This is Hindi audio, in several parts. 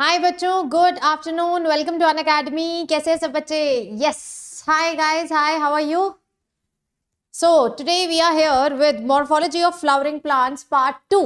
हाय बच्चों good afternoon welcome to Unacademy कैसे सब बच्चे yes hi guys hi how are you so today we are here with morphology of flowering plants part two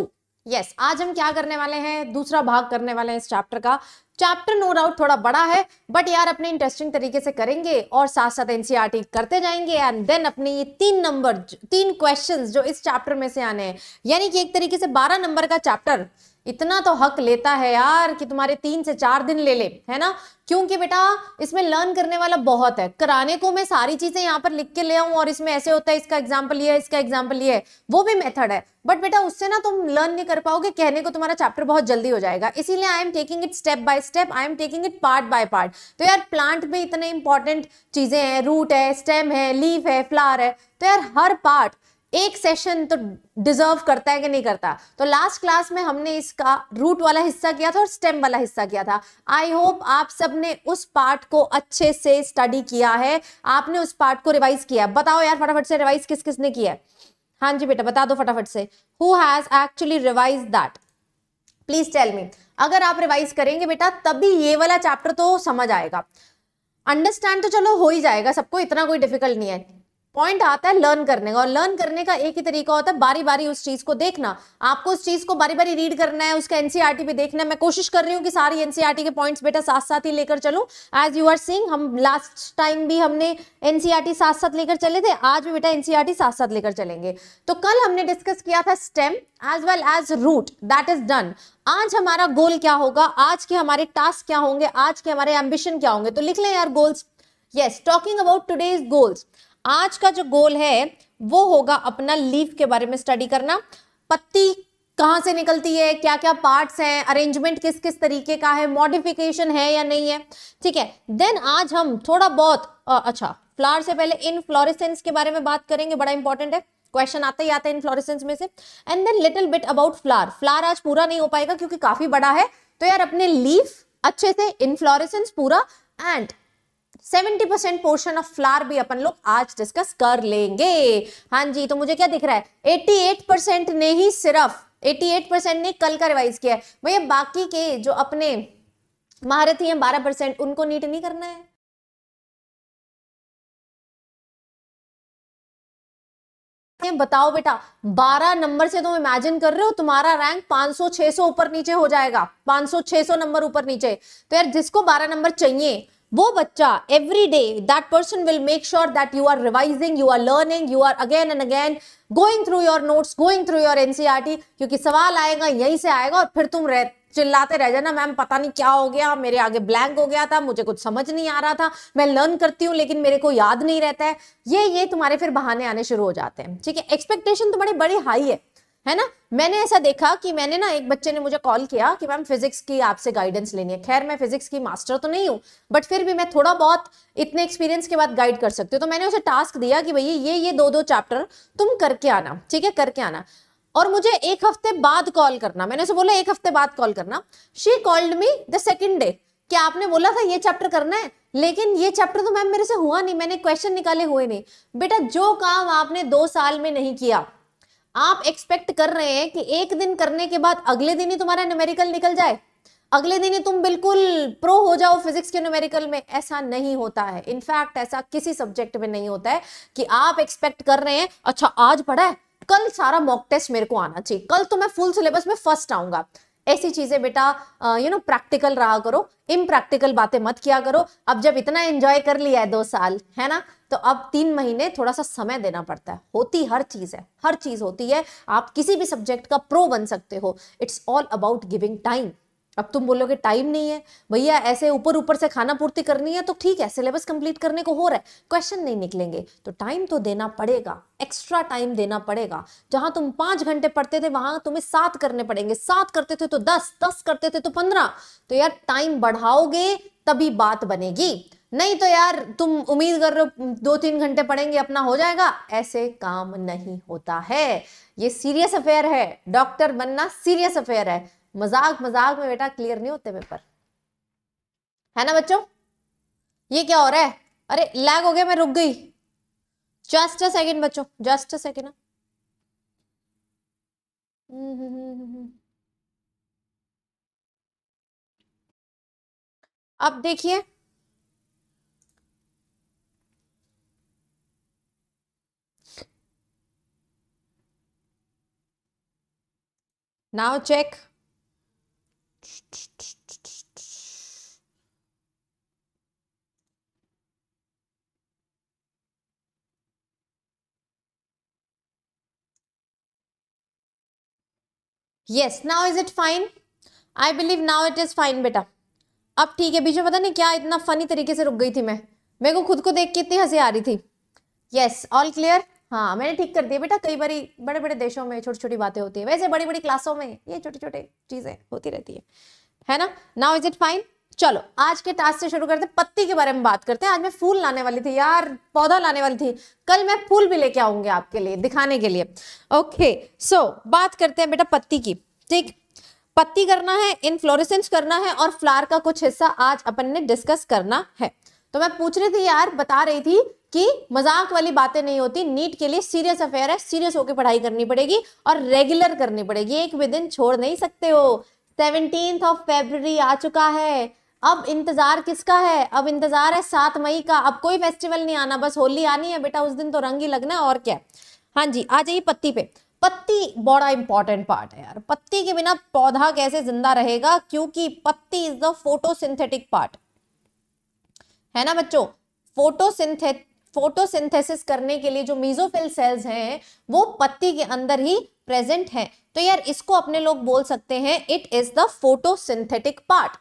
yes आज हम क्या करने वाले हैं दूसरा भाग करने वाले हैं इस चैप्टर का चैप्टर नो डाउट थोड़ा बड़ा है बट यार अपने इंटरेस्टिंग तरीके से करेंगे और साथ साथ एनसीआरटी करते जाएंगे एंड देन अपने ये तीन नंबर तीन क्वेश्चंस जो इस चैप्टर में से आने हैं यानी कि एक तरीके से बारह नंबर का चैप्टर इतना तो हक लेता है यार कि तुम्हारे तीन से चार दिन ले ले है ना क्योंकि बेटा इसमें लर्न करने वाला बहुत है कराने को मैं सारी चीजें यहाँ पर लिख के ले आऊँ और इसमें ऐसे होता है इसका एग्जाम्पल ये है इसका एग्जाम्पल ये है वो भी मेथड है बट बेटा उससे ना तुम लर्न नहीं कर पाओगे कहने को तुम्हारा चैप्टर बहुत जल्दी हो जाएगा इसीलिए I am taking it step by step I am taking it part by part तो यार प्लांट में इतने इंपॉर्टेंट चीजें हैं रूट है स्टेम है लीफ है फ्लावर है तो यार हर पार्ट एक सेशन तो डिजर्व करता है कि नहीं करता तो लास्ट क्लास में हमने इसका रूट वाला हिस्सा किया था और स्टेम वाला हिस्सा किया था आई होप आप सब ने उस पार्ट को अच्छे से स्टडी किया है आपने उस पार्ट को रिवाइज किया है बताओ यार फटाफट से रिवाइज किस किसने किया है हाँ जी बेटा बता दो फटाफट से who has actually revise that please tell me अगर आप रिवाइज करेंगे बेटा तभी ये वाला चैप्टर तो समझ आएगा अंडरस्टैंड तो चलो हो ही जाएगा सबको इतना कोई डिफिकल्ट नहीं है पॉइंट आता है लर्न करने का और लर्न करने का एक ही तरीका होता है बारी बारी उस चीज को देखना आपको उस चीज को बारी बारी रीड करना है उसका एनसीआरटी e भी देखना है मैं कोशिश कर रही हूँ कि सारी एनसीआरटी e के पॉइंट्स बेटा साथ साथ ही लेकर चलूं एज यू आर सिंग हम लास्ट टाइम भी हमने एनसीआरटी e साथ साथ लेकर चले थे आज भी बेटा एनसीआरटी साथ साथ लेकर चलेंगे तो कल हमने डिस्कस किया था stem as well as root that is done आज हमारा गोल क्या होगा आज के हमारे टास्क क्या होंगे आज के हमारे एम्बिशन क्या होंगे तो लिख लें यार goals yes talking about today's goals आज का जो गोल है वो होगा अपना लीफ के बारे में स्टडी करना पत्ती कहाँ से निकलती है क्या क्या पार्ट्स हैं अरेंजमेंट किस किस तरीके का है मॉडिफिकेशन है या नहीं है ठीक है देन आज हम थोड़ा बहुत आ, अच्छा फ्लावर से पहले इन फ्लोरिसेंस के बारे में बात करेंगे बड़ा इंपॉर्टेंट है क्वेश्चन आते ही आते हैं इन फ्लोरिसेंस में से and then little bit about flower flower आज पूरा नहीं हो पाएगा क्योंकि काफी बड़ा है तो यार अपने लीफ अच्छे से फ्लोरिसेंस पूरा and seventy percent portion of flower भी अपन लोग आज डिस्कस कर लेंगे हाँ जी तो मुझे क्या दिख रहा है एट्टी एट परसेंट ने ही सिर्फ 88 परसेंट ने कल का रिवाइज किया है भैया बाकी के जो अपने महारथी हैं 12 परसेंट उनको नीट नहीं करना है बताओ बेटा 12 नंबर से तुम तो इमेजिन कर रहे हो तुम्हारा रैंक 500 600 ऊपर नीचे हो जाएगा 500 600 नंबर ऊपर नीचे तो यार जिसको 12 नंबर चाहिए वो बच्चा every day that person will make sure that you are revising you are learning you are again and again going through your notes going through your NCERT क्योंकि सवाल आएगा यहीं से आएगा और फिर तुम रह चिल्लाते रह जाना मैम पता नहीं क्या हो गया मेरे आगे ब्लैंक हो गया था मुझे कुछ समझ नहीं आ रहा था मैं लर्न करती हूँ लेकिन मेरे को याद नहीं रहता है ये ये तुम्हारे फिर बहाने आने शुरू हो जाते हैं ठीक है एक्सपेक्टेशन तो बड़े बड़ी हाई है है ना मैंने ऐसा देखा कि मैंने ना एक बच्चे ने मुझे कॉल किया कि मैम फिजिक्स की आपसे गाइडेंस लेनी है खैर मैं फिजिक्स की मास्टर तो नहीं हूं बट फिर भी मैं थोड़ा बहुत इतने एक्सपीरियंस के बाद गाइड कर सकती हूँ तो मैंने उसे टास्क दिया कि भैया ये ये दो दो चैप्टर तुम करके आना ठीक है करके आना और मुझे एक हफ्ते बाद कॉल करना मैंने उसे बोला एक हफ्ते बाद कॉल करना she called me the second day क्या आपने बोला था ये चैप्टर करना है लेकिन ये चैप्टर तो मैम मेरे से हुआ नहीं मैंने क्वेश्चन निकाले हुए नहीं बेटा जो काम आपने दो साल में नहीं किया आप एक्सपेक्ट कर रहे हैं कि एक दिन करने के बाद अगले दिन ही तुम्हारा न्यूमेरिकल निकल जाए अगले दिन ही तुम बिल्कुल प्रो हो जाओ फिजिक्स के न्यूमेरिकल में ऐसा नहीं होता है इनफैक्ट ऐसा किसी सब्जेक्ट में नहीं होता है कि आप एक्सपेक्ट कर रहे हैं अच्छा आज पढ़ा है कल सारा मॉक टेस्ट मेरे को आना चाहिए कल तो मैं फुल सिलेबस में फर्स्ट आऊंगा ऐसी चीजें बेटा यू नो प्रैक्टिकल रहा करो इम्प्रैक्टिकल बातें मत किया करो अब जब इतना एंजॉय कर लिया है दो साल है ना तो अब तीन महीने थोड़ा सा समय देना पड़ता है होती हर चीज़ है हर चीज़ होती है आप किसी भी सब्जेक्ट का प्रो बन सकते हो it's all about giving time अब तुम बोलोगे टाइम नहीं है भैया ऐसे ऊपर ऊपर से खाना पूर्ति करनी है तो ठीक है सिलेबस कंप्लीट करने को हो रहा है क्वेश्चन नहीं निकलेंगे तो टाइम तो देना पड़ेगा एक्स्ट्रा टाइम देना पड़ेगा जहां तुम पांच घंटे पढ़ते थे वहां तुम्हें सात करने पड़ेंगे सात करते थे तो दस दस करते थे तो पंद्रह तो यार टाइम बढ़ाओगे तभी बात बनेगी नहीं तो यार तुम उम्मीद कर रहे हो दो तीन घंटे पढ़ेंगे अपना हो जाएगा ऐसे काम नहीं होता है ये सीरियस अफेयर है डॉक्टर बनना सीरियस अफेयर है मजाक मजाक में बेटा क्लियर नहीं होते पेपर है ना बच्चों ये क्या हो रहा है अरे लैग हो गया मैं रुक गई जस्ट अ सेकेंड बच्चों जस्ट अ सेकेंड अब देखिए now check yes now is it fine I believe now it is fine बेटा अब ठीक है बीच में पता नहीं क्या इतना फनी तरीके से रुक गई थी मैं मेरे को खुद को देख के इतनी हंसी आ रही थी यस ऑल क्लियर हाँ मैंने ठीक कर दिया बेटा कई बार बड़े बड़े देशों में छोटी छोटी बातें होती है वैसे बड़ी बड़ी क्लासों में ये छोटी छोटी चीज़ें होती रहती है है ना नाउ इज इट फाइन चलो आज के टास्क से शुरू करते हैं पत्ती के बारे में बात करते हैं आज मैं फूल लाने वाली थी यार पौधा लाने वाली थी कल मैं फूल भी लेके आऊंगी आपके लिए दिखाने के लिए ओके सो so, बात करते हैं बेटा पत्ती की ठीक पत्ती करना है इनफ्लोरेसेंस करना है और फ्लावर का कुछ हिस्सा आज अपन ने डिस्कस करना है तो मैं पूछ रही थी यार बता रही थी कि मजाक वाली बातें नहीं होती नीट के लिए सीरियस अफेयर है सीरियस होकर पढ़ाई करनी पड़ेगी और रेगुलर करनी पड़ेगी एक भी दिन छोड़ नहीं सकते हो सेवनटीन्थ ऑफ फेबररी आ चुका है अब इंतजार किसका है अब इंतजार है सात मई का अब कोई फेस्टिवल नहीं आना बस होली आनी है बेटा उस दिन तो रंग ही लगना है और क्या हाँ जी आ जाइए पत्ती पे पत्ती बड़ा इंपॉर्टेंट पार्ट है यार पत्ती के बिना पौधा कैसे जिंदा रहेगा क्योंकि पत्ती इज द फोटो पार्ट है ना बच्चों फोटोसिंथे फोटोसिंथेसिस करने के लिए जो मीजोफिल सेल्स हैं वो पत्ती के अंदर ही प्रेजेंट है तो यार इसको अपने लोग बोल सकते हैं it is the photosynthetic part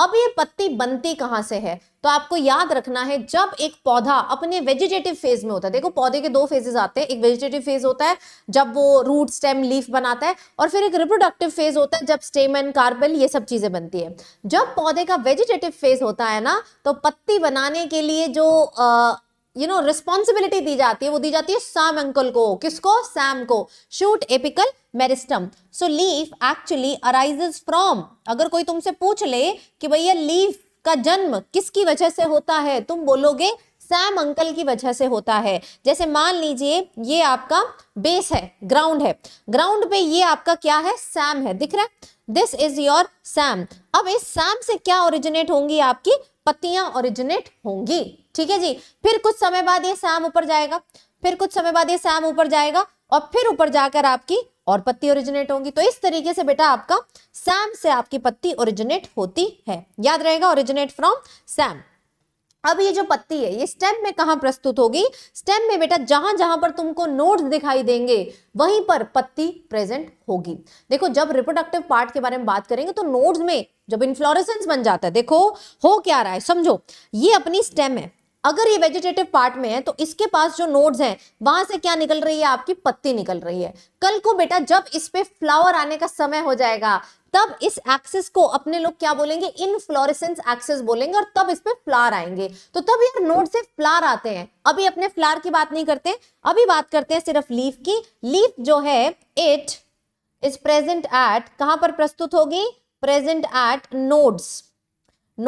अब ये पत्ती बनती कहाँ से है तो आपको याद रखना है जब एक पौधा अपने वेजिटेटिव फेज में होता है देखो पौधे के दो फेजेस आते हैं एक वेजिटेटिव फेज होता है जब वो रूट स्टेम लीफ बनाता है और फिर एक रिप्रोडक्टिव फेज होता है जब स्टेम एंड ये सब चीजें बनती है जब पौधे का वेजिटेटिव फेज होता है ना तो पत्ती बनाने के लिए जो आ, यू नो रिस्पॉन्सिबिलिटी दी जाती है वो दी जाती है सैम अंकल को किसको सैम को shoot apical meristem so leaf actually arises from अगर कोई तुमसे पूछ ले कि भैया लीफ का जन्म किसकी वजह से होता है तुम बोलोगे सैम अंकल की वजह से होता है जैसे मान लीजिए ये आपका बेस है ग्राउंड है ग्राउंड पे ये आपका क्या है सैम है दिख रहा है दिस इज योर सैम अब इस सैम से क्या ओरिजिनेट होंगी आपकी पत्तियां ओरिजिनेट होंगी ठीक है जी फिर कुछ समय बाद ये शाम ऊपर जाएगा फिर कुछ समय बाद ये शाम ऊपर जाएगा और फिर ऊपर जाकर आपकी और पत्ती ओरिजिनेट होगी तो इस तरीके से बेटा आपका सैम से आपकी पत्ती ओरिजिनेट होती है याद रहेगा ओरिजिनेट फ्रॉम सैम अब ये जो पत्ती है ये स्टेम में कहा प्रस्तुत होगी स्टेम में बेटा जहां जहां पर तुमको नोड्स दिखाई देंगे वहीं पर पत्ती प्रेजेंट होगी देखो जब रिप्रोडक्टिव पार्ट के बारे में बात करेंगे तो नोड्स में जब इन्फ्लोरेसेंस बन जाता है देखो हो क्या रहा है समझो ये अपनी स्टेम है अगर ये वेजिटेटिव पार्ट में है तो इसके पास जो नोड्स हैं वहां से क्या निकल रही है आपकी पत्ती निकल रही है कल को बेटा जब इस पे फ्लावर आने का समय हो जाएगा तब इस एक्सिस को अपने लोग क्या बोलेंगे इन फ्लोरेसेंस एक्सेस बोलेंगे और तब इस पे फ्लार आएंगे तो तब यार नोड से फ्लार आते हैं अभी अपने फ्लार की बात नहीं करते अभी बात करते हैं सिर्फ लीफ की लीफ जो है इट इज प्रेजेंट एट कहां पर प्रस्तुत होगी प्रेजेंट एट नोड्स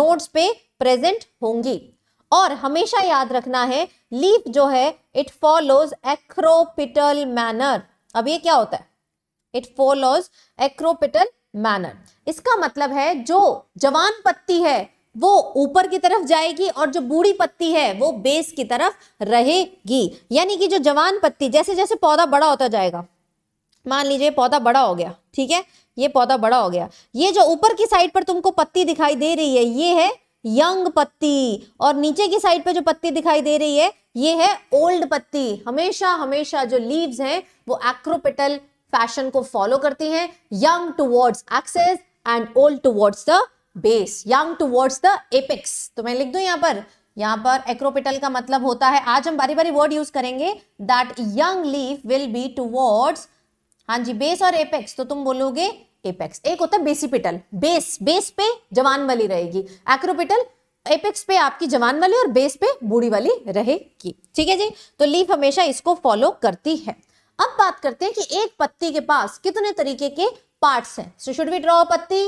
नोड्स पे प्रेजेंट होंगी और हमेशा याद रखना है लीफ जो है इट फॉलोज एक्रोपिटल मैनर अब ये क्या होता है इट फॉलोज एक्रोपिटल मैनर इसका मतलब है जो जवान पत्ती है वो ऊपर की तरफ जाएगी और जो बूढ़ी पत्ती है वो बेस की तरफ रहेगी यानी कि जो जवान पत्ती जैसे जैसे पौधा बड़ा होता जाएगा मान लीजिए पौधा बड़ा हो गया ठीक है ये पौधा बड़ा हो गया ये जो ऊपर की साइड पर तुमको पत्ती दिखाई दे रही है ये है यंग पत्ती और नीचे की साइड पे जो पत्ती दिखाई दे रही है ये है ओल्ड पत्ती हमेशा हमेशा जो लीव्स हैं वो एक्रोपिटल फैशन को फॉलो करती हैं young towards axis and old towards the base young towards the apex तो मैं लिख दू यहां पर यहां पर एक्रोपिटल का मतलब होता है आज हम बारी बारी वर्ड यूज करेंगे that young leave will be towards हाँ जी बेस और एपेक्स तो तुम बोलोगे एपेक्स एक होता है बेसिपिटल बेस बेस पे जवान वाली रहेगी एक्रोपिटल एपेक्स पे आपकी जवान वाली और बेस पे बूढ़ी वाली रहेगी ठीक है जी तो लीफ हमेशा इसको फॉलो करती है अब बात करते हैं कि एक पत्ती के पास कितने तरीके के पार्ट्स हैं सो शुड वी ड्रॉ पत्ती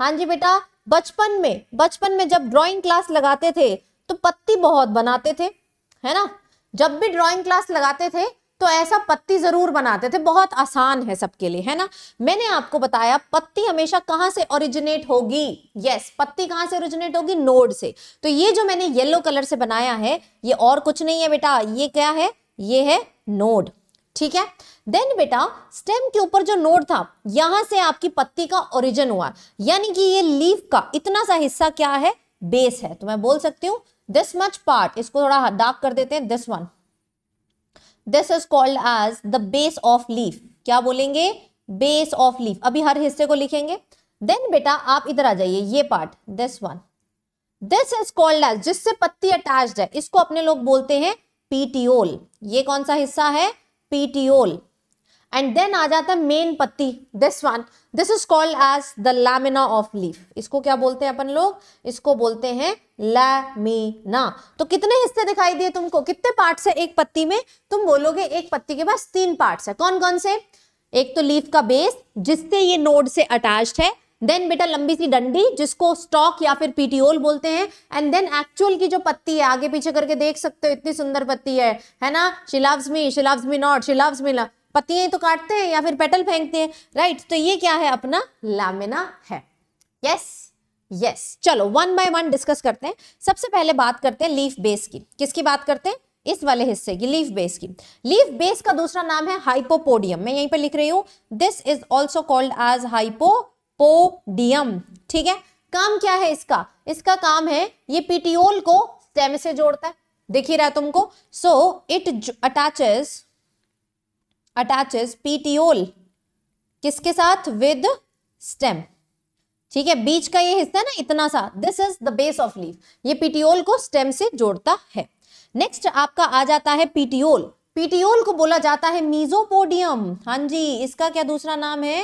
हाँ जी बेटा बचपन में बचपन में जब ड्राइंग क्लास लगाते थे तो पत्ती बहुत बनाते थे है ना जब भी ड्राइंग क्लास लगाते थे तो ऐसा पत्ती जरूर बनाते थे बहुत आसान है सबके लिए है ना मैंने आपको बताया पत्ती हमेशा कहाँ से ओरिजिनेट होगी यस पत्ती कहां से ओरिजिनेट होगी नोड से तो ये जो मैंने येलो कलर से बनाया है ये और कुछ नहीं है बेटा ये क्या है ये है नोड ठीक है देन बेटा स्टेम के ऊपर जो नोड था यहां से आपकी पत्ती का ओरिजिन हुआ यानी कि ये लीफ का इतना सा हिस्सा क्या है बेस है तो मैं बोल सकती हूँ दिस मच पार्ट इसको थोड़ा डार्क कर देते हैं this one this is called as the base of leaf क्या बोलेंगे बेस ऑफ लीफ अभी हर हिस्से को लिखेंगे देन बेटा आप इधर आ जाइए ये part this one this is called as जिससे पत्ती अटैच्ड है इसको अपने लोग बोलते हैं पीटीओल ये कौन सा हिस्सा है पीटीओल एंड देन आ जाता है मेन पत्ती this one this is called as the lamina of leaf इसको क्या बोलते हैं अपन लोग इसको बोलते हैं लैमिना तो कितने हिस्से दिखाई दिए तुमको कितने पार्ट्स है एक पत्ती में तुम बोलोगे एक पत्ती के पास तीन पार्ट्स है कौन कौन से एक तो लीफ का बेस जिससे ये नोड से अटैच्ड है देन बेटा लंबी सी डंडी जिसको स्टॉक या फिर पीटीओल बोलते हैं एंड देन एक्चुअल की जो पत्ती है आगे पीछे करके देख सकते हो इतनी सुंदर पत्ती है है ना शिलाव्स मी शिलाव्स मी नॉट शिलाव्स मी पत्तियां तो काटते हैं या फिर पेटल फेंकते हैं राइट तो ये क्या है अपना लामिना है यस यस yes. चलो वन बाय वन डिस्कस करते हैं सबसे पहले बात करते हैं लीफ बेस की किसकी बात करते हैं इस वाले हिस्से की लीफ बेस की लीफ बेस का दूसरा नाम है हाइपोपोडियम मैं यहीं पर लिख रही हूँ this is also called as hypopodium ठीक है काम क्या है इसका इसका काम है ये पीटीओल को स्टेम से जोड़ता है दिख ही रहा है तुमको so it attaches attaches petiole किसके साथ विद स्टेम ठीक है बीच का ये हिस्सा ना इतना सा this is the base of leaf ये पीटीओल को स्टेम से जोड़ता है नेक्स्ट आपका आ जाता है पीटीओल पीटीओल को बोला जाता है मीजोपोडियम हाँ जी इसका क्या दूसरा नाम है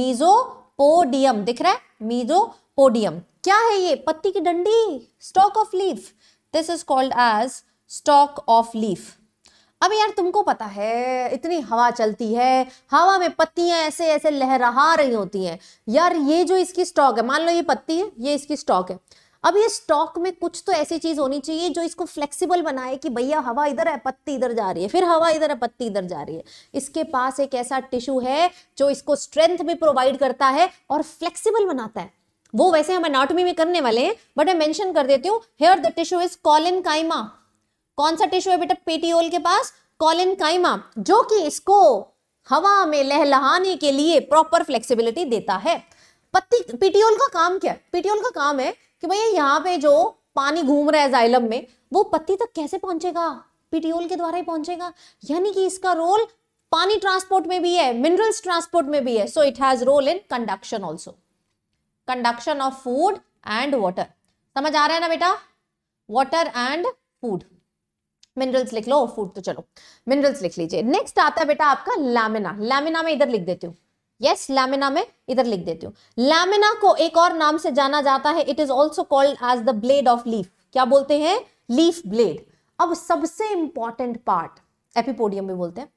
मीजोपोडियम दिख रहा है मीजोपोडियम क्या है ये पत्ती की डंडी stalk of leaf this is called as stalk of leaf अब यार तुमको पता है इतनी हवा चलती है हवा में पत्तियां ऐसे ऐसे लहरा रही होती हैं यार ये जो इसकी स्टॉक है मान लो ये पत्ती है ये इसकी स्टॉक है अब ये स्टॉक में कुछ तो ऐसी चीज होनी चाहिए जो इसको फ्लेक्सिबल बनाए कि भैया हवा इधर है पत्ती इधर जा रही है फिर हवा इधर है पत्ती इधर जा रही है इसके पास एक ऐसा टिश्यू है जो इसको स्ट्रेंथ भी प्रोवाइड करता है और फ्लेक्सिबल बनाता है वो वैसे हम अनाटमी में करने वाले हैं बट मैं मेंशन कर देती हूँ here the tissue is collenchyma कौन सा टिश्यू है बेटा पेटियोल के पास कॉलिन काइमा जो कि इसको हवा में लहलहाने के लिए प्रॉपर फ्लेक्सिबिलिटी देता है पत्ती पीटियोल का काम क्या है पीटियोल का काम है कि भैया यहाँ पे जो पानी घूम रहा है जाइलम में वो पत्ती तक कैसे पहुंचेगा पीटियोल के द्वारा ही पहुंचेगा यानी कि इसका रोल पानी ट्रांसपोर्ट में भी है मिनरल्स ट्रांसपोर्ट में भी है so it has role in conduction also conduction of food and water समझ आ रहा है ना बेटा वॉटर एंड फूड मिनरल्स लिख लो फूड तो चलो मिनरल्स लिख लीजिए नेक्स्ट आता है बेटा आपका लैमिना लैमिना में इधर लिख देती हूँ यस लैमिना में इधर लिख देती हूँ लैमिना को एक और नाम से जाना जाता है it is also called as the blade of leaf क्या बोलते हैं लीफ ब्लेड अब सबसे इंपॉर्टेंट पार्ट एपिपोडियम भी बोलते हैं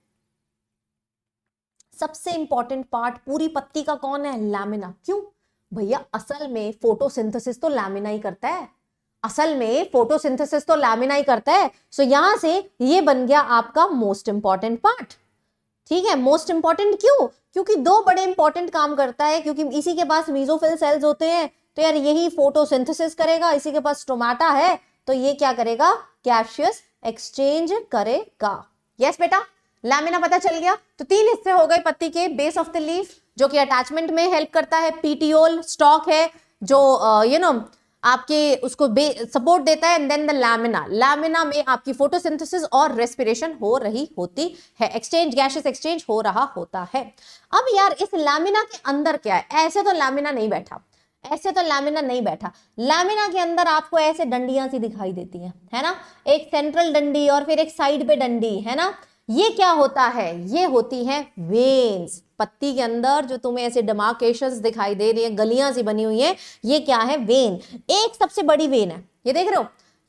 सबसे इंपॉर्टेंट पार्ट पूरी पत्ती का कौन है लैमिना क्यों भैया असल में फोटोसिंथेसिस तो लैमिना ही करता है असल में फोटोसिंथेसिस तो लैमिना ही करता है सो so, यहां से ये बन गया आपका मोस्ट इंपॉर्टेंट पार्ट ठीक है मोस्ट इंपॉर्टेंट क्यों क्योंकि दो बड़े इंपॉर्टेंट काम करता है क्योंकि इसी के पास मीजोफिल सेल्स होते हैं तो यार यही फोटोसिंथेसिस करेगा इसी के पास टोमाटा है तो ये क्या करेगा कैशियस एक्सचेंज करेगा यस yes, बेटा लैमिना पता चल गया तो तीन हिस्से हो गए पत्ती के बेस ऑफ द लीफ जो कि अटैचमेंट में हेल्प करता है पीटीओल स्टॉक है जो you uh, know you know, आपके उसको सपोर्ट देता है and then the lamina lamina में आपकी फोटोसिंथेसिस और रेस्पिरेशन हो रही होती है एक्सचेंज गैसेस एक्सचेंज हो रहा होता है अब यार इस लैमिना के अंदर क्या है ऐसे तो लैमिना नहीं बैठा ऐसे तो लैमिना नहीं बैठा लैमिना के अंदर आपको ऐसे डंडियां सी दिखाई देती हैं है ना एक सेंट्रल डंडी और फिर एक साइड पे डंडी है ना ये क्या होता है ये होती है वेन्स पत्ती के अंदर जो तुम्हें ऐसे डमाकेशंस दिखाई दे रही है गलियां सी बनी हुई है ये क्या है वेन एक सबसे बड़ी वेन है ये देख रहे हो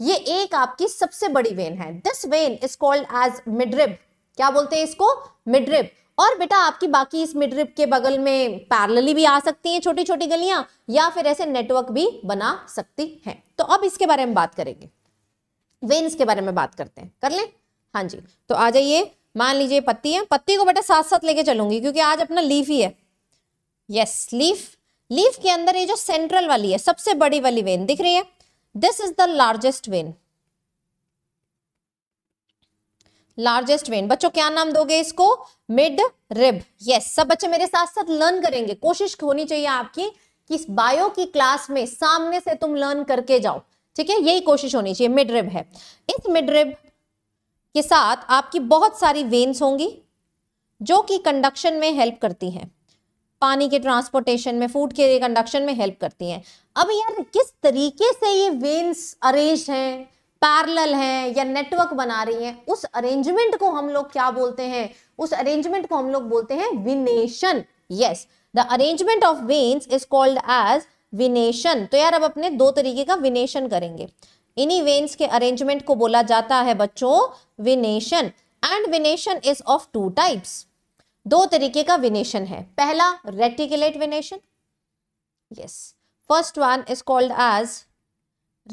ये एक आपकी सबसे बड़ी वेन है this vein is called as midrib क्या बोलते हैं इसको मिड्रिप और बेटा आपकी बाकी इस मिड्रिप के बगल में पैरलली भी आ सकती हैं छोटी छोटी गलियां या फिर ऐसे नेटवर्क भी बना सकती हैं तो अब इसके बारे में बात करेंगे वेन्स के बारे में बात करते हैं कर लें हाँ जी तो आ जाइए मान लीजिए पत्ती है पत्ती को बेटा साथ साथ लेके चलूंगी क्योंकि आज अपना लीफ ही है यस लीफ लीफ के अंदर ये जो सेंट्रल वाली है सबसे बड़ी वाली वेन दिख रही है this is the largest vein largest vein बच्चों क्या नाम दोगे इसको मिड रिब यस सब बच्चे मेरे साथ साथ लर्न करेंगे कोशिश होनी चाहिए आपकी कि इस बायो की क्लास में सामने से तुम लर्न करके जाओ ठीक है यही कोशिश होनी चाहिए मिड रिब है इस मिड रिब के साथ आपकी बहुत सारी वेन्स होंगी जो कि कंडक्शन में हेल्प करती हैं पानी के ट्रांसपोर्टेशन में फूड के कंडक्शन में हेल्प करती हैं अब यार किस तरीके से ये वेन्स अरेंज हैं पैरल हैं या नेटवर्क बना रही हैं उस अरेंजमेंट को हम लोग क्या बोलते हैं उस अरेंजमेंट को हम लोग बोलते हैं venation yes the arrangement of veins is called as venation तो यार अब अपने दो तरीके का विनेशन करेंगे इन्हीं वेन्स के अरेंजमेंट को बोला जाता है बच्चों venation and venation is of two types दो तरीके का विनेशन है पहला reticulate venation yes first one is called as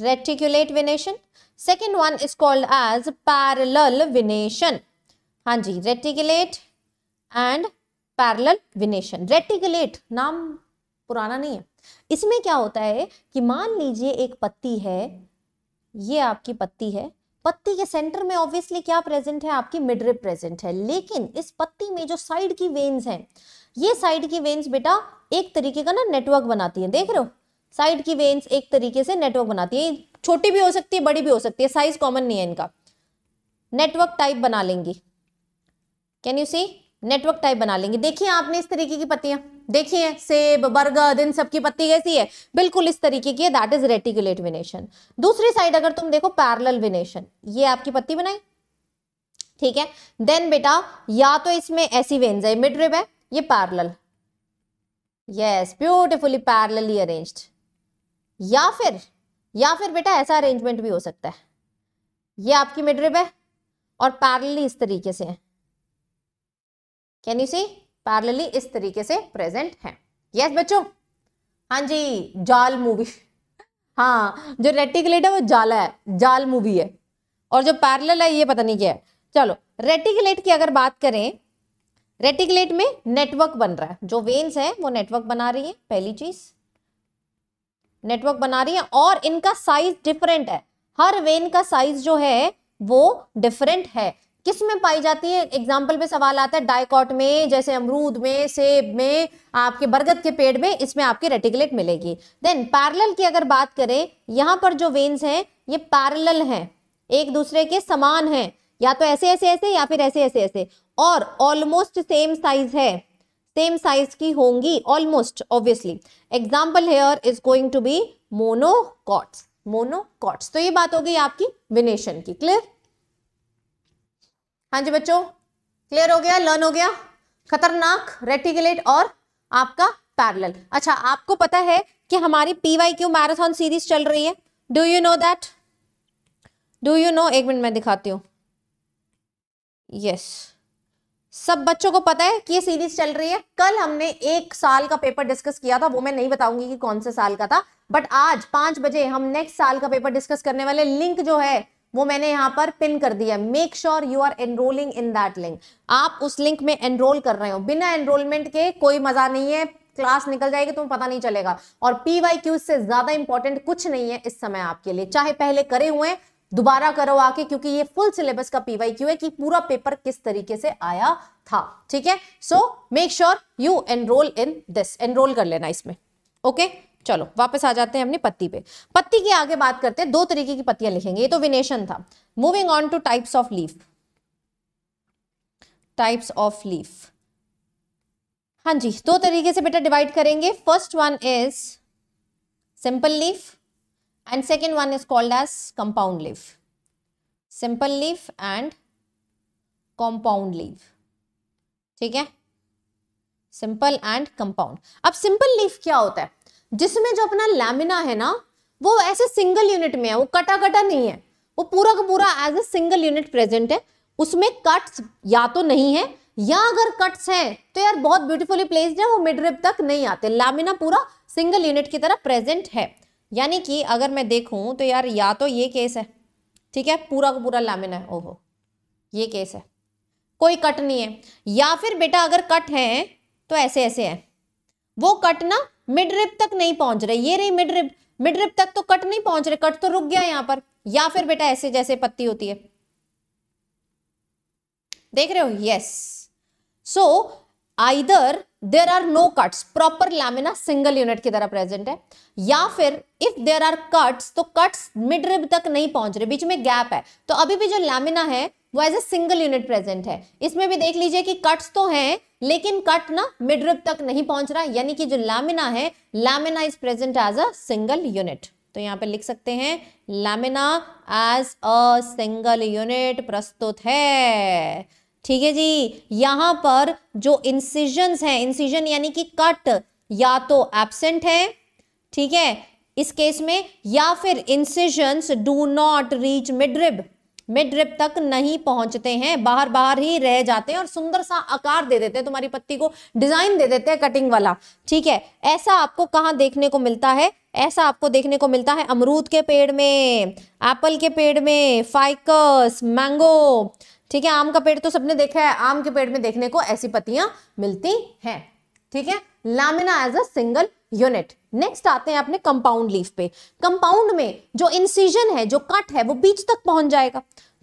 reticulate venation second one is called as parallel venation हाँ जी reticulate and parallel venation reticulate नाम पुराना नहीं है इसमें क्या होता है कि मान लीजिए एक पत्ती है ये आपकी पत्ती है पत्ती के सेंटर में ऑब्वियसली क्या प्रेजेंट है आपकी मिडरिप प्रेजेंट है लेकिन इस पत्ती में जो साइड की वेन्स हैं ये साइड की वेन्स बेटा एक तरीके का ना नेटवर्क बनाती है देख रहे हो साइड की वेन्स एक तरीके से नेटवर्क बनाती है छोटी भी हो सकती है बड़ी भी हो सकती है साइज कॉमन नहीं है इनका नेटवर्क टाइप बना लेंगी can you see network type बना लेंगे देखिए आपने इस तरीके की पत्तियां देखिए सेब बरगद इन सबकी पत्ती कैसी है बिल्कुल इस तरीके की है दैट इज रेटिकुलेट विनेशन दूसरी साइड अगर तुम देखो पैरल विनेशन ये आपकी पत्ती बनाई ठीक है देन बेटा या तो इसमें ऐसी वेन्स है मिड रिब है ये parallel yes beautifully parallelly arrange या फिर या फिर बेटा ऐसा अरेंजमेंट भी हो सकता है ये आपकी मिड रिब है और पैरलली इस तरीके से है कैन यू सी पैरेलली इस तरीके से प्रेजेंट है यस yes, बच्चों हाँ जी जाल मूवी हाँ जो रेटिकुलेट है वो जाला है जाल मूवी है और जो पैरेलल है ये पता नहीं क्या है चलो रेटिकुलेट की अगर बात करें रेटिकुलेट में नेटवर्क बन रहा है जो वेन्स है वो नेटवर्क बना रही है पहली चीज नेटवर्क बना रही है और इनका साइज डिफरेंट है हर वेन का साइज जो है वो डिफरेंट है किस में पाई जाती है एग्जाम्पल पे सवाल आता है डायकॉट में जैसे अमरूद में सेब में आपके बरगद के पेड़ में इसमें आपके रेटिकुलेट मिलेगी देन पैरेलल की अगर बात करें यहाँ पर जो वेन्स हैं ये पैरेलल हैं एक दूसरे के समान हैं या तो ऐसे ऐसे ऐसे या फिर ऐसे ऐसे ऐसे और ऑलमोस्ट सेम साइज है सेम साइज की होंगी almost obviously example here is going to be monocots monocots तो ये बात हो गई आपकी विनेशन की क्लियर हाँ जी बच्चों क्लियर हो गया लर्न हो गया खतरनाक रेटिकुलेट और आपका पैरेलल अच्छा आपको पता है कि हमारी पीवाई क्यू मैराथन सीरीज चल रही है do you know that do you know एक मिनट मैं दिखाती हूँ यस सब बच्चों को पता है कि ये सीरीज चल रही है कल हमने एक साल का पेपर डिस्कस किया था वो मैं नहीं बताऊंगी कि कौन से साल का था बट आज पांच बजे हम नेक्स्ट साल का पेपर डिस्कस करने वाले लिंक जो है वो मैंने यहाँ पर पिन कर दिया make sure you are enrolling in that link आप उस लिंक में एनरोल कर रहे हो बिना एनरोलमेंट के कोई मजा नहीं है क्लास निकल जाएगी तुम्हें पता नहीं चलेगा और पी वाई क्यू से ज्यादा इंपॉर्टेंट कुछ नहीं है इस समय आपके लिए चाहे पहले करे हुए दोबारा करो आके क्योंकि ये फुल सिलेबस का पीवाई क्यू है कि पूरा पेपर किस तरीके से आया था ठीक है so make sure you enroll in this enroll कर लेना इसमें ओके okay? चलो वापस आ जाते हैं अपनी पत्ती पे पत्ती की आगे बात करते हैं दो तरीके की पत्तियां लिखेंगे ये तो विनेशन था moving on to types of leaf types of leaf हाँ जी दो तरीके से बेटा डिवाइड करेंगे first one is simple leaf and second one is called as compound leaf simple leaf and compound leave ठीक है सिंपल एंड कंपाउंड अब सिंपल लीफ क्या होता है जिसमें जो अपना लैमिना है ना वो ऐसे सिंगल यूनिट में है वो कटा कटा नहीं है वो पूरा का पूरा as a single unit present है उसमें कट्स या तो नहीं है या अगर कट्स हैं तो यार बहुत ब्यूटीफुली प्लेस है वो मिड रिप तक नहीं आते लैमिना पूरा सिंगल यूनिट की तरह प्रेजेंट है यानी कि अगर मैं देखूं तो यार या तो ये केस है ठीक है पूरा का पूरा लैमिना है ओहो ये केस है कोई कट नहीं है या फिर बेटा अगर कट है तो ऐसे ऐसे है वो कट ना मिड रिप तक नहीं पहुंच रहे ये रही मिड रिप मिड रिप तक तो कट नहीं पहुंच रहे कट तो रुक गया यहां पर या फिर बेटा ऐसे जैसे पत्ती होती है देख रहे हो yes so either there are no cuts proper lamina single unit की तरह प्रेजेंट है या फिर इफ देर आर कट्स तो कट्स मिड रिब तक नहीं पहुंच रहे बीच में गैप है तो अभी भी जो लैमिना है वो as a single unit present है इसमें भी देख लीजिए कि कट्स तो हैं लेकिन कट ना मिड रिब तक नहीं पहुंच रहा यानी कि जो लैमिना है lamina is present as a single unit तो यहाँ पे लिख सकते हैं lamina as a single unit प्रस्तुत है ठीक है जी यहाँ पर जो इंसिजन हैं इंसिजन यानी कि कट या तो एबसेंट है ठीक है इस केस में या फिर incision do not reach midrib midrib तक नहीं पहुंचते हैं बाहर बाहर ही रह जाते हैं और सुंदर सा आकार दे देते हैं तुम्हारी पत्ती को डिजाइन दे देते हैं कटिंग वाला ठीक है ऐसा आपको कहाँ देखने को मिलता है ऐसा आपको देखने को मिलता है अमरूद के पेड़ में एप्पल के पेड़ में फाइकस मैंगो ठीक है आम का पेड़ तो सबने देखा है आम के पेड़ में देखने को ऐसी पत्तियां मिलती हैं ठीक है lamina as a single unit next आते हैं अपने कंपाउंड लीफ पे कंपाउंड में जो इंसिजन है जो कट है वो बीच तक पहुंच जाएगा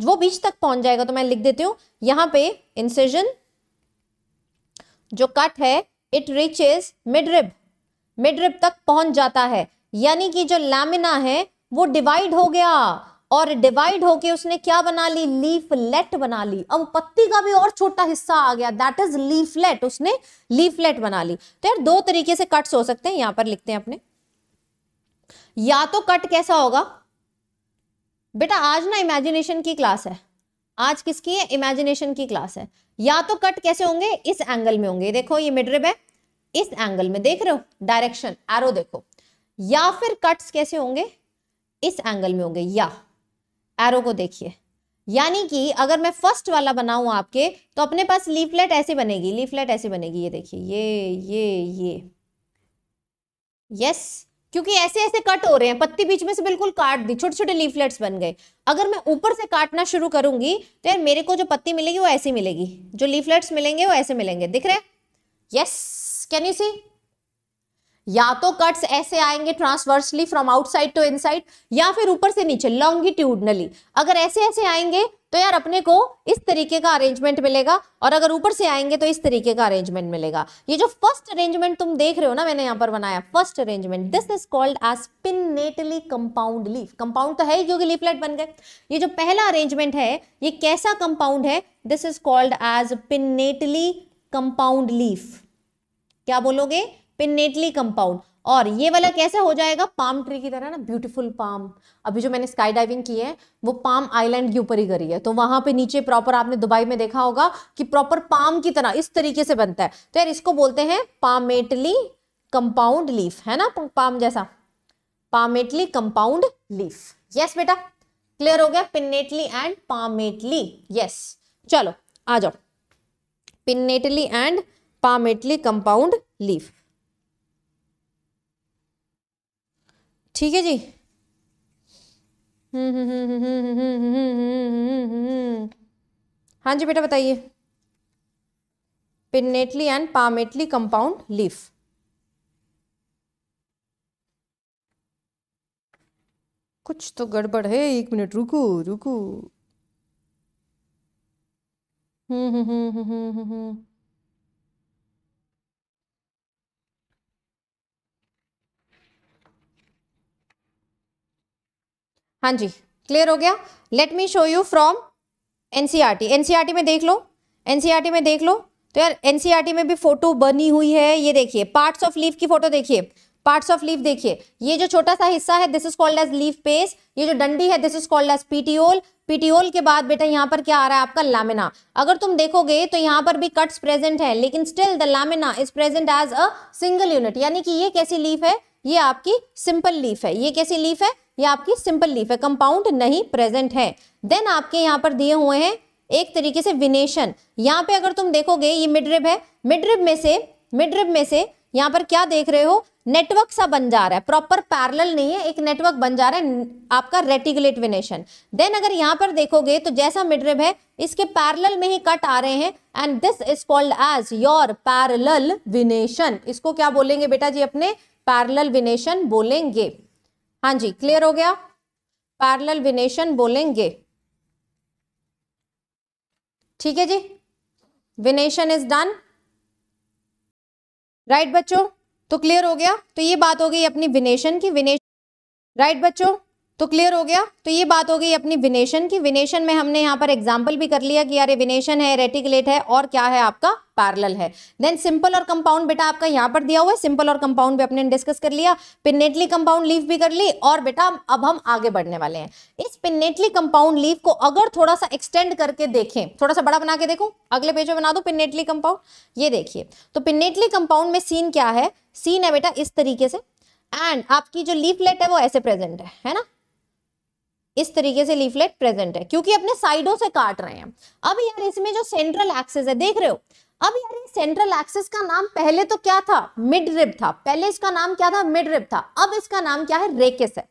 वो बीच तक पहुंच जाएगा तो मैं लिख देती हूँ यहाँ पे इंसिजन जो कट है इट रीचेज मिडरिब मिडरिब तक पहुंच जाता है यानी कि जो लैमिना है वो डिवाइड हो गया और डिवाइड होके उसने क्या बना ली लीफलेट बना ली अब पत्ती का भी और छोटा हिस्सा आ गया दैट इज लीफलेट उसने लीफलेट बना ली तो यार दो तरीके से कट्स हो सकते हैं यहां पर लिखते हैं अपने या तो कट कैसा होगा बेटा आज ना इमेजिनेशन की क्लास है आज किसकी है इमेजिनेशन की क्लास है या तो कट कैसे होंगे इस एंगल में होंगे देखो ये मिडरिब है इस एंगल में देख रहे हो डायरेक्शन एरो देखो या फिर कट्स कैसे होंगे इस एंगल में होंगे या एरो को देखिए यानी कि अगर मैं फर्स्ट वाला बनाऊं आपके तो अपने पास लीफलेट ऐसे बनेगी लीफलेट ऐसे बनेगी ये देखिए ये ये ये यस क्योंकि ऐसे ऐसे कट हो रहे हैं पत्ती बीच में से बिल्कुल काट दी छोटे छोटे लीफलेट्स बन गए अगर मैं ऊपर से काटना शुरू करूंगी तो यार मेरे को जो पत्ती मिलेगी वो ऐसी मिलेगी जो लीफलेट्स मिलेंगे वो ऐसे मिलेंगे दिख रहे यस कैन यू सी या तो कट्स ऐसे आएंगे transversely from outside to inside या फिर ऊपर से नीचे लॉन्गिट्यूडनली अगर ऐसे ऐसे आएंगे तो यार अपने को इस तरीके का अरेंजमेंट मिलेगा और अगर ऊपर से आएंगे तो इस तरीके का अरेंजमेंट मिलेगा ये जो फर्स्ट अरेंजमेंट तुम देख रहे हो ना मैंने यहाँ पर बनाया first arrangement this is called as pinnately compound leaf compound तो है ही क्योंकि लीफलेट बन गए ये जो पहला अरेंजमेंट है ये कैसा कंपाउंड है this is called as pinnately compound leaf क्या बोलोगे पिनेटली कंपाउंड और ये वाला कैसे हो जाएगा पाम ट्री की तरह ना ब्यूटीफुल पाम अभी जो मैंने स्काई डाइविंग की है वो पाम आइलैंड के ऊपर ही करी है तो वहां पे नीचे प्रॉपर आपने दुबई में देखा होगा कि प्रॉपर पाम की तरह इस तरीके से बनता है तो यार इसको बोलते हैं पामेटली कंपाउंड लीफ है ना पाम जैसा पामेटली कंपाउंड लीफ यस बेटा क्लियर हो गया पिनेटली एंड पामेटली यस चलो आ जाओ pinnately and palmately compound leaf ठीक है जी हाँ जी बेटा बताइए pinnately and palmately compound leaf कुछ तो गड़बड़ है एक मिनट रुको रुको हम्म हम्म हम्म हम्म हम्म हाँ जी क्लियर हो गया let me show you from NCERT NCERT में देख लो एनसीईआरटी e में देख लो तो यार एनसीईआरटी e में भी फोटो बनी हुई है ये देखिए पार्ट्स ऑफ लीफ की फोटो देखिए पार्ट्स ऑफ लीफ देखिए ये जो छोटा सा हिस्सा है this is called as leaf base ये जो डंडी है this is called as petiole petiole के बाद बेटा यहाँ पर क्या आ रहा है आपका लामिना अगर तुम देखोगे तो यहाँ पर भी कट्स प्रेजेंट है लेकिन still the lamina is present as a single unit यानी कि ये कैसी लीफ है ये आपकी सिंपल लीफ है ये कैसी लीफ है ये आपकी सिंपल लीफ है कंपाउंड नहीं प्रेजेंट है देन आपके यहाँ पर दिए हुए हैं एक तरीके से विनेशन यहाँ पे अगर तुम देखोगे ये मिडरिब है मिडरिब में से मिडरिब में से यहाँ पर क्या देख रहे हो नेटवर्क सा बन जा रहा है प्रॉपर पैरेलल नहीं है एक नेटवर्क बन जा रहा है आपका रेटिकुलेट विनेशन देन अगर यहाँ पर देखोगे तो जैसा मिडरिब है इसके पैरेलल में ही कट आ रहे हैं and this is called as your parallel venation इसको क्या बोलेंगे बेटा जी अपने पैरल विनेशन बोलेंगे हाँ जी क्लियर हो गया पैरल विनेशन बोलेंगे ठीक है जी विनेशन इज डन राइट बच्चों तो क्लियर हो गया तो ये बात हो गई अपनी विनेशन की विनेशन राइट बच्चों तो क्लियर हो गया तो ये बात हो गई अपनी विनेशन की विनेशन में हमने यहाँ पर एग्जाम्पल भी कर लिया कि यार विनेशन है रेटिकलेट है और क्या है आपका पैरल है देन सिंपल और कंपाउंड बेटा आपका यहाँ पर दिया हुआ है सिंपल और कंपाउंड भी अपने डिस्कस कर लिया पिनेटली कंपाउंड लीव भी कर ली और बेटा अब हम आगे बढ़ने वाले हैं इस पिनेटली कंपाउंड लीव को अगर थोड़ा सा एक्सटेंड करके देखें थोड़ा सा बड़ा बना के देखो अगले पेज में बना दो पिनेटली कंपाउंड ये देखिए तो पिनेटली कंपाउंड में सीन क्या है सीन है बेटा इस तरीके से एंड आपकी जो लीफलेट है वो ऐसे प्रेजेंट है है ना इस तरीके से लीफलेट प्रेजेंट है क्योंकि अपने साइडों से काट रहे हैं अब यार इसमें जो सेंट्रल एक्सेस है देख रहे हो अब यार ये सेंट्रल एक्सेस का नाम पहले तो क्या था मिड रिब था पहले इसका नाम क्या था मिड रिब था अब इसका नाम क्या है रेकिस है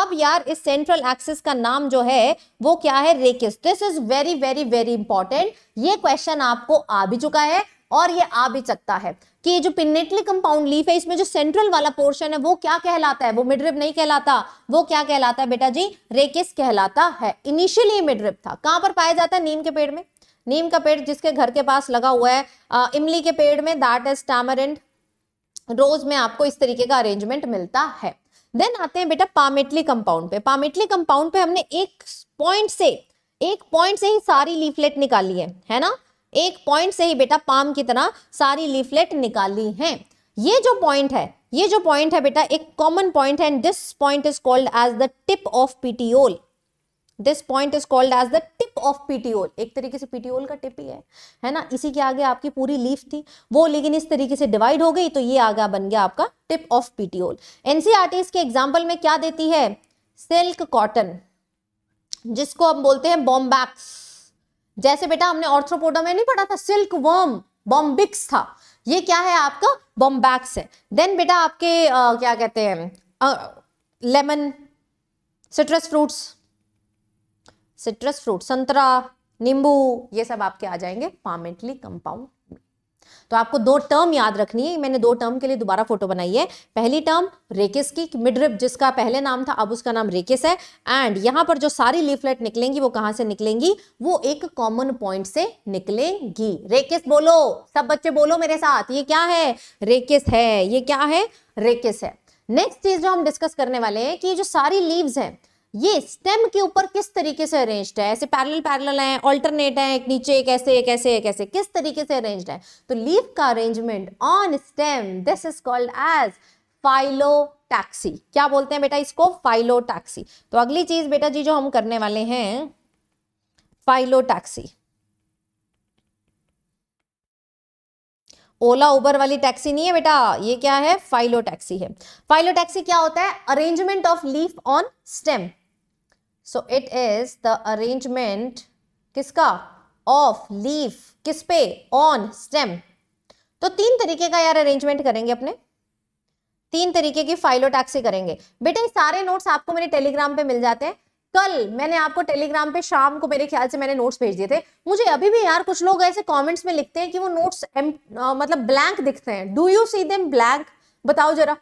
अब यार इस सेंट्रल एक्सिस का नाम जो है वो क्या है rachis this is very very very important ये क्वेश्चन आपको आ भी चुका है और ये आ भी सकता है कि ये जो पिनेटली कंपाउंड लीफ है इसमें जो सेंट्रल वाला पोर्शन है वो क्या कहलाता है वो मिड्रिप नहीं कहलाता वो क्या कहलाता है बेटा जी रेकिस कहलाता है इनिशियली मिड्रिप था कहां पर पाया जाता है नीम के पेड़ में नीम का पेड़ जिसके घर के पास लगा हुआ है आ, इमली के पेड़ में दैट इज टामरेंट रोज में आपको इस तरीके का अरेंजमेंट मिलता है देन आते हैं बेटा पामेटली कंपाउंड पे पामेटली कंपाउंड पे हमने एक पॉइंट से एक पॉइंट से ही सारी लीफलेट निकाली है है ना एक पॉइंट से ही बेटा पाम की तरह सारी लीफलेट निकाली हैं ये जो पॉइंट है ये जो पॉइंट है बेटा एक कॉमन पॉइंट है and this point is called as the tip of petiole this point is called as the tip of petiole एक तरीके से पीटीओल का टिप ही है है ना इसी के आगे आपकी पूरी लीफ थी वो लेकिन इस तरीके से डिवाइड हो गई तो ये आगे बन गया आपका टिप ऑफ पीटीओल एनसीआरटी के एग्जाम्पल में क्या देती है सिल्क कॉटन जिसको हम बोलते हैं बॉम्बैक्स जैसे बेटा हमने ऑर्थ्रोपोडा में नहीं पढ़ा था सिल्क वर्म बॉम्बिक्स था ये क्या है आपका बॉम्बैक्स है देन बेटा आपके आ, क्या कहते हैं lemon citrus fruits citrus fruit संतरा नींबू ये सब आपके आ जाएंगे पामेंटली कंपाउंड तो आपको दो टर्म याद रखनी है मैंने दो टर्म के लिए दोबारा फोटो बनाई है पहली टर्म रेकिस की मिडरिप जिसका पहले नाम था अब उसका नाम रेकेस है एंड यहाँ पर जो सारी लीफलेट निकलेंगी वो कहाँ से निकलेंगी वो एक कॉमन पॉइंट से निकलेंगी रेकिस बोलो सब बच्चे बोलो मेरे साथ ये क्या है रेकिस है ये क्या है रेकिस है नेक्स्ट चीज जो हम डिस्कस करने वाले हैं कि ये जो सारी लीव्स हैं ये स्टेम के ऊपर किस तरीके से अरेंज्ड है ऐसे पैरेलल पैरेलल हैं ऑल्टरनेट है एक नीचे एक ऐसे एक ऐसे एक ऐसे किस तरीके से अरेंज्ड है तो लीफ का arrangement on stem this is called as phyllotaxy क्या बोलते हैं बेटा इसको फाइलो टैक्सी तो अगली चीज बेटा जी जो हम करने वाले हैं फाइलो टैक्सी ओला उबर वाली टैक्सी नहीं है बेटा ये क्या है फाइलो टैक्सी है फाइलो टैक्सी क्या होता है arrangement of leaf on stem so it is the arrangement किसका ऑफ लीफ किस पे ऑन स्टेम तो तीन तरीके का यार अरेंजमेंट करेंगे अपने तीन तरीके की फाइलोटैक्सी करेंगे बेटे सारे नोट्स आपको मेरे टेलीग्राम पे मिल जाते हैं कल मैंने आपको टेलीग्राम पे शाम को मेरे ख्याल से मैंने नोट्स भेज दिए थे मुझे अभी भी यार कुछ लोग ऐसे कमेंट्स में लिखते हैं कि वो नोट्स मतलब ब्लैंक दिखते हैं do you see them blank बताओ जरा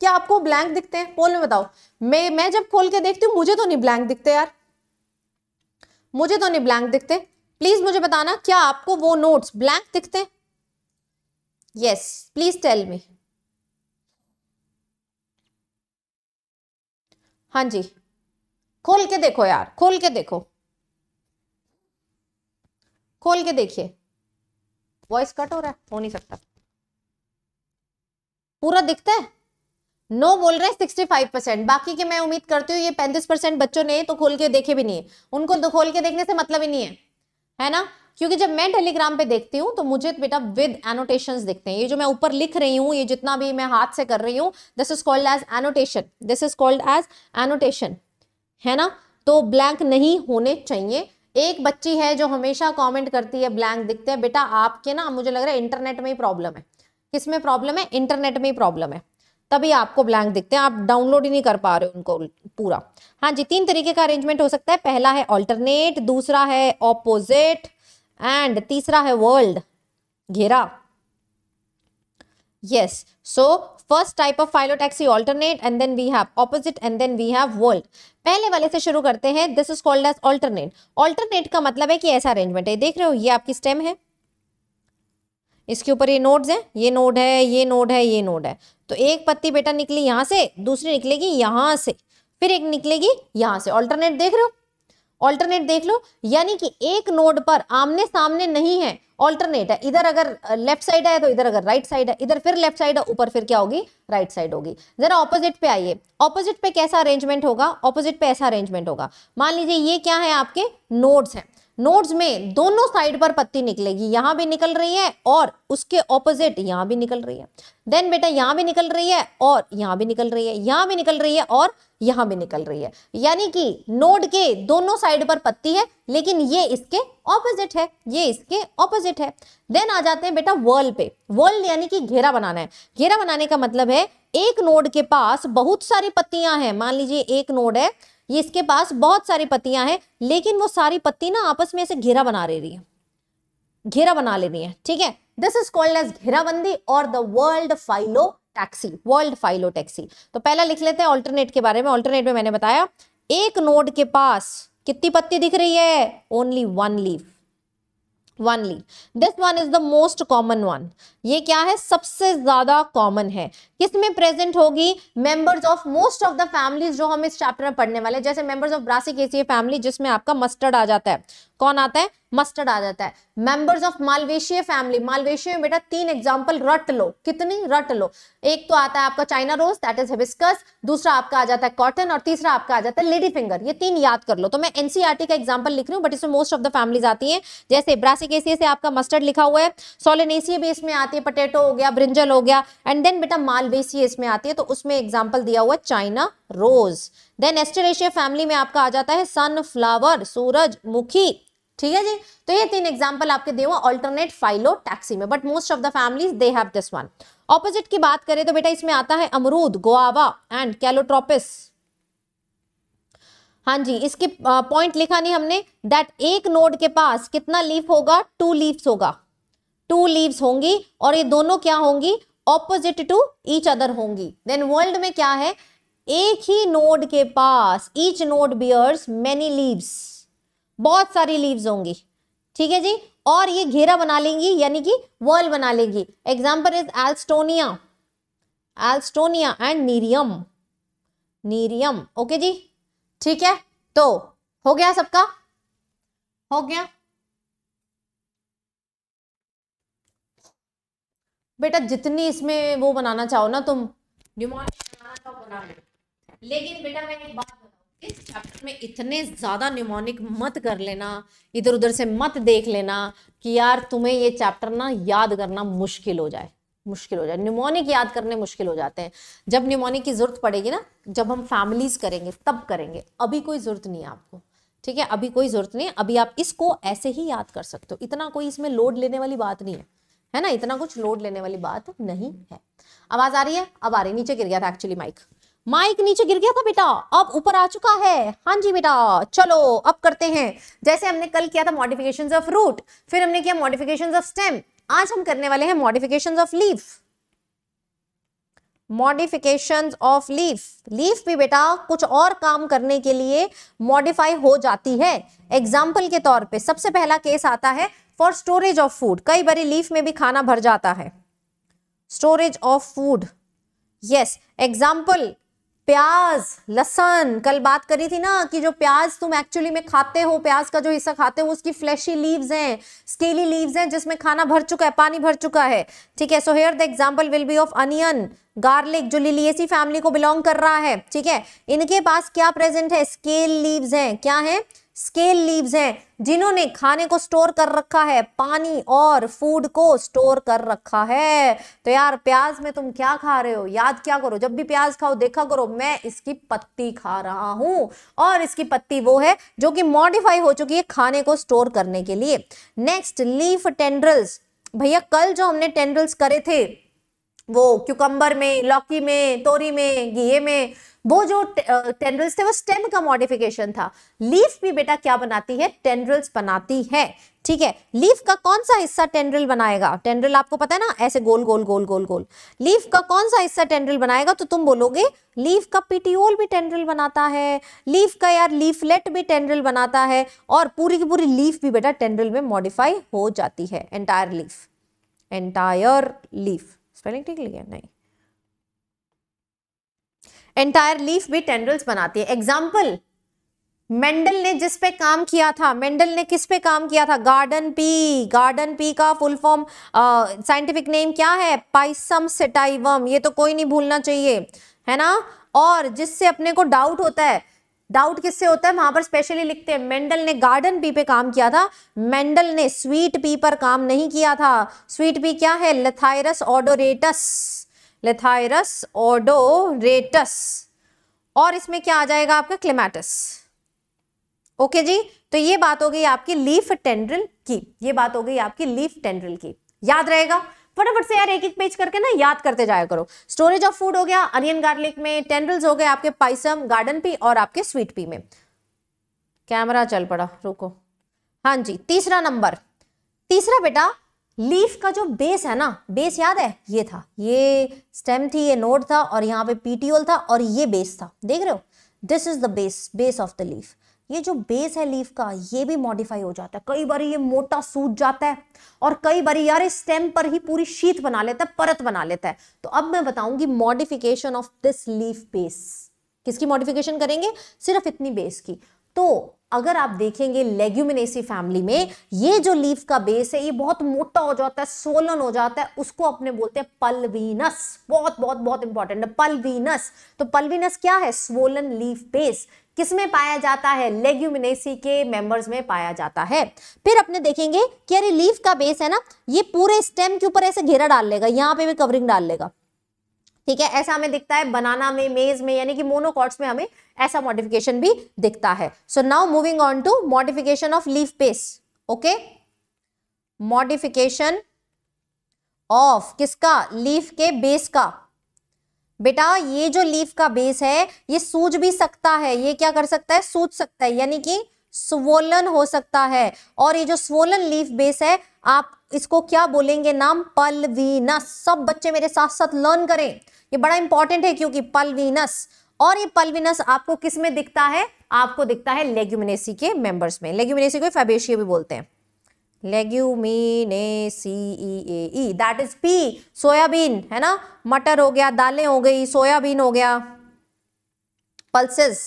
क्या आपको ब्लैंक दिखते हैं पोल में बताओ मैं मैं जब खोल के देखती हूँ मुझे तो नहीं ब्लैंक दिखते यार मुझे तो नहीं ब्लैंक दिखते प्लीज मुझे बताना क्या आपको वो नोट्स ब्लैंक दिखते यस प्लीज टेल मी हाँ जी खोल के देखो यार खोल के देखो खोल के देखिए वॉइस कट हो रहा है हो नहीं सकता पूरा दिखता है नो no बोल रहे हैं सिक्सटी फाइव परसेंट बाकी के मैं उम्मीद करती हूँ ये पैंतीस परसेंट बच्चों ने तो खोल के देखे भी नहीं है उनको तो खोल के देखने से मतलब ही नहीं है है ना क्योंकि जब मैं टेलीग्राम पे देखती हूँ तो मुझे बेटा विद एनोटेशन दिखते हैं ये जो मैं ऊपर लिख रही हूँ ये जितना भी मैं हाथ से कर रही हूँ this is called as annotation this is called as annotation है ना तो ब्लैंक नहीं होने चाहिए एक बच्ची है जो हमेशा कॉमेंट करती है ब्लैंक दिखते हैं बेटा आपके ना मुझे लग रहा है इंटरनेट में ही प्रॉब्लम है किस में प्रॉब्लम है इंटरनेट में ही प्रॉब्लम है तभी आपको ब्लैंक दिखते हैं आप डाउनलोड ही नहीं कर पा रहे उनको पूरा हाँ जी तीन तरीके का अरेंजमेंट हो सकता है पहला है ऑल्टरनेट दूसरा है ऑपोजिट एंड तीसरा है वर्ल्ड घेरा yes so first type of phyllotaxy alternate and then we have opposite and then we have whorled पहले वाले से शुरू करते हैं this is called as alternate alternate का मतलब है कि ऐसा अरेंजमेंट है देख रहे हो ये आपकी स्टेम है इसके ऊपर ये नोड्स हैं ये नोड है ये नोड है ये नोड है तो एक पत्ती बेटा निकली यहां से दूसरी निकलेगी यहां से फिर एक निकलेगी यहां से ऑल्टरनेट देख रहे हो ऑल्टरनेट देख लो यानी कि एक नोड पर आमने सामने नहीं है ऑल्टरनेट है इधर अगर लेफ्ट साइड है तो इधर अगर राइट right साइड है इधर फिर लेफ्ट साइड है ऊपर फिर क्या होगी राइट right साइड होगी जरा ऑपोजिट पे आइए ऑपोजिट पे कैसा अरेंजमेंट होगा ऑपोजिट पे ऐसा अरेंजमेंट होगा मान लीजिए ये क्या है आपके नोड्स हैं नोड्स में दोनों साइड पर पत्ती निकलेगी यहां भी निकल रही है और उसके ऑपोजिट यहां भी निकल रही है देन बेटा यहां भी निकल रही है और यहां भी निकल रही है यहां भी निकल रही है और यहां भी निकल रही है यानी कि नोड के दोनों साइड पर पत्ती है लेकिन ये इसके ऑपोजिट है ये इसके ऑपोजिट है देन आ जाते हैं बेटा वर्ल पे वर्ल यानी कि घेरा बनाना है घेरा बनाने का मतलब है एक नोड के पास बहुत सारी पत्तियां हैं मान लीजिए एक नोड है ये इसके पास बहुत सारी पत्तियां हैं लेकिन वो सारी पत्ती ना आपस में ऐसे घेरा बना ले रही है घेरा बना ले रही है ठीक है दिस इज कॉल्ड एज घेराबंदी और the whorled phyllotaxy whorled phyllotaxy तो पहला लिख लेते हैं ऑल्टरनेट के बारे में ऑल्टरनेट में मैंने बताया एक नोड के पास कितनी पत्ती दिख रही है only one leaf one leave this one is the most common one ये क्या है सबसे ज्यादा कॉमन है किस में प्रेजेंट होगी members of most of the families जो हम इस चैप्टर में पढ़ने वाले जैसे मेंबर्स ऑफ ब्रासिक फैमिली जिसमें आपका मस्टर्ड आ जाता है कौन आता है मस्टर्ड आ जाता है members of Malvaceae family Malvaceae में बेटा तीन एग्जांपल रट लो कितनी रट लो एक तो आता है आपका China rose that is hibiscus दूसरा आपका आ जाता है कॉटन और तीसरा आपका आ जाता है लेडी फिंगर ये तीन याद कर लो तो मैं एनसीआरटी e का एग्जाम्पल लिख रही हूँ बट इसमें मोस्ट ऑफ द फैमिलीज आती है जैसे ब्रासिकेसिया से आपका मस्टर्ड लिखा हुआ है सोलेनेसिया भी इसमें आती है पटेटो हो गया ब्रिंजल हो गया एंड देन बेटा मालवेसिया इसमें आती है तो उसमें एग्जाम्पल दिया हुआ है China rose then Asteraceae family में आपका आ जाता है सनफ्लावर सूरजमुखी ठीक है जी तो ये तीन एग्जाम्पल आपके दे हुए ऑल्टरनेट फाइलो टैक्सी में but most of the families they have this one opposite की बात करें तो बेटा इसमें आता है अमरूद गोआवा एंड कैलोट्रोपिस हाँ जी इसके पॉइंट लिखा नहीं हमने दैट एक नोड के पास कितना लीफ होगा टू लीव्स होगा टू लीव्स होंगी और ये दोनों क्या होंगी ऑपोजिट टू ईच अदर होंगी देन वर्ल्ड में क्या है एक ही नोड के पास each node bears many leaves बहुत सारी लीव्स होंगी ठीक है जी और ये घेरा बना लेंगी यानी कि वर्ल बना लेंगी example is Alstonia Alstonia and Nerium Nerium okay जी ठीक है तो हो गया सबका हो गया बेटा जितनी इसमें वो बनाना चाहो ना तुम न्यूमोनिक बनाना चाहो तो बना लेकिन बेटा मैं एक बात इस चैप्टर में इतने ज़्यादा निमोनिक मत कर लेना इधर उधर से मत देख लेना कि यार तुम्हें ये चैप्टर ना याद करना मुश्किल हो जाए मुश्किल हो जाए निमोनिक याद करने मुश्किल हो जाते हैं जब निमोनिक की ज़रूरत पड़ेगी ना जब हम फैमिलीज करेंगे तब करेंगे अभी कोई ज़रूरत नहीं है आपको ठीक है अभी कोई ज़रूरत नहीं अभी आप इसको ऐसे ही याद कर सकते हो इतना कोई इसमें लोड लेने वाली बात नहीं है है ना इतना कुछ लोड लेने वाली बात नहीं है आवाज़ आ रही है अब आ रही नीचे गिर गया था एक्चुअली माइक माइक नीचे गिर गया था बेटा अब ऊपर आ चुका है हाँ जी बेटा चलो अब करते हैं जैसे हमने कल किया था मॉडिफिकेशन ऑफ रूट फिर हमने किया मॉडिफिकेशन ऑफ स्टेम आज हम करने वाले हैं modification of leaf modification of leaf leaf भी बेटा कुछ और काम करने के लिए मॉडिफाई हो जाती है एग्जाम्पल के तौर पे सबसे पहला केस आता है फॉर स्टोरेज ऑफ फूड कई बार लीफ में भी खाना भर जाता है storage of food yes example प्याज लसन कल बात करी थी ना कि जो प्याज तुम एक्चुअली में खाते हो प्याज का जो हिस्सा खाते हो उसकी फ्लैशी लीव्स हैं स्केली लीव्स हैं जिसमें खाना भर चुका है पानी भर चुका है ठीक है so here the example will be of onion garlic जो लिलियसी फैमिली को बिलोंग कर रहा है ठीक है इनके पास क्या प्रेजेंट है स्केल लीव्स हैं क्या है स्केल लीव्स हैं जिन्होंने खाने को स्टोर कर रखा है पानी और फूड को स्टोर कर रखा है तो यार प्याज में तुम क्या खा रहे हो याद क्या करो जब भी प्याज खाओ देखा करो मैं इसकी पत्ती खा रहा हूं और इसकी पत्ती वो है जो कि मॉडिफाई हो चुकी है खाने को स्टोर करने के लिए नेक्स्ट लीफ टेंड्रल्स भैया कल जो हमने टेंड्रल्स करे थे वो क्यूकम्बर में लौकी में तोरी में घिये में वो जो टेंड्रल्स थे वो स्टेम का मॉडिफिकेशन था लीफ भी बेटा क्या बनाती है टेंड्रल्स बनाती है ठीक है लीफ का कौन सा हिस्सा टेंड्रल बनाएगा टेंड्रल आपको पता है ना ऐसे गोल गोल गोल गोल गोल लीफ का कौन सा हिस्सा टेंड्रल बनाएगा तो तुम बोलोगे लीफ का पिटियोल भी टेंड्रल बनाता है लीफ का यार लीफलेट भी टेंड्रल बनाता है और पूरी की पूरी लीफ भी बेटा टेंड्रल में मॉडिफाई हो जाती है entire leaf entire leaf spelling ठीक लिखी है नहीं एंटायर लीफ भी टेंडल्स बनाती है एग्जाम्पल मेंडल ने जिस पे काम किया था मेंडल ने किस पे काम किया था गार्डन पी गार्डन पी का फुल फॉर्म साइंटिफिक नेम क्या है पाइसम सेटाइवम ये तो कोई नहीं भूलना चाहिए है ना और जिससे अपने को डाउट होता है डाउट किससे होता है वहां पर स्पेशली लिखते हैं मेंडल ने गार्डन पी पे काम किया था मेंडल ने स्वीट पी पर काम नहीं किया था स्वीट पी क्या है लेथायरस ऑडोरेटस लेथायरस ऑडोरेटस और इसमें क्या आ जाएगा आपका क्लेमेटस ओके जी तो ये बात हो गई आपकी लीफ टेंड्रिल की ये बात हो गई आपकी लीफ टेंड्रिल की याद रहेगा फटाफट से यार एक एक पेज करके ना याद करते जाया करो स्टोरेज ऑफ फूड हो गया अनियन गार्लिक में टेंडल्स हो गए आपके पाइसम गार्डन पी और आपके स्वीट पी में कैमरा चल पड़ा रुको हाँ जी तीसरा नंबर तीसरा बेटा लीफ का जो बेस है ना बेस याद है ये था ये स्टेम थी ये नोड था और यहाँ पे पीटीओल था और ये बेस था देख रहे हो this is the base base of the leaf ये जो बेस है लीफ का ये भी मॉडिफाई हो जाता है कई बार ये मोटा सूज जाता है और कई बार यार स्टेम पर ही पूरी शीत बना लेता है परत बना लेता है तो अब मैं बताऊंगी modification of this leaf base किसकी मॉडिफिकेशन करेंगे सिर्फ इतनी बेस की तो अगर आप देखेंगे लेग्यूमिनेसी फैमिली में ये जो लीफ का बेस है ये बहुत मोटा हो जाता है सोलन हो जाता है उसको अपने बोलते हैं पलवीनस बहुत बहुत बहुत इंपॉर्टेंट है पलवीनस तो पलवीनस क्या है स्वोलन लीफ बेस किस में पाया जाता है लेग्यूमिनेसी के मेंबर्स में पाया जाता है फिर अपने देखेंगे कि अरे लीफ का बेस है ना ये पूरे स्टेम के ऊपर ऐसे घेरा डाल लेगा यहाँ पे भी कवरिंग डाल लेगा ठीक है ऐसा हमें दिखता है बनाना में मेज में यानी कि मोनोकॉट्स में हमें ऐसा मॉडिफिकेशन भी दिखता है so now moving on to modification of leaf base okay modification of किसका लीफ के बेस का बेटा ये जो लीफ का बेस है ये सूज भी सकता है ये क्या कर सकता है सूज सकता है यानी कि स्वोलन हो सकता है और ये जो स्वोलन लीफ बेस है आप इसको क्या बोलेंगे नाम पलवीनस सब बच्चे मेरे साथ साथ लर्न करें ये बड़ा इंपॉर्टेंट है क्योंकि पलवीनस और ये पलविनस आपको किस में दिखता है आपको दिखता है लेग्यूमिनेसी के मेंबर्स में लेग्यूमिनेसी को फैबेशिया भी बोलते हैं ई दैट इज पी सोयाबीन है ना मटर हो गया दालें हो गई सोयाबीन हो गया पल्सेस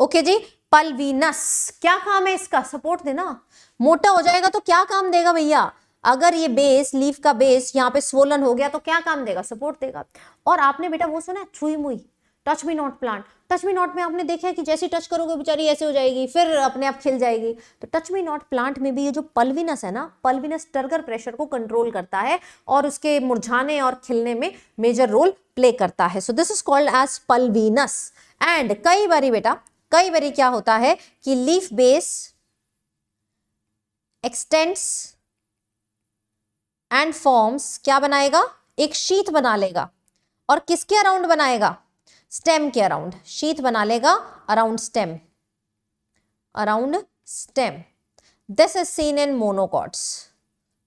ओके जी पलवीनस क्या काम है इसका सपोर्ट देना मोटा हो जाएगा तो क्या काम देगा भैया अगर ये बेस लीफ का बेस यहाँ पे स्वोलन हो गया तो क्या काम देगा सपोर्ट देगा और आपने बेटा वो सुना छुई मुई touch me not plant touch me not में आपने देखा है कि जैसे टच करोगे बेचारी ऐसे हो जाएगी फिर अपने आप खिल जाएगी तो टच मी नॉट प्लांट में भी ये जो पल्विनस है ना पल्विनस टर्गर प्रेशर को कंट्रोल करता है और उसके मुरझाने और खिलने में मेजर रोल प्ले करता है so this is called as pulvinus and कई बारी बेटा कई बारी क्या होता है कि leaf base extends and forms क्या बनाएगा एक शीत बना लेगा और किसके अराउंड बनाएगा स्टेम के अराउंड शीत बना लेगा around stem around stem this is seen in monocots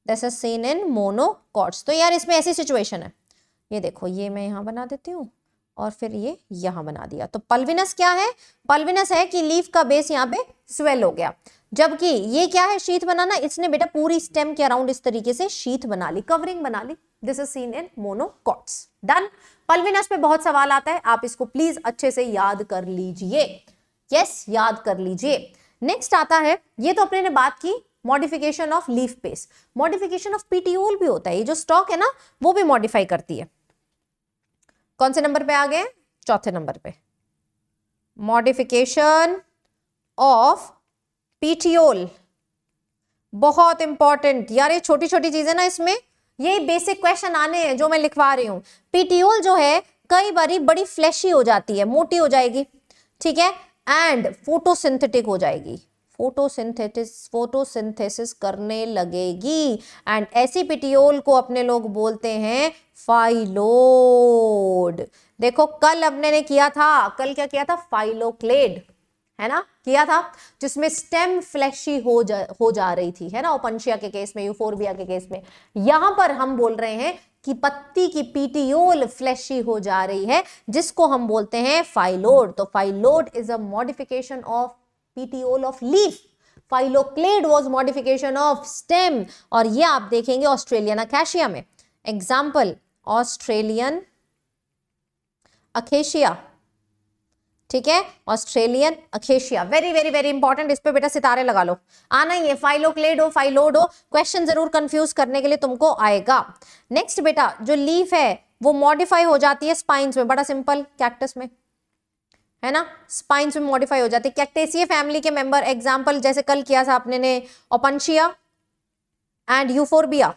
this is seen in monocots तो यार इसमें ऐसी सिचुएशन है ये देखो ये मैं यहां बना देती हूँ और फिर ये यहां बना दिया तो पल्विनस क्या है पल्विनस है कि लीफ का बेस यहाँ पे स्वेल हो गया जबकि ये क्या है शीत बनाना इसने बेटा पूरी स्टेम के अराउंड इस तरीके से शीत बना ली कवरिंग बना ली this is seen in monocots done pulvinus पे बहुत सवाल आता है आप इसको प्लीज अच्छे से याद कर लीजिए यस याद कर लीजिए नेक्स्ट आता है ये तो अपने ने बात की modification of leaf base modification of petiole भी होता है ये जो स्टॉक है ना वो भी मॉडिफाई करती है कौन से नंबर पे आ गए चौथे नंबर पे मॉडिफिकेशन ऑफ पीटीओल बहुत इंपॉर्टेंट यार ये छोटी छोटी चीजें ना इसमें ये बेसिक क्वेश्चन आने हैं जो मैं लिखवा रही हूँ पीटीओल जो है कई बार बड़ी फ्लैशी हो जाती है मोटी हो जाएगी ठीक है एंड फोटोसिंथेटिक हो जाएगी फोटोसिंथेटिस फोटोसिंथेसिस करने लगेगी एंड ऐसी पिटियोल को अपने लोग बोलते हैं फाइलोड देखो कल अपने ने किया था कल क्या किया था फाइलोक्लेड है ना किया था जिसमें स्टेम फ्लैशी हो जा हो जा रही थी है ना ओपनशिया के केस में यूफोरबिया के केस में यहां पर हम बोल रहे हैं कि पत्ती की पीटीओल फ्लैशी हो जा रही है जिसको हम बोलते हैं फाइलोड तो phyllode is a modification of petiole of leaf phylloclade was modification of stem और ये आप देखेंगे ऑस्ट्रेलियन अकेशिया में एग्जाम्पल ऑस्ट्रेलियन अकेशिया ठीक है Australian acacia very very very important इस पे बेटा सितारे लगा लो आना ही है फाइलोक्लेड हो फाइलोड हो क्वेश्चन जरूर कंफ्यूज करने के लिए तुमको आएगा नेक्स्ट बेटा जो लीफ है वो मॉडिफाई हो जाती है स्पाइंस में बड़ा सिंपल कैक्टस में है ना स्पाइंस में मॉडिफाई हो जाती है कैक्टेसिय फैमिली के मेंबर एग्जाम्पल जैसे कल किया था आपने ने Opuntia and Euphorbia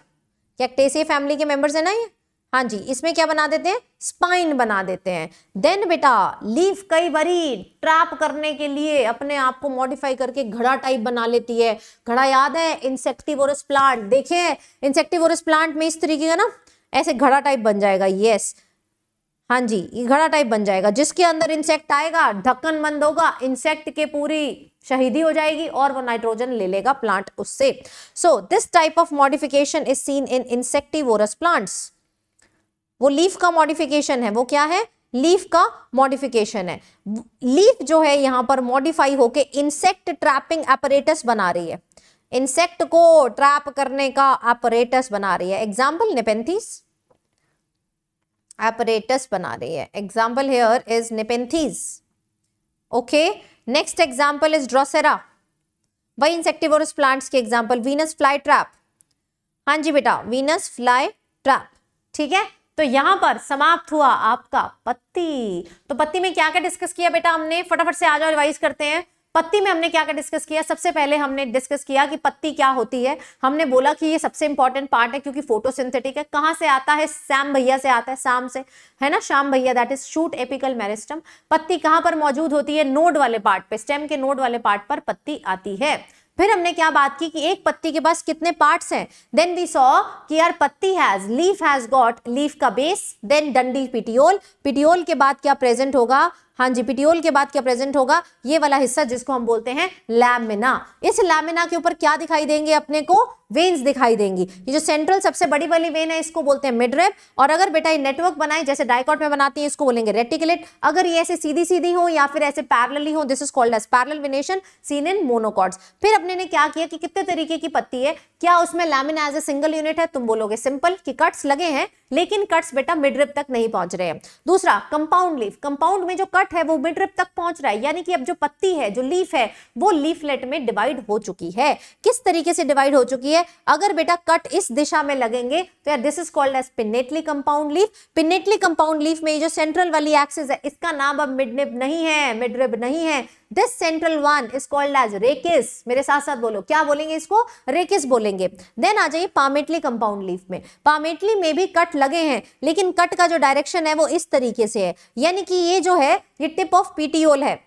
Cactaceae family के मेंबर्स है ना ये हाँ जी इसमें क्या बना देते हैं स्पाइन बना देते हैं देन बेटा लीफ कई बारी ट्रैप करने के लिए अपने आप को मॉडिफाई करके घड़ा टाइप बना लेती है घड़ा याद है इंसेक्टिवोरस प्लांट देखिए इंसेक्टिवोरस प्लांट में इस तरीके का ना ऐसे घड़ा टाइप बन जाएगा यस हाँ जी ये घड़ा टाइप बन जाएगा जिसके अंदर इंसेक्ट आएगा ढक्कन बंद होगा इंसेक्ट के पूरी शहीदी हो जाएगी और वो नाइट्रोजन ले लेगा प्लांट उससे so this type of modification is seen in insectivorous plants वो लीफ का मॉडिफिकेशन है वो क्या है लीफ का मॉडिफिकेशन है लीफ जो है यहाँ पर मॉडिफाई होके इंसेक्ट ट्रैपिंग एपरेटस बना रही है इंसेक्ट को ट्रैप करने का एपरेटस बना रही है एग्जाम्पल निपेंथिस एपरेटस बना रही है example here is Nepenthes okay next example is Drosera वही इंसेक्टिवोरस प्लांट्स के एग्जाम्पल वीनस फ्लाई ट्रैप हाँ जी बेटा वीनस फ्लाई ट्रैप ठीक है तो यहां पर समाप्त हुआ आपका पत्ती तो पत्ती में क्या क्या डिस्कस किया बेटा हमने फटाफट से आ जाओ रिवाइज करते हैं पत्ती में हमने क्या क्या डिस्कस किया सबसे पहले हमने डिस्कस किया कि पत्ती क्या होती है हमने बोला कि ये सबसे इंपॉर्टेंट पार्ट है क्योंकि फोटोसिंथेटिक है कहां से आता है श्याम भैया से आता है शाम से है ना शाम भैया that is shoot apical meristem पत्ती कहां पर मौजूद होती है नोड वाले पार्ट पे स्टेम के नोड वाले पार्ट पर पत्ती आती है फिर हमने क्या बात की कि एक पत्ती के पास कितने पार्ट्स हैं देन वी सॉ कि यार पत्ती has leaf has got leaf का बेस देन डंडी पिटियोल पिटियोल के बाद क्या प्रेजेंट होगा हाँ जी पिटियोल के बाद क्या प्रेजेंट होगा ये वाला हिस्सा जिसको हम बोलते हैं लैमिना इस लैमिना के ऊपर क्या दिखाई देंगे अपने को वेन्स दिखाई देंगी ये जो सेंट्रल सबसे बड़ी वाली वेन है इसको बोलते हैं मिडरेप और अगर बेटा ये नेटवर्क बनाए जैसे डायकॉट में बनाती है इसको बोलेंगे रेटिकुलेट अगर ये ऐसे सीधी सीधी हो या फिर ऐसे पैरल हो this is called as parallel venation seen in monocots फिर अपने ने क्या किया कि कितने तरीके की पत्ती है क्या उसमें lamina as a single unit है तुम बोलोगे सिंपल कि कट्स लगे हैं लेकिन कट्स बेटा मिडरेप तक नहीं पहुंच रहे हैं दूसरा कंपाउंड लीफ कंपाउंड में जो कट कट है वो मिड रिप तक पहुंच रहा है यानी कि अब जो पत्ती है जो लीफ है वो लीफलेट में डिवाइड हो चुकी है किस तरीके से डिवाइड हो चुकी है अगर बेटा कट इस दिशा में लगेंगे तो यार this is called as pinnately compound leaf pinnately compound leaf में जो सेंट्रल वाली एक्सिस है इसका नाम अब मिड नहीं है मिड नहीं है this central one is called as rachis मेरे साथ साथ बोलो क्या बोलेंगे इसको रेकिस बोलेंगे देन आ जाइए पामेटली कंपाउंड लीफ में पामेटली में भी कट लगे हैं लेकिन कट का जो डायरेक्शन है वो इस तरीके से है यानी कि ये जो है ये टिप ऑफ पीटीओल है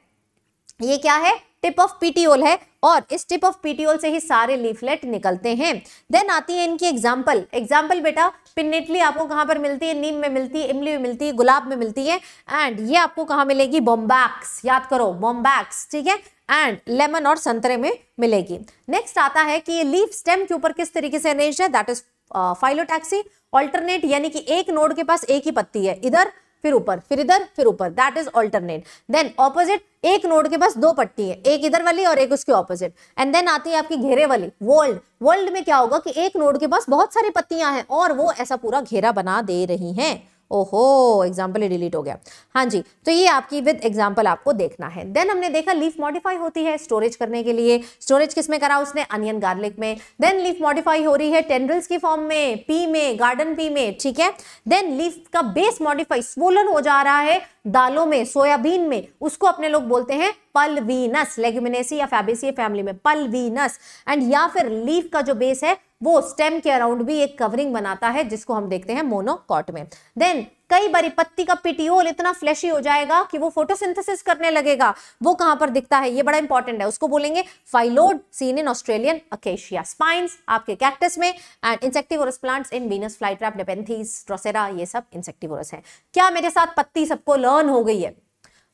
ये क्या है टिप ऑफ पीटीओल है और इस टिप ऑफ पीटीओल से ही सारे लीफलेट निकलते हैं देन आती है इनकी एग्जाम्पल एग्जाम्पल बेटा पिनेटली आपको कहाँ पर मिलती है नीम में मिलती है इमली में मिलती है गुलाब में मिलती है एंड ये आपको कहाँ मिलेगी बॉम्बैक्स याद करो बॉम्बैक्स ठीक है एंड लेमन और संतरे में मिलेगी नेक्स्ट आता है कि ये लीफ स्टेम के ऊपर किस तरीके से अरेंज है दैट इज फाइलोटैक्सी ऑल्टरनेट यानी कि एक नोड के पास एक ही पत्ती है इधर फिर ऊपर फिर इधर फिर ऊपर that is alternate then opposite एक नोड के पास दो पट्टी है एक इधर वाली और एक उसके ऑपोजिट एंड देन आती है आपकी घेरे वाली वर्ल्ड वर्ल्ड में क्या होगा कि एक नोड के पास बहुत सारी पत्तियां हैं और वो ऐसा पूरा घेरा बना दे रही हैं ओहो एग्जाम्पल ये डिलीट हो गया हाँ जी तो ये आपकी विद एग्जाम्पल आपको देखना है देन हमने देखा लीफ मॉडिफाई होती है स्टोरेज करने के लिए स्टोरेज किस में करा उसने अनियन गार्लिक में देन लीफ मॉडिफाई हो रही है टेंडल्स की फॉर्म में पी में गार्डन पी में ठीक है देन लीफ का बेस मॉडिफाई स्वोलन हो जा रहा है दालों में सोयाबीन में उसको अपने लोग बोलते हैं पलवीनस लेगमिनेसी या फैबेसी फैमिली में पलवीनस एंड या फिर लीफ का जो बेस है वो स्टेम के अराउंड भी एक कवरिंग बनाता है जिसको हम देखते हैं मोनोकॉट में देन कई बारी पत्ती का पिटियोल इतना फ्लैशी हो जाएगा कि वो फोटोसिंथेसिस करने लगेगा वो कहां पर दिखता है ये बड़ा इंपॉर्टेंट है उसको बोलेंगे phyllode seen in Australian acacia spines आपके कैक्टस में and insectivorous plants in Venus flytrap Nepenthes Drosera ये सब इंसेक्टिवोरस है क्या मेरे साथ पत्ती सबको लर्न हो गई है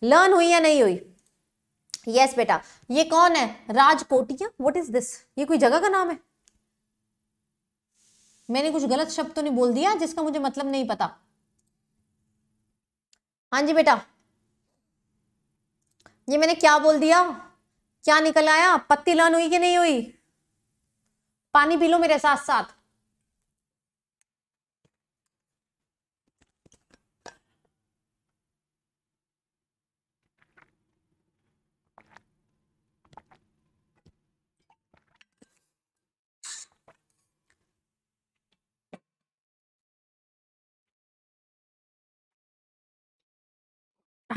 लर्न हुई या नहीं हुई यस yes, बेटा ये कौन है राजकोटिया वट इज दिस ये कोई जगह का नाम है मैंने कुछ गलत शब्द तो नहीं बोल दिया जिसका मुझे मतलब नहीं पता हाँ जी बेटा ये मैंने क्या बोल दिया क्या निकल आया पत्ती लर्न हुई कि नहीं हुई पानी पी लो मेरे साथ साथ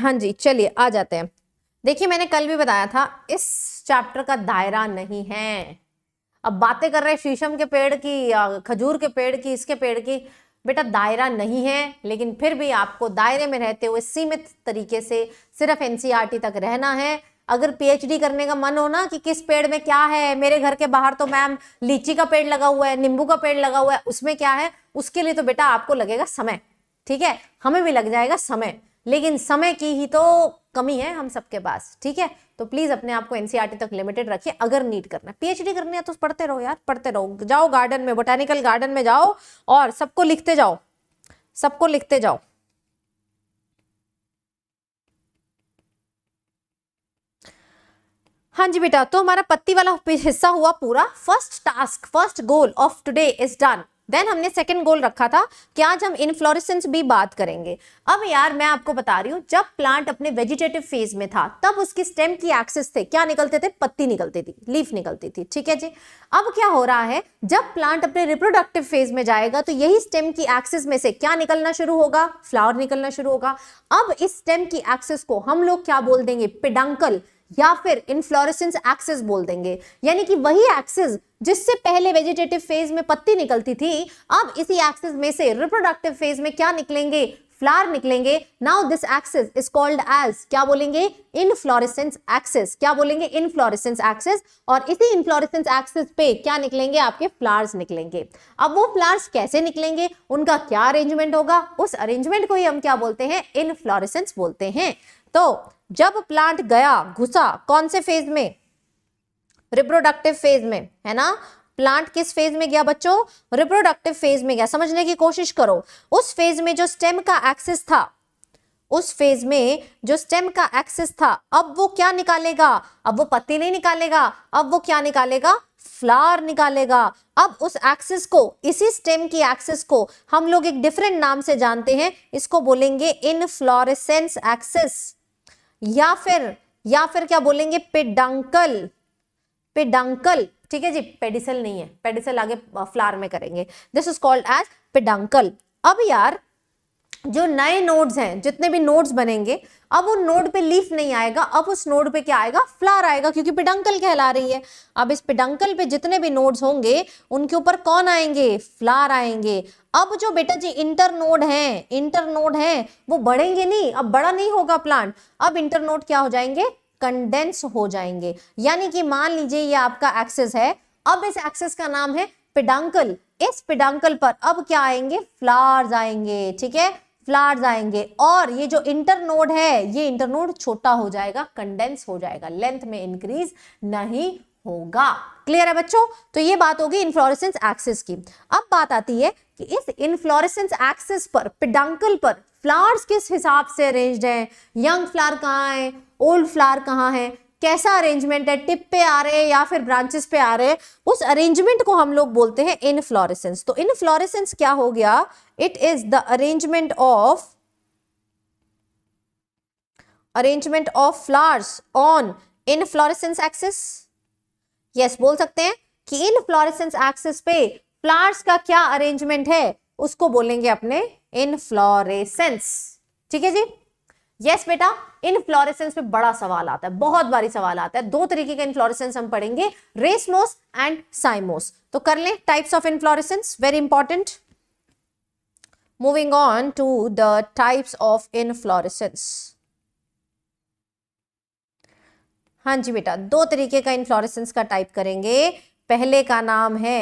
हाँ जी चलिए आ जाते हैं देखिए मैंने कल भी बताया था इस चैप्टर का दायरा नहीं है अब बातें कर रहे हैं शीशम के पेड़ की या खजूर के पेड़ की इसके पेड़ की बेटा दायरा नहीं है लेकिन फिर भी आपको दायरे में रहते हुए सीमित तरीके से सिर्फ एनसीईआरटी e तक रहना है अगर पीएचडी करने का मन हो ना कि किस पेड़ में क्या है मेरे घर के बाहर तो मैम लीची का पेड़ लगा हुआ है नींबू का पेड़ लगा हुआ है उसमें क्या है उसके लिए तो बेटा आपको लगेगा समय ठीक है हमें भी लग जाएगा समय लेकिन समय की ही तो कमी है हम सबके पास ठीक है तो प्लीज़ अपने आप को एनसीईआरटी e तक लिमिटेड रखिए अगर नीट करना है पीएचडी करनी है तो पढ़ते रहो यार पढ़ते रहो जाओ गार्डन में बोटानिकल गार्डन में जाओ और सबको लिखते जाओ सबको लिखते जाओ हाँ जी बेटा तो हमारा पत्ती वाला हिस्सा हुआ पूरा first task first goal of today is done then हमने सेकेंड गोल रखा था कि आज हम इनफ्लोरेसेंस भी बात करेंगे अब यार मैं आपको बता रही हूँ जब प्लांट अपने वेजिटेटिव फेज में था तब उसकी स्टेम की एक्सेस थे क्या निकलते थे पत्ती निकलती थी लीफ निकलती थी ठीक है जी अब क्या हो रहा है जब प्लांट अपने रिप्रोडक्टिव फेज में जाएगा तो यही स्टेम की एक्सेस में से क्या निकलना शुरू होगा फ्लावर निकलना शुरू होगा अब इस स्टेम की एक्सेस को हम लोग क्या बोल देंगे पिडंकल या फिर इनफ्लोरेसेंस एक्सेस बोल देंगे यानी कि वही एक्सेस जिससे पहले वेजिटेटिव फेज में पत्ती निकलती थी अब इसी एक्सेस में से रिप्रोडक्टिव फेज में क्या निकलेंगे फ्लावर निकलेंगे now this axis is called as क्या बोलेंगे इनफ्लोरेसेंस एक्सेस क्या बोलेंगे इनफ्लोरेसेंस एक्सेस और इसी इनफ्लोरेसेंस एक्सेस पे क्या निकलेंगे आपके फ्लावर्स निकलेंगे अब वो फ्लावर्स कैसे निकलेंगे उनका क्या अरेंजमेंट होगा उस अरेंजमेंट को ही हम क्या बोलते हैं इनफ्लोरेसेंस बोलते हैं तो जब प्लांट गया घुसा कौन से फेज में रिप्रोडक्टिव फेज में है ना प्लांट किस फेज में गया बच्चों रिप्रोडक्टिव फेज में गया समझने की कोशिश करो उस फेज में जो स्टेम का एक्सेस था उस फेज में जो स्टेम का एक्सेस था अब वो क्या निकालेगा अब वो पत्ती नहीं निकालेगा अब वो क्या निकालेगा फ्लावर निकालेगा अब उस एक्सेस को इसी स्टेम की एक्सेस को हम लोग एक डिफरेंट नाम से जानते हैं इसको बोलेंगे इन एक्सेस या फिर या फिर क्या बोलेंगे पेडंकल पेडंकल ठीक है जी पेडिसल नहीं है पेडिसल आगे फ्लावर में करेंगे this is called as peduncle अब यार जो नए नोड्स हैं जितने भी नोड्स बनेंगे अब उन नोड पे लीफ नहीं आएगा अब उस नोड पे क्या आएगा फ्लावर आएगा क्योंकि पिडंकल कहला रही है अब इस पिडंकल पे जितने भी नोड्स होंगे उनके ऊपर कौन आएंगे फ्लावर आएंगे अब जो बेटा जी इंटरनोड इंटर इंटरनोड है वो बढ़ेंगे नहीं अब बड़ा नहीं होगा प्लांट अब इंटरनोड क्या हो जाएंगे कंडेंस हो जाएंगे यानी कि मान लीजिए ये आपका एक्सेस है अब इस एक्सेस का नाम है पिडांकल इस पिडांकल पर अब क्या आएंगे फ्लावर्स आएंगे ठीक है फ्लावर्स आएंगे और ये जो इंटर नोड है ये इंटरनोड छोटा हो जाएगा कंडेंस हो जाएगा लेंथ में इंक्रीज नहीं होगा क्लियर है बच्चों तो ये बात होगी इन्फ्लोरेसेंस एक्सिस की अब बात आती है कि इस इन्फ्लोरेसेंस एक्सिस पर पिडंकल पर फ्लावर्स किस हिसाब से अरेंज्ड हैं यंग फ्लावर कहाँ है ओल्ड फ्लावर कहाँ है कैसा अरेंजमेंट है टिप पे आ रहे हैं या फिर ब्रांचेस पे आ रहे हैं उस अरेंजमेंट को हम लोग बोलते हैं इनफ्लोरेसेंस तो इनफ्लोरेसेंस क्या हो गया it is the arrangement of arrangement of flowers on inflorescence axis yes yes, बोल सकते हैं कि इन फ्लोरेसेंस एक्सिस पे फ्लावर्स का क्या अरेंजमेंट है उसको बोलेंगे अपने इन फ्लोरेसेंस ठीक है जी यस yes, बेटा इन फ्लोरेसेंस पे बड़ा सवाल आता है बहुत बारी सवाल आता है दो तरीके के इनफ्लोरेसेंस हम पढ़ेंगे रेसमोस एंड साइमोस तो कर लें types of inflorescence very important moving on to the types of inflorescence हाँ जी बेटा दो तरीके का इन्फ्लोरेसेंस का टाइप करेंगे पहले का नाम है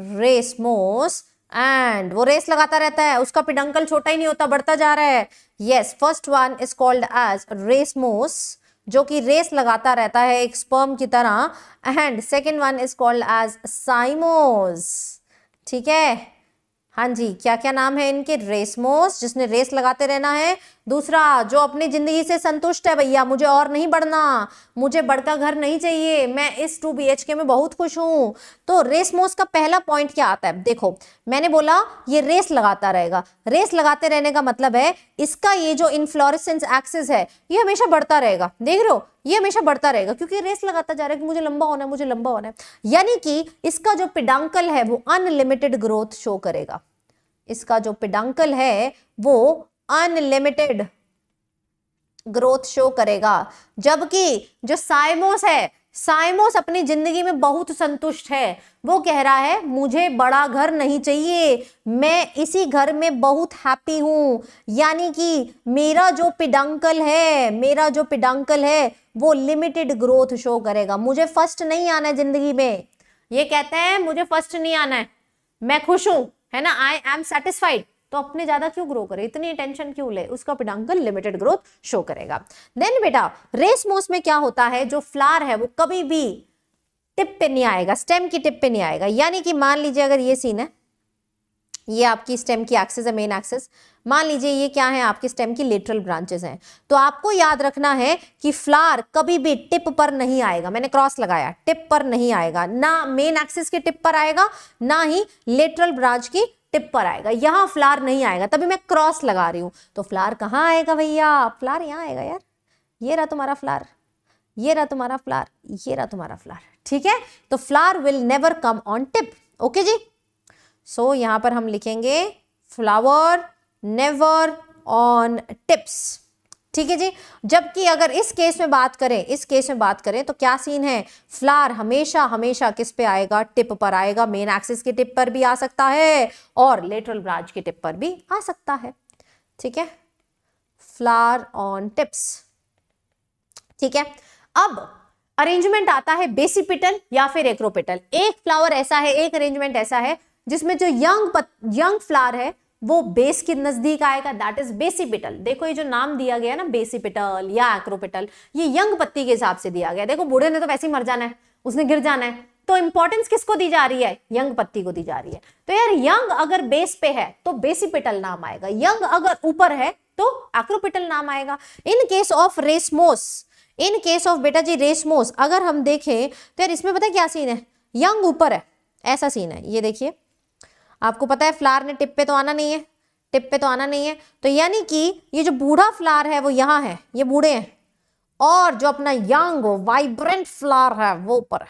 रेसमोस एंड वो रेस लगाता रहता है उसका पिडंकल छोटा ही नहीं होता बढ़ता जा रहा है yes first one is called as racemose जो कि रेस लगाता रहता है एक स्पर्म की तरह and second one is called as cymose ठीक है हाँ जी क्या क्या नाम है इनके रेसमोस जिसने रेस लगाते रहना है दूसरा जो अपनी जिंदगी से संतुष्ट है भैया मुझे और नहीं बढ़ना मुझे बढ़ता घर नहीं चाहिए मैं इस टू बी में बहुत खुश हूँ तो रेस मोस का पहला पॉइंट क्या आता है देखो मैंने बोला ये रेस लगाता रहेगा रेस लगाते रहने का मतलब है इसका ये जो इन्फ्लोरेसेंस एक्सेस है ये हमेशा बढ़ता रहेगा देख रहे हो ये हमेशा बढ़ता रहेगा क्योंकि रेस लगाता जा रहा है कि मुझे लंबा होना है मुझे लंबा होना है यानी कि इसका जो पिडांकल है वो अनलिमिटेड ग्रोथ शो करेगा इसका जो पिडांकल है वो अनलिमिटेड ग्रोथ शो करेगा जबकि जो साइमोस है साइमोस अपनी जिंदगी में बहुत संतुष्ट है वो कह रहा है मुझे बड़ा घर नहीं चाहिए मैं इसी घर में बहुत हैप्पी हूँ यानी कि मेरा जो पिडंकल है मेरा जो पिडंकल है वो लिमिटेड ग्रोथ शो करेगा मुझे फर्स्ट नहीं आना है जिंदगी में ये कहते हैं मुझे फर्स्ट नहीं आना है मैं खुश हूँ है ना आई एम सेटिस्फाइड तो अपने ज्यादा क्यों ग्रो करे इतनी टेंशन क्यों ले उसका पिडांकल लिमिटेड ग्रोथ शो करेगा देन बेटा रेस मोस में क्या होता है जो फ्लार है वो कभी भी टिप पे नहीं आएगा स्टेम की टिप पे नहीं आएगा यानी कि मान लीजिए अगर ये सीन है ये आपकी स्टेम की एक्सेस है मेन एक्सेस मान लीजिए ये क्या है आपके स्टेम की लेटरल ब्रांचेस हैं तो आपको याद रखना है कि फ्लावर कभी भी टिप पर नहीं आएगा मैंने क्रॉस लगाया टिप पर नहीं आएगा ना मेन एक्सेस के टिप पर आएगा ना ही लेटरल ब्रांच की टिप पर आएगा यहां फ्लार नहीं आएगा तभी मैं क्रॉस लगा रही हूँ तो फ्लार कहां आएगा भैया फ्लार यहां आएगा यार ये रहा तुम्हारा फ्लार ये रहा तुम्हारा फ्लार ये रहा तुम्हारा फ्लार ठीक है तो flower will never come on tip okay जी सो so, यहां पर हम लिखेंगे फ्लावर नेवर ऑन टिप्स ठीक है जी जबकि अगर इस केस में बात करें इस केस में बात करें तो क्या सीन है फ्लार हमेशा हमेशा किस पे आएगा टिप पर आएगा मेन एक्सिस के टिप पर भी आ सकता है और लेटरल ब्रांच के टिप पर भी आ सकता है ठीक है फ्लार ऑन टिप्स ठीक है अब अरेंजमेंट आता है बेसिपिटल या फिर एक्रोपिटल एक फ्लावर ऐसा है एक अरेंजमेंट ऐसा है जिसमें जो यंग पत, यंग फ्लावर है वो बेस के नज़दीक आएगा दैट इज बेसिपिटल देखो ये जो नाम दिया गया ना बेसिपिटल या एक्रोपिटल ये यंग पत्ती के हिसाब से दिया गया देखो बूढ़े ने तो वैसे ही मर जाना है उसने गिर जाना है तो इंपॉर्टेंस किसको दी जा रही है यंग पत्ती को दी जा रही है तो यार यंग अगर बेस पे है तो बेसिपिटल नाम आएगा यंग अगर ऊपर है तो एक्रोपिटल नाम आएगा in case of racemose in case of बेटा जी रेसमोस अगर हम देखें तो यार इसमें पता क्या सीन है यंग ऊपर है ऐसा सीन है ये देखिए आपको पता है फ्लार ने टिप पे तो आना नहीं है टिप पे तो आना नहीं है तो यानी कि ये जो बूढ़ा फ्लार है वो यहाँ है ये बूढ़े हैं और जो अपना यंग वाइब्रेंट फ्लार है वो ऊपर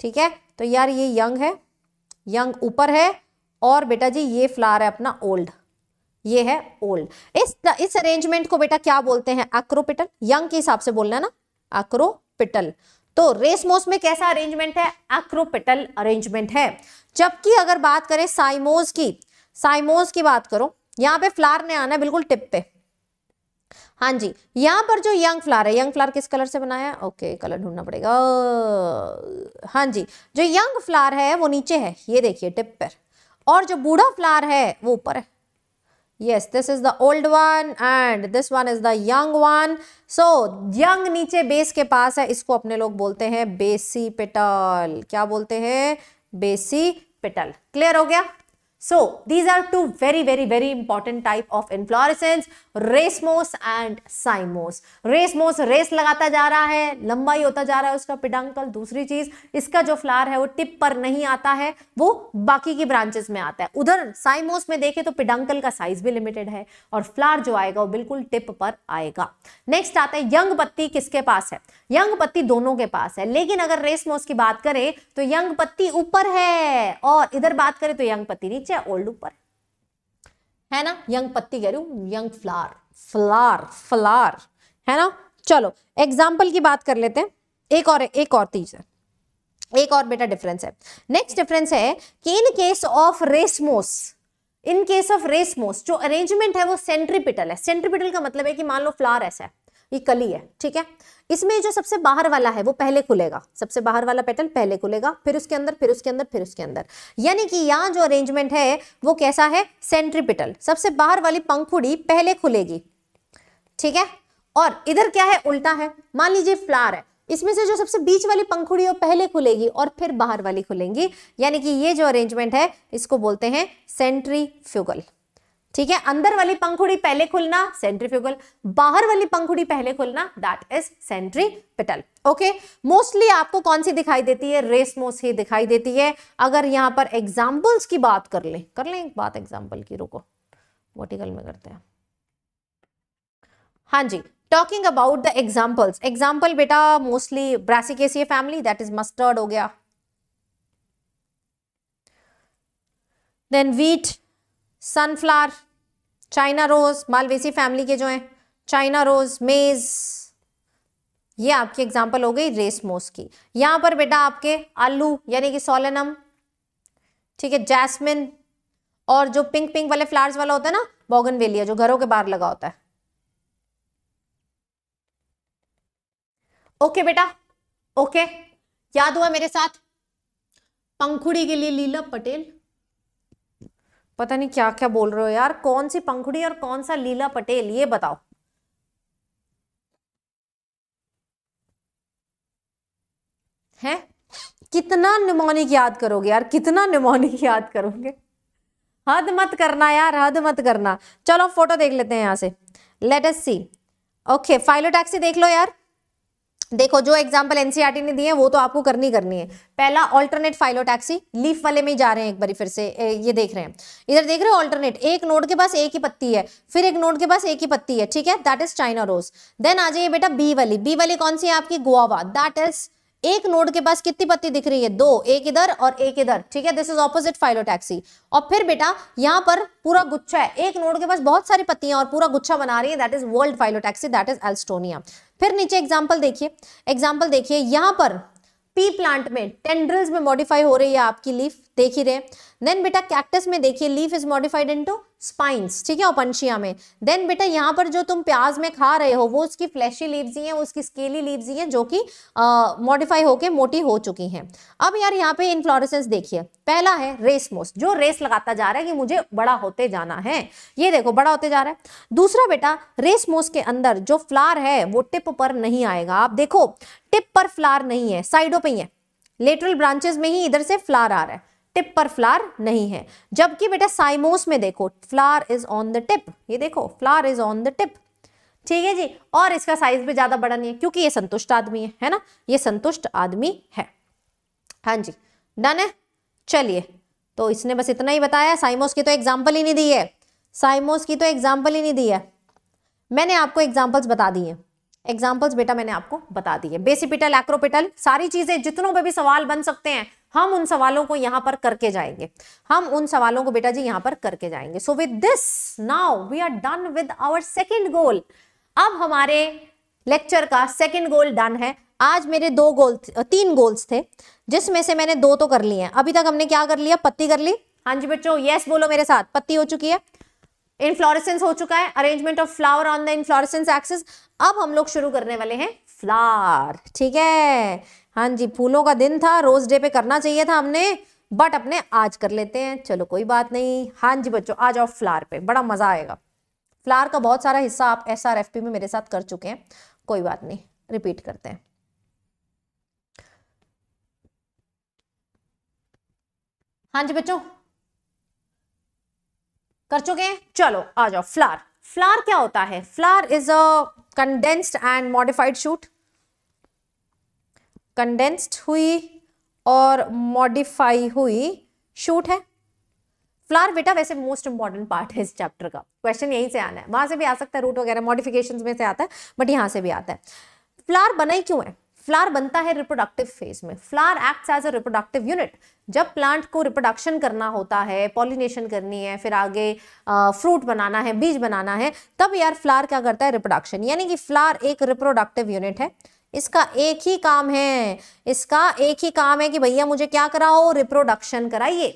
ठीक है तो यार ये यंग है यंग ऊपर है और बेटा जी ये फ्लार है अपना ओल्ड ये है ओल्ड इस इस अरेंजमेंट को बेटा क्या बोलते हैं अक्रोपिटल यंग के हिसाब से बोलना है ना अक्रोपिटल तो रेसमोस में कैसा अरेंजमेंट है अक्रोपिटल अरेंजमेंट है जबकि अगर बात करें साइमोज की साइमोज की बात करो यहाँ पे फ्लार ने आना है बिल्कुल टिप पे हाँ जी यहाँ पर जो यंग फ्लार है यंग फ्लार किस कलर से बनाया है ओके कलर ढूंढना पड़ेगा हाँ जी जो यंग फ्लार है वो नीचे है ये देखिए टिप पर और जो बूढ़ा फ्लार है वो ऊपर है yes this is the old one and this one is the young one so young नीचे बेस के पास है इसको अपने लोग बोलते हैं बेसी पिटल क्या बोलते हैं बेसी पिटल क्लियर हो गया So these are two very, very, very important type of inflorescence, racemose and cymose racemose race लगाता जा रहा है लंबा ही होता जा रहा है उसका पिडंकल दूसरी चीज इसका जो फ्लावर है वो टिप पर नहीं आता है वो बाकी की ब्रांचेस में आता है उधर साइमोस में देखें तो पिडंकल का साइज भी लिमिटेड है और फ्लावर जो आएगा वो बिल्कुल टिप पर आएगा नेक्स्ट आता है यंग पत्ती किसके पास है यंग पत्ती दोनों के पास है लेकिन अगर रेसमोस की बात करें तो यंग पत्ती ऊपर है और इधर बात करें तो यंग पत्ती नीचे नीचे ओल्ड ऊपर है ना यंग पत्ती कह रही हूँ यंग फ्लार फ्लार फ्लार है ना चलो एग्जाम्पल की बात कर लेते हैं एक और एक और तीज है एक और बेटा डिफरेंस है नेक्स्ट डिफरेंस है कि in case of racemose in case of racemose जो अरेंजमेंट है वो सेंट्रीपिटल है सेंट्रीपिटल का मतलब है कि मान लो फ्लावर ऐसा है ये कली है ठीक है इसमें जो सबसे बाहर वाला है वो पहले खुलेगा सबसे बाहर वाला पेटल पहले खुलेगा फिर उसके अंदर फिर उसके अंदर फिर उसके अंदर यानी कि यहाँ जो अरेंजमेंट है वो कैसा है सेंट्रीपिटल सबसे बाहर वाली पंखुड़ी पहले खुलेगी ठीक है और इधर क्या है उल्टा है मान लीजिए फ्लार है इसमें से जो सबसे बीच वाली पंखुड़ी वो पहले खुलेगी और फिर बाहर वाली खुलेंगी यानी कि ये जो अरेंजमेंट है इसको बोलते हैं सेंट्री फ्यूगल ठीक है अंदर वाली पंखुड़ी पहले खुलना सेंट्रीफ्यूगल बाहर वाली पंखुड़ी पहले खुलना that is centripetal okay mostly आपको कौन सी दिखाई देती है रेसमोस ही दिखाई देती है अगर यहाँ पर एग्जाम्पल्स की बात कर ले कर लें एक बात एग्जाम्पल की रुको वोटिकल में करते हैं हाँ जी talking about the examples example बेटा mostly Brassicaceae family that is mustard हो गया then wheat sunflower China rose Malvaceae family के जो हैं चाइना रोज़ मेज़ ये आपकी एग्जाम्पल हो गई रेसमोस की यहां पर बेटा आपके आलू यानी कि सोलेनम ठीक है जैस्मिन और जो पिंक पिंक वाले फ्लावर्स वाला होता है ना वेलिया जो घरों के बाहर लगा होता है ओके बेटा ओके याद हुआ मेरे साथ पंखुड़ी के लिए लीला पटेल पता नहीं क्या क्या बोल रहे हो यार कौन सी पंखुड़ी और कौन सा लीला पटेल ये बताओ है कितना निमोनिक याद करोगे यार कितना निमोनिक याद करोगे हद मत करना यार हद मत करना चलो फोटो देख लेते हैं यहां से let us see okay phyllotaxy देख लो यार देखो जो एग्जाम्पल एनसीईआरटी e ने दिए हैं वो तो आपको करनी करनी है पहला ऑल्टरनेट फाइलोटैक्सी लीफ वाले में जा रहे हैं एक बार फिर से ये देख रहे हैं इधर देख रहे हो ऑल्टरनेट एक नोड के पास एक ही पत्ती है फिर एक नोड के पास एक ही पत्ती है ठीक है that is China rose then आ जाइए बेटा बी वाली बी वाली कौन सी है आपकी गोवा दैट इज एक नोड के पास कितनी पत्ती दिख रही है दो एक इधर और एक इधर ठीक है दिस इज ऑपोजिट फाइलोटैक्सी और फिर बेटा यहाँ पर पूरा गुच्छा है एक नोड के पास बहुत सारी पत्तियां और पूरा गुच्छा बना रही है that is whorled phyllotaxy that is Alstonia फिर नीचे एग्जाम्पल देखिए एग्जाम्पल देखिए यहाँ पर पी प्लांट में टेंड्रिल्स में मॉडिफाई हो रही है आपकी लीफ देख ही रहे देन बेटा कैक्टस में देखिए leaf is modified into spines ठीक है ओपनशिया में देन बेटा यहाँ पर जो तुम प्याज में खा रहे हो वो उसकी फ्लैशी लीव्स ही हैं उसकी स्केली लीव्स ही हैं जो कि मॉडिफाई होके मोटी हो चुकी हैं अब यार यहाँ पे इन्फ्लोरेसेंस देखिए पहला है रेस मोस्ट जो रेस लगाता जा रहा है कि मुझे बड़ा होते जाना है ये देखो बड़ा होते जा रहा है दूसरा बेटा रेस मोस्ट के अंदर जो फ्लार है वो टिप पर नहीं आएगा आप देखो टिप पर फ्लार नहीं है साइडों पर ही है लेटरल ब्रांचेस में ही इधर से फ्लार आ रहा है टिप पर फ्लार नहीं है जबकि बेटा साइमोस में देखो flower is on the tip ये देखो flower is on the tip ठीक है जी और इसका साइज भी ज्यादा बड़ा नहीं है क्योंकि ये संतुष्ट आदमी है है ना ये संतुष्ट आदमी है हाँ जी डन है चलिए तो इसने बस इतना ही बताया साइमोस की तो एग्जाम्पल ही नहीं दी है साइमोस की तो एग्जाम्पल ही नहीं दी है मैंने आपको एग्जाम्पल्स बता दिए एग्जाम्पल्स बेटा मैंने आपको बता दिए बेसिपिटल एक्रोपिटल सारी चीजें जितनों पे भी सवाल बन सकते हैं हम उन सवालों को यहाँ पर करके जाएंगे हम उन सवालों को बेटा जी यहाँ पर करके जाएंगे so with this now we are done with our second goal अब हमारे लेक्चर का सेकेंड गोल डन है आज मेरे दो गोल तीन गोल्स थे जिसमें से मैंने दो तो कर लिए हैं अभी तक हमने क्या कर लिया पत्ती कर ली हाँ जी बच्चों यस बोलो मेरे साथ पत्ती हो चुकी है इनफ्लोरेसेंस हो चुका है arrangement of flower on the inflorescence axis अब हम लोग शुरू करने वाले हैं फ्लावर ठीक है हाँ जी फूलों का दिन था रोज डे पे करना चाहिए था हमने बट अपने आज कर लेते हैं चलो कोई बात नहीं हाँ जी बच्चों आ जाओ फ्लार पे बड़ा मजा आएगा फ्लार का बहुत सारा हिस्सा आप एस आर एफ पी में मेरे साथ कर चुके हैं कोई बात नहीं रिपीट करते हैं हाँ जी बच्चों कर चुके हैं चलो आ जाओ फ्लार फ्लार क्या होता है flower is a condensed and modified shoot condensed हुई और मॉडिफाई हुई शूट है फ्लावर बेटा वैसे मोस्ट इंपॉर्टेंट पार्ट है इस चैप्टर का क्वेश्चन यहीं से आना है वहां से भी आ सकता है रूट वगैरह मॉडिफिकेशन में से आता है बट यहाँ से भी आता है फ्लावर बना ही क्यों है फ्लावर बनता है रिप्रोडक्टिव फेज में flower acts as a reproductive unit जब प्लांट को रिप्रोडक्शन करना होता है पॉलिनेशन करनी है फिर आगे फ्रूट बनाना है बीज बनाना है तब यार फ्लावर क्या करता है रिप्रोडक्शन यानी कि फ्लावर एक रिप्रोडक्टिव यूनिट है इसका एक ही काम है इसका एक ही काम है कि भैया मुझे क्या कराओ रिप्रोडक्शन कराइए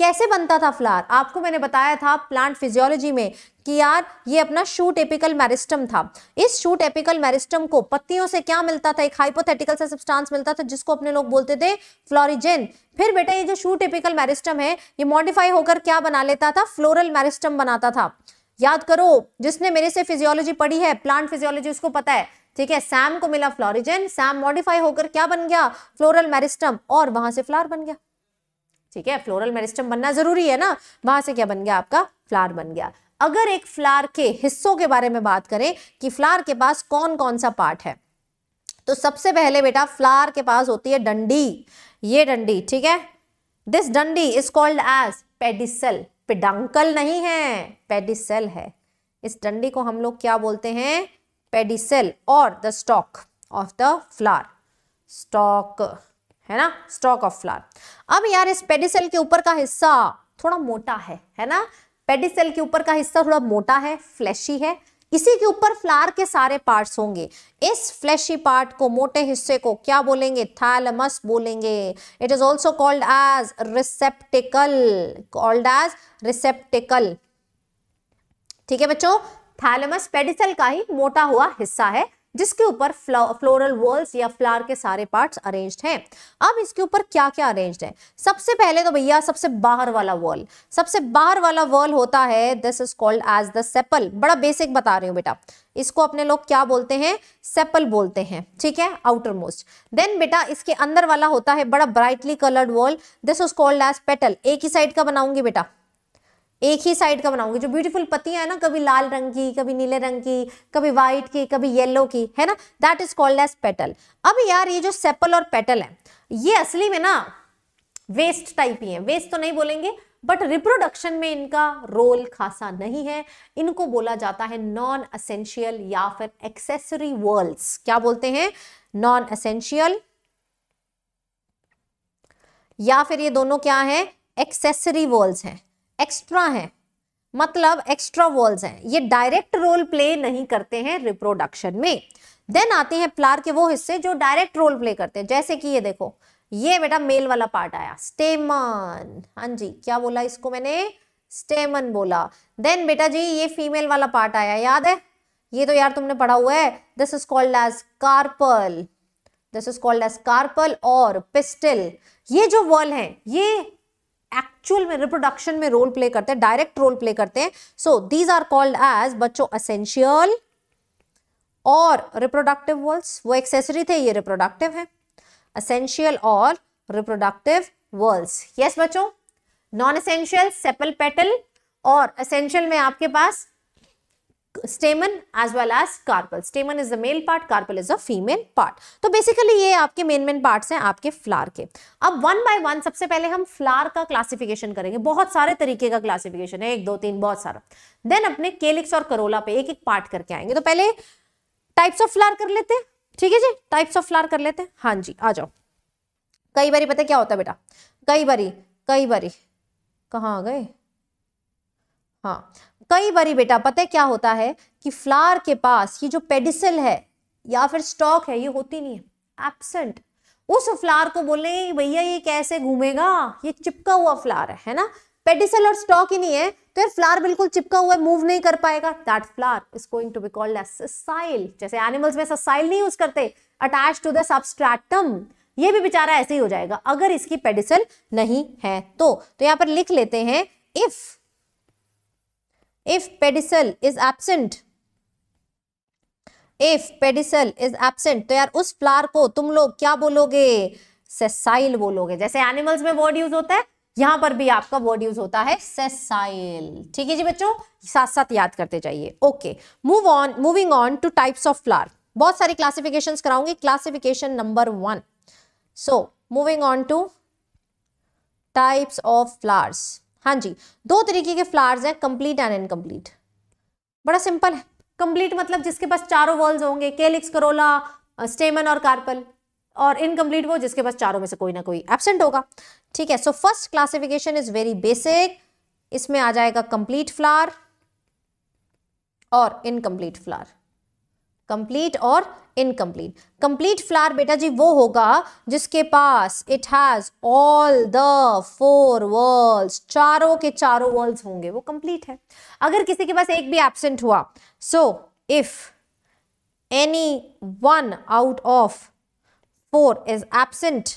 कैसे बनता था फ्लावर आपको मैंने बताया था प्लांट फिजियोलॉजी में कि यार ये अपना शूट एपिकल मैरिस्टम था इस शूट एपिकल मैरिस्टम को पत्तियों से क्या मिलता था एक हाइपोथेटिकल सा सब्सटेंस मिलता था जिसको अपने लोग बोलते थे फ्लोरिजेन फिर बेटा ये जो शूट एपिकल मैरिस्टम है ये मॉडिफाई होकर क्या बना लेता था फ्लोरल मैरिस्टम बनाता था याद करो जिसने मेरे से फिजियोलॉजी पढ़ी है प्लांट फिजियोलॉजी उसको पता है ठीक है सैम को मिला फ्लोरिजन सैम मॉडिफाई होकर क्या बन गया फ्लोरल मेरिस्टम और वहां से फ्लावर बन गया ठीक है फ्लोरल मेरिस्टम बनना जरूरी है ना वहां से क्या बन गया आपका फ्लावर बन गया अगर एक फ्लावर के हिस्सों के बारे में बात करें कि फ्लावर के पास कौन कौन सा पार्ट है तो सबसे पहले बेटा फ्लावर के पास होती है डंडी ये डंडी ठीक है दिस डंडी is called as pedicel peduncle नहीं है पेडिसल है इस डंडी को हम लोग क्या बोलते हैं पेडिसेल और the stalk of the flower stalk है ना स्टॉक ऑफ फ्लावर अब यार इस पेडिसेल के ऊपर का हिस्सा थोड़ा मोटा है है ना पेडिसेल के ऊपर का हिस्सा थोड़ा मोटा है फ्लैशी है इसी के ऊपर फ्लावर के सारे पार्ट्स होंगे इस फ्लैशी पार्ट को मोटे हिस्से को क्या बोलेंगे थैलमस बोलेंगे it is also called as receptacle called as receptacle ठीक है बच्चों थैलेमस पेडिसल का ही मोटा हुआ हिस्सा है जिसके ऊपर फ्लोरल वॉल्स या फ्लावर के सारे पार्ट्स अरेंज्ड हैं अब इसके ऊपर क्या क्या अरेंज्ड है सबसे पहले तो भैया सबसे बाहर वाला वॉल सबसे बाहर वाला वॉल होता है this is called as the sepal बड़ा बेसिक बता रही हूँ बेटा इसको अपने लोग क्या बोलते हैं सेपल बोलते हैं ठीक है आउटर मोस्ट देन बेटा इसके अंदर वाला होता है बड़ा brightly coloured whorl this is called as petal एक ही साइड का बनाऊंगी बेटा एक ही साइड का बनाऊंगी जो ब्यूटीफुल पत्तियां है ना कभी लाल रंग की कभी नीले रंग की कभी व्हाइट की कभी येलो की है ना that is called as petal अब यार ये जो सेपल और पेटल है ये असली में ना वेस्ट टाइप ही है वेस्ट तो नहीं बोलेंगे बट रिप्रोडक्शन में इनका रोल खासा नहीं है इनको बोला जाता है नॉन असेंशियल या फिर एक्सेसरी वर्ल्ड क्या बोलते हैं नॉन असेंशियल या फिर ये दोनों क्या है एक्सेसरी वर्ल्ड हैं एक्स्ट्रा हैं मतलब एक्स्ट्रा वॉल्स हैं ये डायरेक्ट रोल प्ले नहीं करते हैं रिप्रोडक्शन में देन आते हैं प्लार के वो हिस्से जो डायरेक्ट रोल प्ले करते हैं जैसे कि ये देखो ये बेटा मेल वाला पार्ट आया स्टेमन हाँ जी क्या बोला इसको मैंने स्टेमन बोला देन बेटा जी ये फीमेल वाला पार्ट आया याद है ये तो यार तुमने पढ़ा हुआ है this is called as carpel this is called as carpel और पिस्टल ये जो वॉल है ये एक्चुअल में रिप्रोडक्शन में रोल प्ले करते हैं डायरेक्ट रोल प्ले करते हैं so these are called as बच्चों असेंशियल और रिप्रोडक्टिव वर्ल्स वो एक्सेसरी थे ये रिप्रोडक्टिव है असेंशियल और रिप्रोडक्टिव वर्ल्स यस बच्चों नॉन असेंशियल सेपल पेटल और असेंशियल में आपके पास stamen as well as carpel stamen is the male part carpel is the female part तो बेसिकली ये आपके मेन मेन पार्ट्स हैं आपके फ्लार के अब वन बाय वन सबसे पहले हम फ्लार का क्लासिफिकेशन करेंगे बहुत सारे तरीके का क्लासिफिकेशन है एक दो तीन बहुत सारा देन अपने केलिक्स और करोला पे एक एक पार्ट करके आएंगे तो पहले टाइप्स ऑफ फ्लार कर लेते हैं ठीक है जी टाइप्स ऑफ फ्लार कर लेते हैं हाँ जी आ जाओ कई बार पता क्या होता है बेटा कई बारी कई बारी आ गए हाँ कई बारी बेटा पता है क्या होता है कि फ्लावर के पास ये जो पेडिसल है या फिर स्टॉक है ये होती नहीं है एबसेंट उस फ्लावर को बोले भैया ये कैसे घूमेगा ये चिपका हुआ फ्लावर है, है ना पेडिसल और स्टॉक ही नहीं है तो यार फ्लावर बिल्कुल चिपका हुआ है मूव नहीं कर पाएगा that flower is going to be called as sessile जैसे एनिमल्स में ससाइल नहीं यूज करते अटैच टू द सबस्ट्रैटम ये भी बेचारा ऐसे ही हो जाएगा अगर इसकी पेडिसल नहीं है तो, तो यहां पर लिख लेते हैं if if pedicel is absent if pedicel is absent तो यार उस फ्लार को तुम लोग क्या बोलोगे सेसाइल बोलोगे जैसे एनिमल्स में वर्ड यूज होता है यहां पर भी आपका वर्ड यूज होता है सेसाइल ठीक है जी बच्चों साथ साथ याद करते जाइए okay move on moving on to types of flower बहुत सारी क्लासिफिकेशन कराऊंगी classification number one so moving on to types of flowers हाँ जी दो तरीके के फ्लावर्स हैं कंप्लीट एंड इनकम्प्लीट बड़ा सिंपल है कंप्लीट मतलब जिसके पास चारों वॉल्स होंगे केलिक्स करोला स्टेमन और कार्पल और इनकम्प्लीट वो जिसके पास चारों में से कोई ना कोई एबसेंट होगा ठीक है so first classification is very basic इसमें आ जाएगा कंप्लीट फ्लावर और इनकम्प्लीट फ्लावर कंप्लीट और इनकम्प्लीट कंप्लीट फ्लावर बेटा जी वो होगा जिसके पास it has all the four whorls चारों के चारों वर्ल्स होंगे वो कंप्लीट है अगर किसी के पास एक भी एबसेंट हुआ so if any one out of four is absent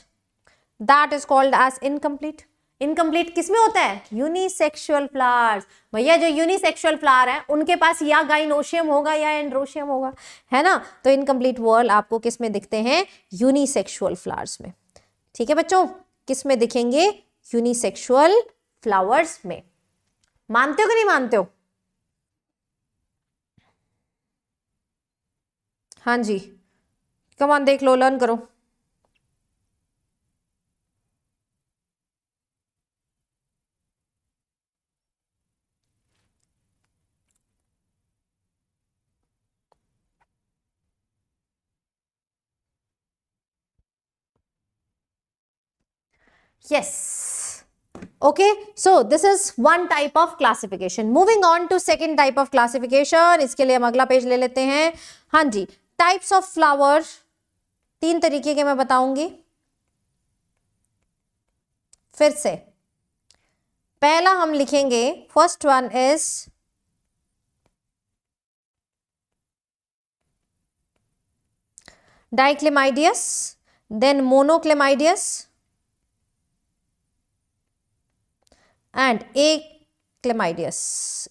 that is called as incomplete incomplete किस में होता है यूनिसेक्सुअल फ्लावर्स भैया जो यूनिसेक्सुअल फ्लावर है उनके पास या गाइनोशियम होगा या एंड्रोशियम होगा है ना तो इनकम्प्लीट वर्ल आपको किस में दिखते हैं यूनिसेक्सुअल फ्लावर्स में ठीक है बच्चों किस में दिखेंगे यूनिसेक्सुअल फ्लावर्स में मानते हो कि नहीं मानते हो हाँ जी कमान देख लो लर्न करो Yes. Okay, so this is one type of classification. Moving on to second type of classification. इसके लिए हम अगला पेज ले लेते हैं हाँ जी टाइप्स ऑफ फ्लावर तीन तरीके के मैं बताऊंगी फिर से पहला हम लिखेंगे first one is dichlamydeous then monochlamydeous and A. Achlamydeous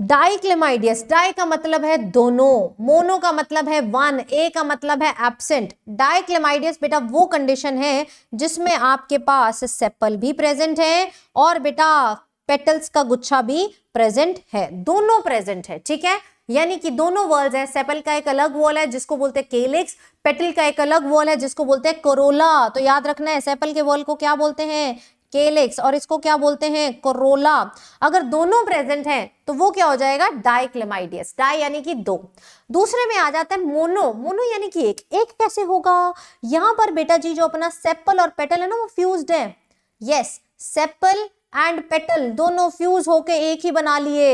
di dichlamydeous di का मतलब है दोनों मोनो का मतलब है वन ए का मतलब है एबसेंट डाइक्लेमाइडियस बेटा वो कंडीशन है जिसमें आपके पास सेप्पल भी प्रेजेंट है और बेटा पेटल्स का गुच्छा भी प्रेजेंट है दोनों प्रेजेंट है ठीक है यानी कि दोनों वॉल्स हैं सेपल का एक अलग वॉल है जिसको बोलते हैं केलिक्स पेटल का एक अलग वॉल है जिसको बोलते हैं करोला तो याद रखना है सेपल के वॉल को क्या बोलते हैं केलिक्स और इसको क्या बोलते हैं कोरोला अगर दोनों प्रेजेंट हैं तो वो क्या हो जाएगा डाइक्लेमाइडियस डाई यानी कि दो दूसरे में आ जाता है मोनो मोनो यानी कि एक एक कैसे होगा यहां पर बेटा जी जो अपना सेपल और पेटल है ना वो फ्यूज है यस सेपल एंड पेटल दोनों फ्यूज होके एक ही बना लिए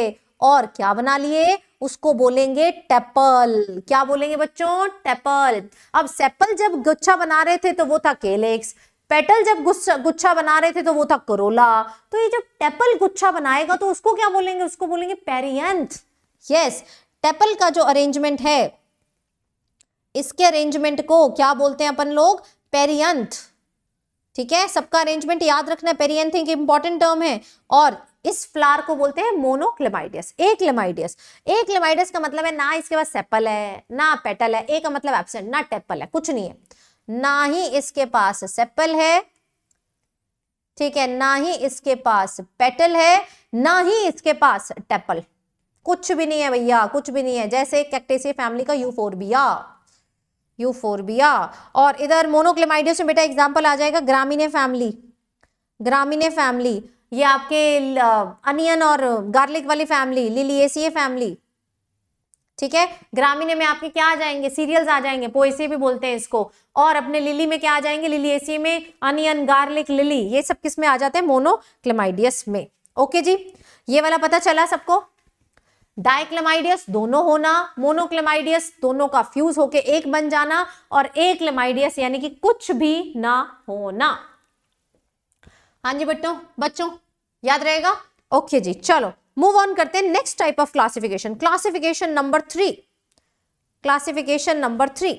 और क्या बना लिए उसको बोलेंगे टेपल क्या बोलेंगे बच्चों टेपल अब सेपल जब गुच्छा बना रहे थे तो वो था केलेक्स पेटल जब गुच्छा गुच्छा बना रहे थे तो वो था करोला तो ये जब टेपल गुच्छा बनाएगा तो उसको क्या बोलेंगे उसको बोलेंगे पेरियंथ यस टेपल का जो अरेंजमेंट है इसके अरेंजमेंट को क्या बोलते हैं अपन लोग पेरियंथ ठीक है सबका अरेंजमेंट याद रखना पेरियंथ एक इंपॉर्टेंट टर्म है और इस फ्लावर को बोलते हैं मोनोक्लेमाइडियस एक लेमाइडियस एक लेमाइडियस का मतलब है ना इसके पास सेपल है ना पेटल है एक का मतलब एबसेंट ना टेपल है कुछ नहीं है ना ही इसके पास सेपल है ठीक है ना ही इसके पास पेटल है ना ही इसके पास टेपल कुछ भी नहीं है भैया कुछ भी नहीं है जैसे कैक्टेसी फैमिली का यूफोरबिया यूफोरबिया और इधर मोनोक्लेमाइडियस में बेटा एग्जाम्पल आ जाएगा ग्रामीण फैमिली ग्रामीण फैमिली ये आपके अनियन और गार्लिक वाली फैमिली एसी फैमिली ठीक है ग्रामीण में आपके क्या आ जाएंगे सीरियल्स आ जाएंगे पोएसी भी बोलते हैं इसको और अपने लिली में क्या आ जाएंगे लिलिएसी में अनियन गार्लिक लिली ये सब किस में आ जाते हैं मोनोक्लेमाइडियस में ओके जी ये वाला पता चला सबको डायक्लेमाइडियस दोनों होना मोनोक्लेमाइडियस दोनों का फ्यूज होके एक बन जाना और एक क्लेमाइडियस यानी कि कुछ भी ना होना हाँ जी बच्चों बच्चों याद रहेगा ओके okay जी चलो मूव ऑन करते हैं next type of classification classification number three classification number three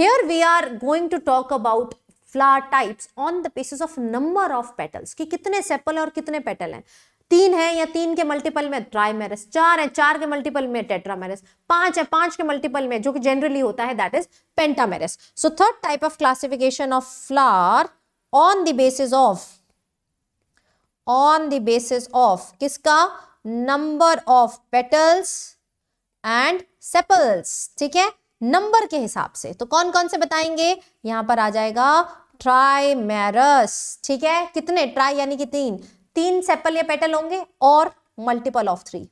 here we are going to talk about flower types on the basis of number of petals कि कितने सेपल और कितने पेटल हैं तीन है या तीन के मल्टीपल में ट्राइमेरस चार है चार के मल्टीपल में टेट्रामेरस पांच है पांच के मल्टीपल में जो कि जनरली होता है that is pentamerous so third type of classification of flower on the basis of on the basis of किसका number of petals and sepals ठीक है नंबर के हिसाब से तो कौन कौन से बताएंगे यहां पर आ जाएगा ट्राइमेरस ठीक है कितने ट्राई यानी कि तीन तीन सेपल या पेटल होंगे और multiple of three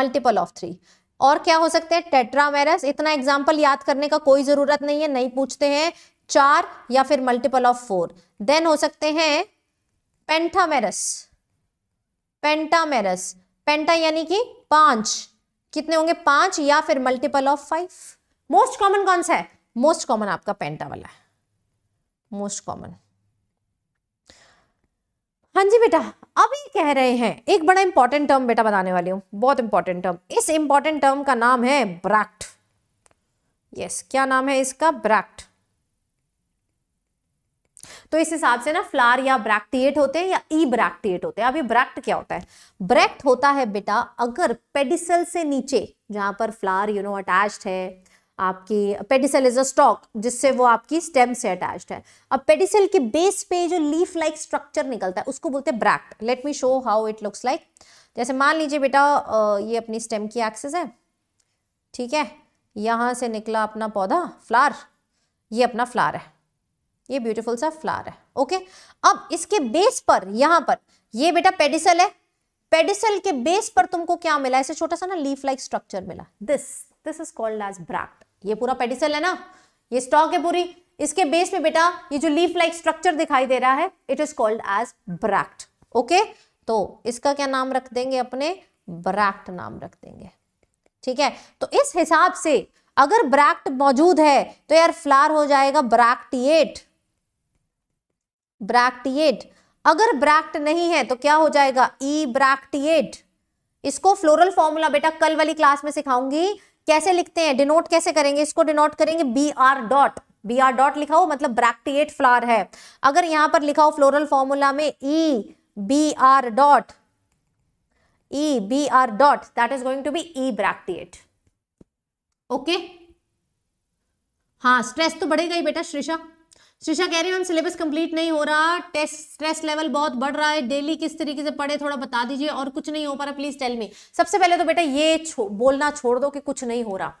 multiple of three और क्या हो सकते हैं टेट्रामेरस इतना एग्जाम्पल याद करने का कोई ज़रूरत नहीं है नहीं पूछते हैं चार या फिर मल्टीपल ऑफ फोर देन हो सकते हैं पेंटामेरस पेंटामेरस पेंटा यानी कि पांच कितने होंगे पांच या फिर multiple of five most common कौन सा है मोस्ट कॉमन आपका पेंटा वाला है मोस्ट कॉमन हाँ जी बेटा अब ये कह रहे हैं एक बड़ा इंपॉर्टेंट टर्म बेटा बताने वाली हूँ बहुत इंपॉर्टेंट टर्म इस इंपॉर्टेंट टर्म का नाम है ब्रैक्ट यस yes, क्या नाम है इसका ब्रैक्ट तो इस हिसाब से ना फ्लार या ब्रैक्टिएट होते हैं या ई ब्रैक्टिएट होते हैं अब ये ब्रैक्ट क्या होता है ब्रैक्ट होता है बेटा अगर पेडिसल से नीचे जहाँ पर फ्लार यू नो अटैच्ड है आपकी पेडिसल इज अ स्टॉक जिससे वो आपकी स्टेम से अटैच है अब पेडिसल के बेस पे जो लीफ लाइक स्ट्रक्चर निकलता है उसको बोलते हैं bract let me show how it looks like जैसे मान लीजिए बेटा ये अपनी स्टेम की एक्सेस है ठीक है यहां से निकला अपना पौधा फ्लार ये अपना फ्लार है ये ब्यूटीफुल सा फ्लावर है ओके अब इसके बेस पर यहाँ पर ये बेटा पेडिसल है पेडिसल के बेस पर तुमको क्या मिला ऐसे छोटा सा ना लीफ लाइक स्ट्रक्चर मिला this this is called as bract ये पूरा पेडिसल है ना ये स्टॉक है पूरी इसके बेस में बेटा ये जो लीफ लाइक स्ट्रक्चर दिखाई दे रहा है it is called as bract okay तो इसका क्या नाम रख देंगे अपने ब्रैक्ट नाम रख देंगे ठीक है तो इस हिसाब से अगर ब्रैक्ट मौजूद है तो यार फ्लार हो जाएगा ब्रैक्टिएट ब्रैक्टिएट अगर ब्रैक्ट नहीं है तो क्या हो जाएगा ई ब्रैक्टिएट इसको फ्लोरल फॉर्मूला बेटा कल वाली क्लास में सिखाऊंगी कैसे लिखते हैं डिनोट कैसे करेंगे इसको डिनोट करेंगे B R dot B R dot लिखाओ मतलब ब्रैक्टिएट फ्लावर है अगर यहां पर लिखाओ फ्लोरल फॉर्मूला में E B R dot E B R dot that is going to be ebracteate okay हाँ स्ट्रेस तो बढ़ेगा ही बेटा श्रीशा शीशा कह रही हूँ सिलेबस कंप्लीट नहीं हो रहा टेस्ट स्ट्रेस लेवल बहुत बढ़ रहा है डेली किस तरीके से पढ़े थोड़ा बता दीजिए और कुछ नहीं हो पा रहा प्लीज टेल मी सबसे पहले तो बेटा ये छो, बोलना छोड़ दो कि कुछ नहीं हो रहा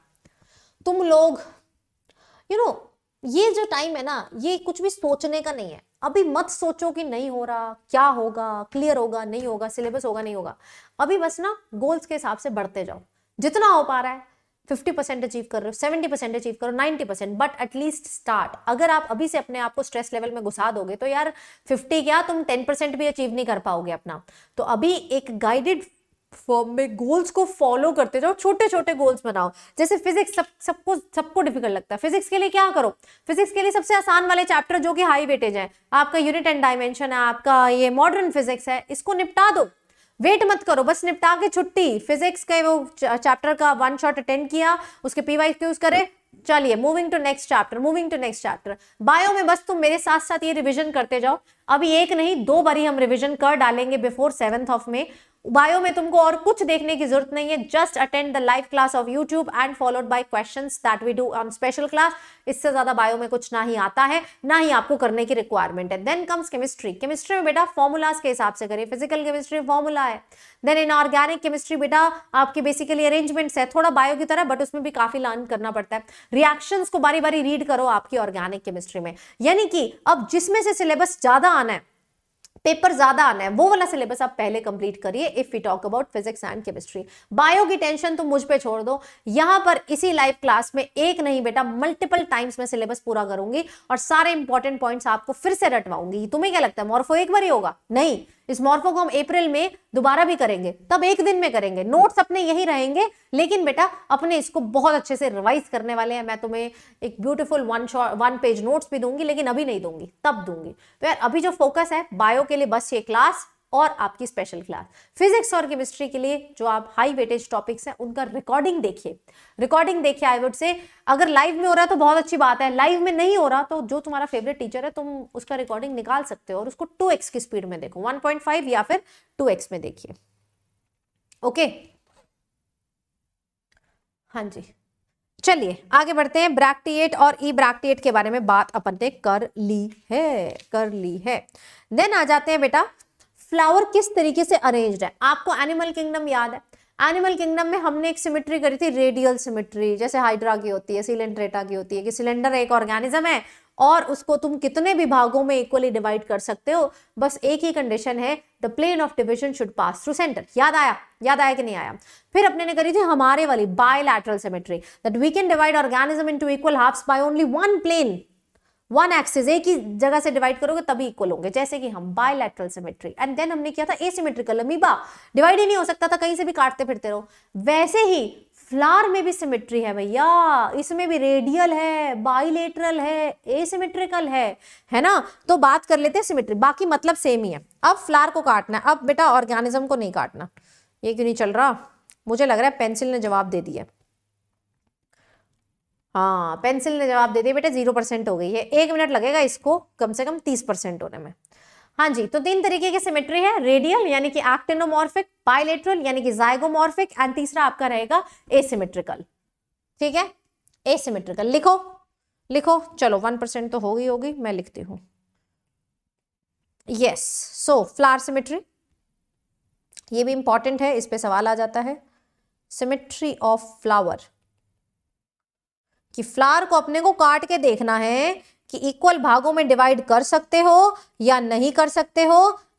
तुम लोग यू you नो know, ये जो टाइम है ना ये कुछ भी सोचने का नहीं है अभी मत सोचो कि नहीं हो रहा क्या होगा क्लियर होगा नहीं होगा सिलेबस होगा नहीं होगा अभी बस ना गोल्स के हिसाब से बढ़ते जाओ जितना हो पा रहा है फिफ्टी परसेंट अचीव कर रहे हो सेवेंटी परसेंट अचीव करो 90 परसेंट बट एटलीस्ट स्टार्ट अगर आप अभी से अपने आप को स्ट्रेस लेवल में घुसा दोगे तो यार फिफ्टी क्या तुम टेन परसेंट भी अचीव नहीं कर पाओगे अपना तो अभी एक गाइडेड फॉर्म में गोल्स को फॉलो करते जाओ छोटे छोटे गोल्स बनाओ जैसे फिजिक्स सब सबको सबको डिफिकल्ट लगता है फिजिक्स के लिए क्या करो फिजिक्स के लिए सबसे आसान वाले चैप्टर जो कि हाई वेटेज है आपका यूनिट एंड डायमेंशन है आपका ये मॉडर्न फिजिक्स है इसको निपटा दो वेट मत करो बस निपटा के छुट्टी फिजिक्स के वो चैप्टर का वन शॉट अटेंड किया उसके पी वाई क्यूज करे चलिए moving to next chapter moving to next chapter bio में बस तुम मेरे साथ साथ ये रिवीजन करते जाओ अभी एक नहीं दो बारी हम रिवीजन कर डालेंगे बिफोर सेवेंथ ऑफ में बायो में तुमको और कुछ देखने की जरूरत नहीं है just attend the live class of YouTube and followed by questions that we do on special class इससे ज्यादा बायो में कुछ ना ही आता है ना ही आपको करने की रिक्वायरमेंट है देन कम्स केमिस्ट्री केमिस्ट्री में बेटा फॉर्मूलाज के हिसाब से करिए फिजिकल केमिस्ट्री फॉर्मूला है देन इन ऑर्गेनिक केमिस्ट्री बेटा आपकी बेसिकली अरेंजमेंट्स है थोड़ा बायो की तरह बट उसमें भी काफी लर्न करना पड़ता है रिएक्शंस को बारी बारी रीड करो आपकी ऑर्गेनिक केमिस्ट्री में यानी कि अब जिसमें से सिलेबस ज्यादा आना है पेपर ज्यादा आना है वो वाला सिलेबस आप पहले कंप्लीट करिए if you talk about physics and chemistry bio की टेंशन तो मुझ पे छोड़ दो यहां पर इसी लाइव क्लास में एक नहीं बेटा मल्टीपल टाइम्स में सिलेबस पूरा करूंगी और सारे इंपॉर्टेंट पॉइंट्स आपको फिर से रटवाऊंगी तुम्हें क्या लगता है मोरफो एक बार ही होगा नहीं इस मॉर्फो को हम अप्रैल में दोबारा भी करेंगे तब एक दिन में करेंगे नोट्स अपने यही रहेंगे लेकिन बेटा अपने इसको बहुत अच्छे से रिवाइज करने वाले हैं मैं तुम्हें एक beautiful one short one page notes भी दूंगी लेकिन अभी नहीं दूंगी तब दूंगी तो यार अभी जो फोकस है बायो के लिए बस ये क्लास और आपकी स्पेशल क्लास फिजिक्स और केमिस्ट्री के लिए जो आप हाई वेटेज टॉपिक्स हैं उनका रिकॉर्डिंग देखिए रिकॉर्डिंग देखिए आई वुड से अगर लाइव में हो रहा है तो बहुत अच्छी बात है लाइव में नहीं हो रहा तो जो तुम्हारा फेवरेट टीचर है तुम उसका रिकॉर्डिंग निकाल सकते हो और उसको टू की स्पीड में देखो वन या फिर टू में देखिए ओके हाँ जी चलिए आगे बढ़ते हैं ब्रैक्टिएट और ई ब्रैक्टिएट के बारे में बात अपन ने कर ली है कर ली है देन आ जाते हैं बेटा फ्लावर किस तरीके से अरेंज्ड है आपको एनिमल किंगडम याद है एनिमल किंगडम में हमने एक सिमिट्री करी थी रेडियल सिमिट्री जैसे हाइड्रा की होती है सिलेंड्रेटा की होती है कि सिलेंडर एक ऑर्गेनिज्म है और उसको तुम कितने भी भागों में इक्वली डिवाइड कर सकते हो बस एक ही कंडीशन है the plane of division should pass through centre याद आया याद आया कि नहीं आया फिर अपने ने करी थी हमारे वाली bilateral symmetry that we can divide organism into equal halves by only one plane one axis एक ही जगह से डिवाइड करोगे तभी इक्वल होंगे जैसे कि हम बायलैटरल सिमेट्री एंड देन हमने किया था एसिमेट्रिकल अमीबा डिवाइड ही नहीं हो सकता था कहीं से भी काटते फिरते रहो वैसे ही फ्लावर में भी सिमेट्री है भैया इसमें भी रेडियल है बाइलेटरल है एसिमेट्रिकल है है ना तो बात कर लेते हैं सिमेट्री बाकी मतलब सेम ही है अब फ्लावर को काटना है अब बेटा ऑर्गेनिज्म को नहीं काटना ये क्यों नहीं चल रहा मुझे लग रहा है पेंसिल ने जवाब दे दिया हाँ पेंसिल ने जवाब दे दिया बेटा जीरो परसेंट हो गई है एक मिनट लगेगा इसको कम से कम तीस परसेंट होने में हाँ जी तो तीन तरीके की सिमेट्री है रेडियल यानी कि एक्टेनोमॉर्फिक पाइलेट्रल यानी कि जाइगोमॉर्फिक एंड तीसरा आपका रहेगा एसिमेट्रिकल ठीक है एसिमेट्रिकल लिखो लिखो चलो वन परसेंट तो होगी होगी मैं लिखती हूं यस सो फ्लार सिमेट्री ये भी इंपॉर्टेंट है इस पर सवाल आ जाता है सिमेट्री ऑफ फ्लावर कि फ्लावर को अपने को काट के देखना है कि इक्वल भागों में डिवाइड कर सकते हो या नहीं कर सकते हो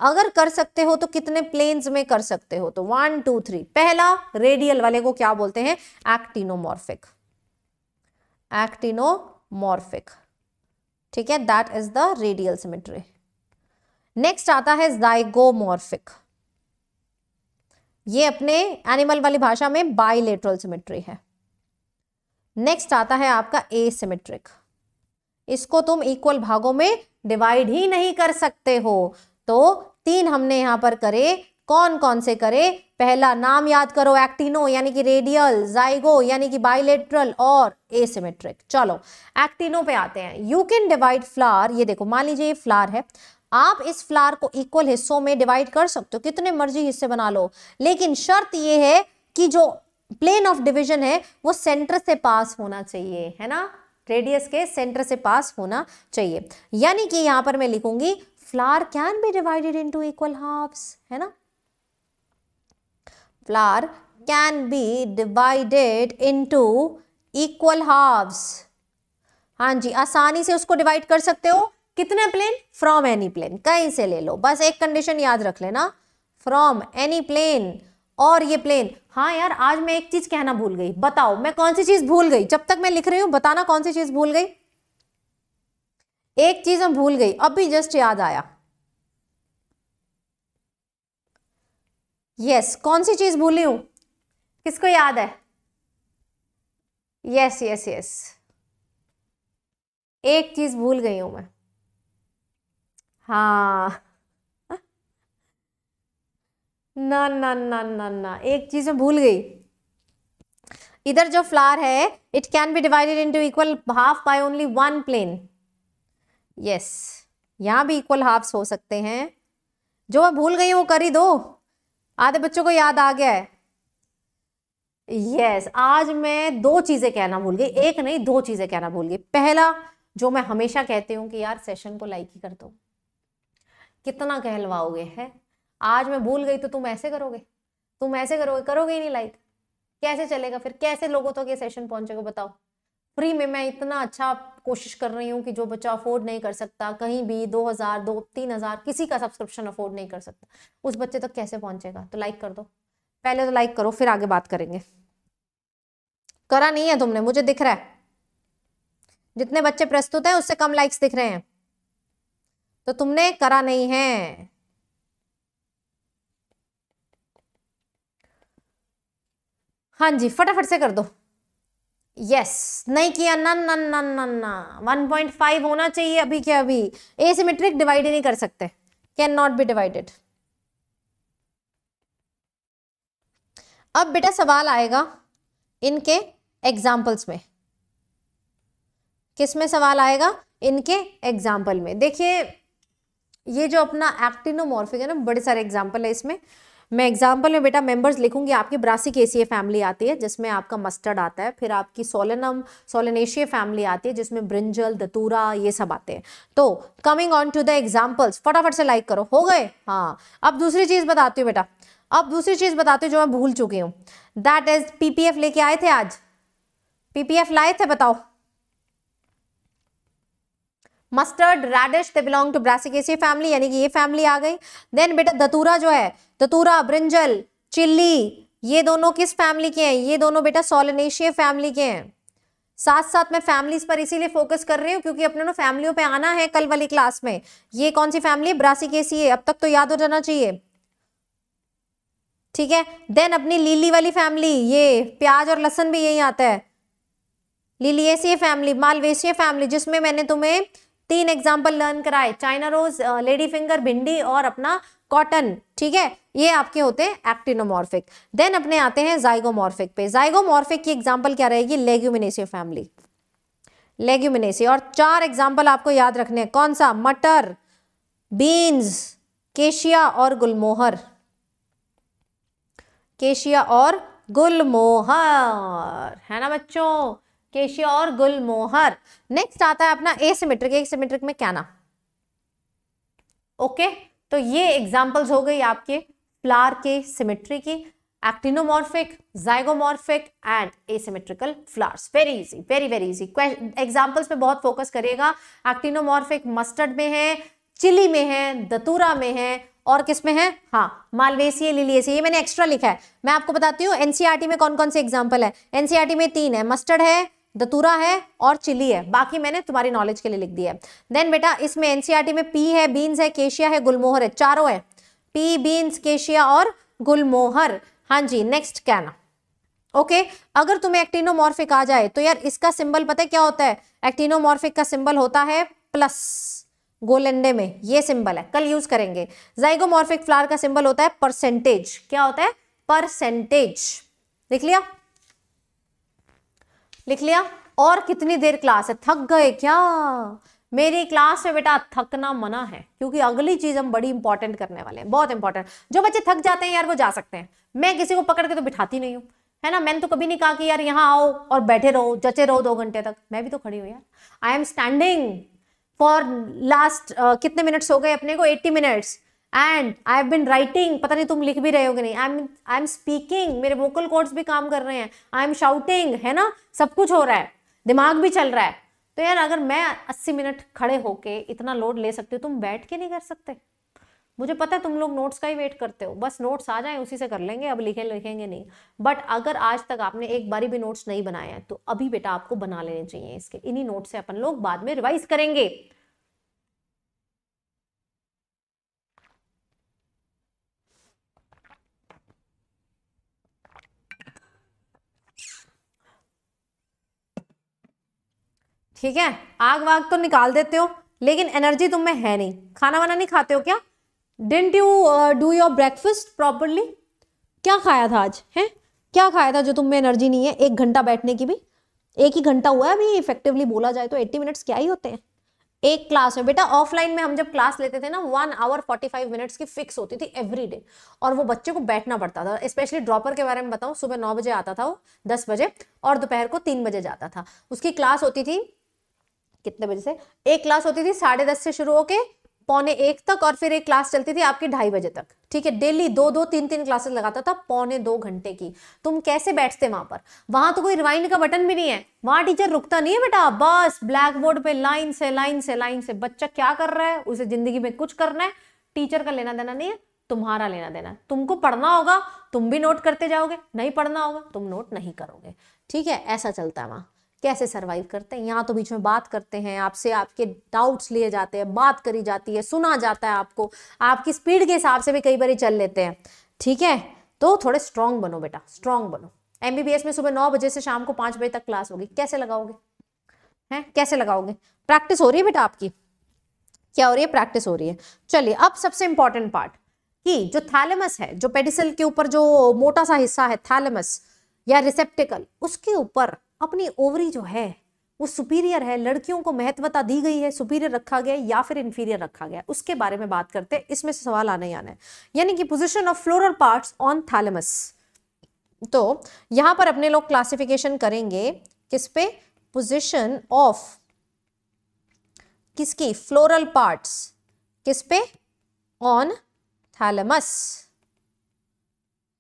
अगर कर सकते हो तो कितने प्लेन्स में कर सकते हो तो वन टू थ्री पहला रेडियल वाले को क्या बोलते हैं एक्टिनोमॉर्फिक एक्टिनोमॉर्फिक ठीक है that is the radial symmetry next आता है जाइगोमॉर्फिक ये अपने एनिमल वाली भाषा में बाइलेट्रल सिमेट्री है नेक्स्ट आता है आपका एसिमेट्रिक इसको तुम इक्वल भागों में डिवाइड ही नहीं कर सकते हो तो तीन हमने यहां पर करे कौन कौन से करे पहला नाम याद करो एक्टिनो यानी कि रेडियल जाइगो यानी कि बाइलेट्रल और एसिमेट्रिक चलो एक्टिनो पे आते हैं यू कैन डिवाइड फ्लावर ये देखो मान लीजिए ये फ्लावर है आप इस फ्लावर को इक्वल हिस्सों में डिवाइड कर सकते हो कितने मर्जी हिस्से बना लो लेकिन शर्त ये है कि जो प्लेन ऑफ डिविजन है वो सेंटर से पास होना चाहिए है ना रेडियस के सेंटर से पास होना चाहिए यानी कि यहां पर मैं लिखूंगी flower can be divided into equal halves है ना flower can be divided into equal halves हाँ जी आसानी से उसको डिवाइड कर सकते हो कितने प्लेन फ्रॉम एनी प्लेन कहीं से ले लो बस एक कंडीशन याद रख लेना फ्रॉम एनी प्लेन और ये प्लेन हाँ यार आज मैं एक चीज कहना भूल गई बताओ मैं कौन सी चीज भूल गई जब तक मैं लिख रही हूं बताना कौन सी चीज भूल गई एक चीज हम भूल गई अभी जस्ट याद आया यस कौन सी चीज भूली हूं किसको याद है यस यस यस एक चीज भूल गई हूं मैं हाँ ना ना ना ना ना एक चीज में भूल गई इधर जो फ्लावर है it can be divided into equal half by only one plane yes यहां भी इक्वल हाफ हो सकते हैं जो मैं भूल गई वो कर ही दो आधे बच्चों को याद आ गया है यस yes, आज मैं दो चीज़ें कहना भूल गई एक नहीं दो चीज़ें कहना भूल गई पहला जो मैं हमेशा कहती हूँ कि यार सेशन को लाइक ही कर दो कितना कहलवाओगे है आज मैं भूल गई तो तुम ऐसे करोगे तुम ऐसे करोगे करोगे ही नहीं लाइक कैसे चलेगा फिर कैसे लोगों तक तो ये सेशन पहुंचेगा बताओ फ्री में मैं इतना अच्छा कोशिश कर रही हूँ कि जो बच्चा अफोर्ड नहीं कर सकता कहीं भी दो हजार दो तीन हजार किसी का सब्सक्रिप्शन अफोर्ड नहीं कर सकता उस बच्चे तक तो कैसे पहुंचेगा तो लाइक कर दो पहले तो लाइक करो फिर आगे बात करेंगे करा नहीं है तुमने मुझे दिख रहा है जितने बच्चे प्रस्तुत हैं उससे कम लाइक्स दिख रहे हैं तो तुमने करा नहीं है हाँ जी फटाफट से कर दो यस नहीं किया नन नन नन नन ना फाइव होना चाहिए अभी क्या अभी सीमेट्रिक डिवाइड ही नहीं कर सकते कैन नॉट बी डिवाइडेड अब बेटा सवाल आएगा इनके एग्जाम्पल्स में किस में सवाल आएगा इनके एग्जाम्पल में देखिए ये जो अपना एक्टिनोमॉर्फिक है ना बड़े सारे एग्जाम्पल है इसमें मैं एग्जाम्पल में बेटा मेंबर्स लिखूंगी आपकी ब्रासिक एसीए फैमिली आती है जिसमें आपका मस्टर्ड आता है फिर आपकी सोलनम सोलनेशिया फैमिली आती है जिसमें ब्रिंजल दतूरा ये सब आते हैं तो coming on to the examples फटाफट से लाइक करो हो गए हाँ अब दूसरी चीज़ बताती हूँ बेटा अब दूसरी चीज़ बताती हूँ जो मैं भूल चुकी हूँ दैट इज पी लेके आए थे आज पीपीएफ लाए थे बताओ mustard radish they belong to Brassicaceae family यानी कि ये फैमिली आ गई देन बेटा दतूरा जो है दतूरा ब्रिंजल चिल्ली ये दोनों किस फैमिली के हैं ये दोनों बेटा सोलनेशिय फैमिली के हैं साथ साथ मैं फैमिलीज पर इसीलिए फोकस कर रही हूँ क्योंकि अपने ना फैमिलियों पे आना है कल वाली क्लास में ये कौन सी फैमिली है ब्रासी केसी है अब तक तो याद हो जाना चाहिए ठीक है देन अपनी लीली वाली फैमिली ये प्याज और लहसन भी यही आता है लीली ऐसी फैमिली मालवेशिया फैमिली जिसमें मैंने तुम्हें तीन एग्जाम्पल लर्न कराए चाइना रोज लेडी फिंगर भिंडी और अपना कॉटन ठीक है ये आपके होते हैं एक्टिनोमॉर्फिक देन अपने आते हैं जाइगोमॉर्फिक पे जाइगोमॉर्फिक की एग्जाम्पल क्या रहेगी लेग्यूमिनेसी फैमिली लेग्यूमिनेसी और चार एग्जाम्पल आपको याद रखने हैं कौन सा मटर बीन्स केशिया और गुलमोहर केशिया और गुलमोहर है ना बच्चों केशी और गुलमोहर नेक्स्ट आता है अपना एसिमेट्रिक एसिमेट्रिक में क्या ना ओके तो ये एग्जाम्पल्स हो गई आपके फ्लार के सिमेट्री की actinomorphic zygomorphic and asymmetrical flowers very easy very very easy examples पे बहुत फोकस करिएगा एक्टिनोमॉर्फिक मस्टर्ड में है चिली में है दतूरा में है और किस में है हाँ मालवेसी लिलियसी ये मैंने एक्स्ट्रा लिखा है मैं आपको बताती हूँ एनसीआरटी e में कौन कौन से एग्जाम्पल है एनसीआरटी में तीन है मस्टर्ड है दतूरा है और चिली है बाकी मैंने तुम्हारी नॉलेज के लिए लिख दिया है देन बेटा इसमें एनसीआरटी e में पी है बीन्स है केशिया है गुलमोहर है चारों है पी बीन्स केशिया और गुलमोहर हाँ जी नेक्स्ट ना ओके अगर तुम्हें एक्टिनोमॉर्फिक आ जाए तो यार इसका सिंबल पता है क्या होता है एक्टिनोमॉर्फिक का सिंबल होता है प्लस गोलंडे में ये सिंबल है कल यूज करेंगे जाइगोमॉर्फिक फ्लावर का सिंबल होता है परसेंटेज क्या होता है परसेंटेज लिख लिया लिख लिया और कितनी देर क्लास है थक गए क्या मेरी क्लास में बेटा थकना मना है क्योंकि अगली चीज हम बड़ी इंपॉर्टेंट करने वाले हैं बहुत इंपॉर्टेंट जो बच्चे थक जाते हैं यार वो जा सकते हैं मैं किसी को पकड़ के तो बिठाती नहीं हूँ है ना मैंने तो कभी नहीं कहा कि यार यहाँ आओ और बैठे रहो जचे रहो दो घंटे तक मैं भी तो खड़ी हूँ यार I am standing for last कितने मिनट्स हो गए अपने को eighty minutes and I have been writing पता नहीं तुम लिख भी रहे हो कि नहीं I am I am speaking मेरे वोकल कॉर्ड्स भी काम कर रहे हैं आई एम शाउटिंग है ना सब कुछ हो रहा है दिमाग भी चल रहा है तो यार अगर मैं अस्सी मिनट खड़े होके इतना लोड ले सकती हूँ तुम बैठ के नहीं कर सकते मुझे पता है तुम लोग नोट्स का ही वेट करते हो बस नोट्स आ जाए उसी से कर लेंगे अब लिखे लिखेंगे नहीं बट अगर आज तक आपने एक बारी भी नोट्स नहीं बनाए हैं तो अभी बेटा आपको बना लेने चाहिए इसके इन्हीं नोट्स से अपन लोग बाद में रिवाइज करेंगे ठीक है आग वाग तो निकाल देते हो लेकिन एनर्जी तुम में है नहीं खाना वाना नहीं खाते हो क्या don't you do your breakfast properly क्या खाया था आज है क्या खाया था जो तुम में एनर्जी नहीं है एक घंटा बैठने की भी एक ही घंटा हुआ है अभी इफेक्टिवली बोला जाए तो एट्टी मिनट्स क्या ही होते हैं एक क्लास में बेटा ऑफलाइन में हम जब क्लास लेते थे ना one hour forty five minutes की फिक्स होती थी एवरी डे और वो बच्चे को बैठना पड़ता था स्पेशली ड्रॉपर के बारे में बताऊँ सुबह नौ बजे आता था वो दस बजे और दोपहर को तीन बजे जाता था उसकी क्लास होती थी कितने बजे से एक क्लास होती थी साढ़े दस से शुरू होके पौने एक तक और फिर एक क्लास चलती थी आपकी ढाई बजे तक ठीक है डेली दो दो तीन तीन क्लासेस लगाता था पौने दो घंटे की तुम कैसे बैठते वहां पर वहां तो कोई रिवाइंड का बटन भी नहीं है वहां टीचर रुकता नहीं है बेटा बस ब्लैक बोर्ड पे लाइन से लाइन से लाइन से बच्चा क्या कर रहा है उसे जिंदगी में कुछ करना है टीचर का लेना देना नहीं है तुम्हारा लेना देना तुमको पढ़ना होगा तुम भी नोट करते जाओगे नहीं पढ़ना होगा तुम नोट नहीं करोगे ठीक है ऐसा चलता है वहां कैसे सरवाइव करते हैं यहाँ तो बीच में बात करते हैं आपसे आपके डाउट्स लिए जाते हैं बात करी जाती है सुना जाता है आपको आपकी स्पीड के हिसाब से भी कई बार चल लेते हैं ठीक है तो थोड़े स्ट्रांग बनो बेटा स्ट्रांग बनो एम में सुबह नौ बजे से शाम को पांच बजे तक क्लास होगी कैसे लगाओगे हैं कैसे लगाओगे प्रैक्टिस हो रही है बेटा आपकी क्या हो रही है प्रैक्टिस हो रही है चलिए अब सबसे इंपॉर्टेंट पार्ट कि जो थैलेमस है जो पेडिसल के ऊपर जो मोटा सा हिस्सा है थैलेमस या रिसेप्टिकल उसके ऊपर अपनी ओवरी जो है वो सुपीरियर है लड़कियों को महत्वता दी गई है सुपीरियर रखा गया या फिर इन्फीरियर रखा गया उसके बारे में बात करते हैं इसमें से सवाल आने ही आना है यानी कि position of floral part on thalamus तो यहां पर अपने लोग क्लासिफिकेशन करेंगे किस पे पोजिशन ऑफ किसकी फ्लोरल पार्ट्स किस पे ऑन थैलेमस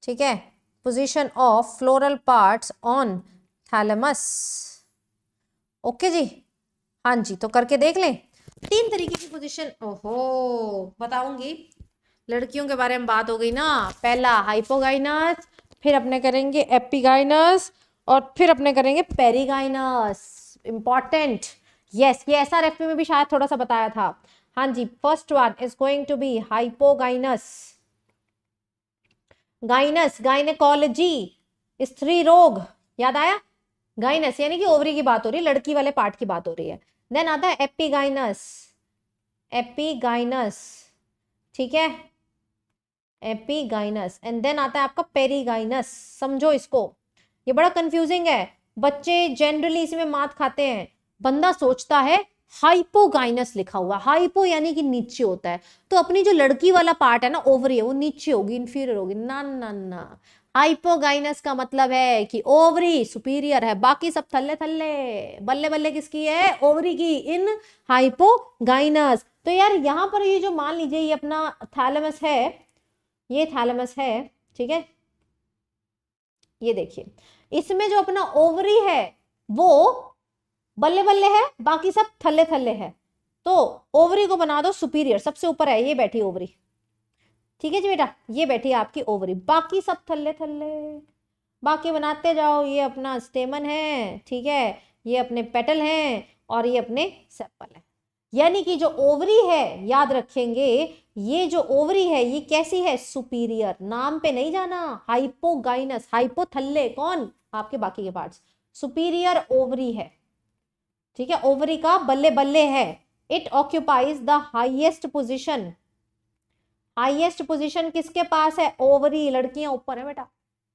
ठीक है position of floral parts on thalamus okay जी हाँ जी तो करके देख लें तीन तरीके की पोजीशन ओहो बताऊंगी लड़कियों के बारे में बात हो गई ना पहला हाइपोगाइनस फिर अपने करेंगे एपिगाइनस और फिर अपने करेंगे पेरीगाइनस इम्पॉर्टेंट यस ये एस आर एफ में भी शायद थोड़ा सा बताया था हाँ जी first one is going to be hypogynous gynous gynaecology स्त्री रोग याद आया गाइनस यानी कि ओवरी की बात हो रही है लड़की वाले पार्ट की बात हो रही है देन आता है एपीगाइनस एपीगाइनस ठीक है एपीगाइनस एंड देन आता है आपका पेरीगाइनस समझो इसको ये बड़ा कंफ्यूजिंग है बच्चे जनरली इसमें मात खाते हैं बंदा सोचता है हाइपोगाइनस लिखा हुआ हाइपो यानी कि नीचे होता है तो अपनी जो लड़की वाला पार्ट है ना ओवरी है वो नीचे होगी इन्फीरियर होगी ना ना ना हाइपोगाइनस का मतलब है कि ओवरी सुपीरियर है बाकी सब थल्ले थल्ले बल्ले बल्ले किसकी है ओवरी की इन हाइपोगाइनस तो यार यहां पर ये जो मान लीजिए ये अपना थैलेमस है ये थैलेमस है ठीक है ये देखिए इसमें जो अपना ओवरी है वो बल्ले बल्ले है बाकी सब थल्ले थल्ले है तो ओवरी को बना दो सुपीरियर सबसे ऊपर है ये बैठी ओवरी ठीक है जी बेटा ये बैठी आपकी ओवरी बाकी सब थल्ले थल्ले बाकी बनाते जाओ ये अपना स्टेमन है ठीक है ये अपने पेटल हैं और ये अपने सेप्पल है यानी कि जो ओवरी है याद रखेंगे ये जो ओवरी है ये कैसी है सुपीरियर नाम पे नहीं जाना हाइपोगाइनस हाइपोथल्ले कौन आपके बाकी के पार्ट्स सुपीरियर ओवरी है ठीक है ओवरी का बल्ले बल्ले है it occupies the highest position highest position किसके पास है ओवरी लड़कियां ऊपर है बेटा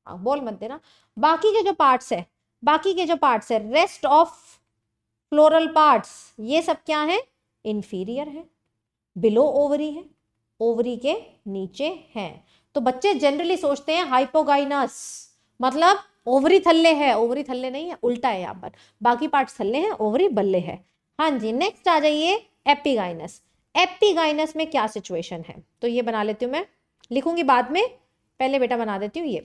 हाँ, बोल मत देना बाकी के जो पार्ट्स है बाकी के जो पार्ट्स है रेस्ट ऑफ फ्लोरल पार्ट्स ये सब क्या है इंफीरियर है बिलो ओवरी है ओवरी के नीचे है तो बच्चे जनरली सोचते हैं हाइपोगाइनस मतलब ओवरी थल्ले है ओवरी थल्ले नहीं है उल्टा है यहाँ पर बाकी पार्ट थल्ले हैं ओवरी बल्ले है हाँ जी नेक्स्ट आ जाइए एपिगाइनस एपिगाइनस में क्या सिचुएशन है तो ये बना लेती हूँ मैं लिखूंगी बाद में पहले बेटा बना देती हूँ ये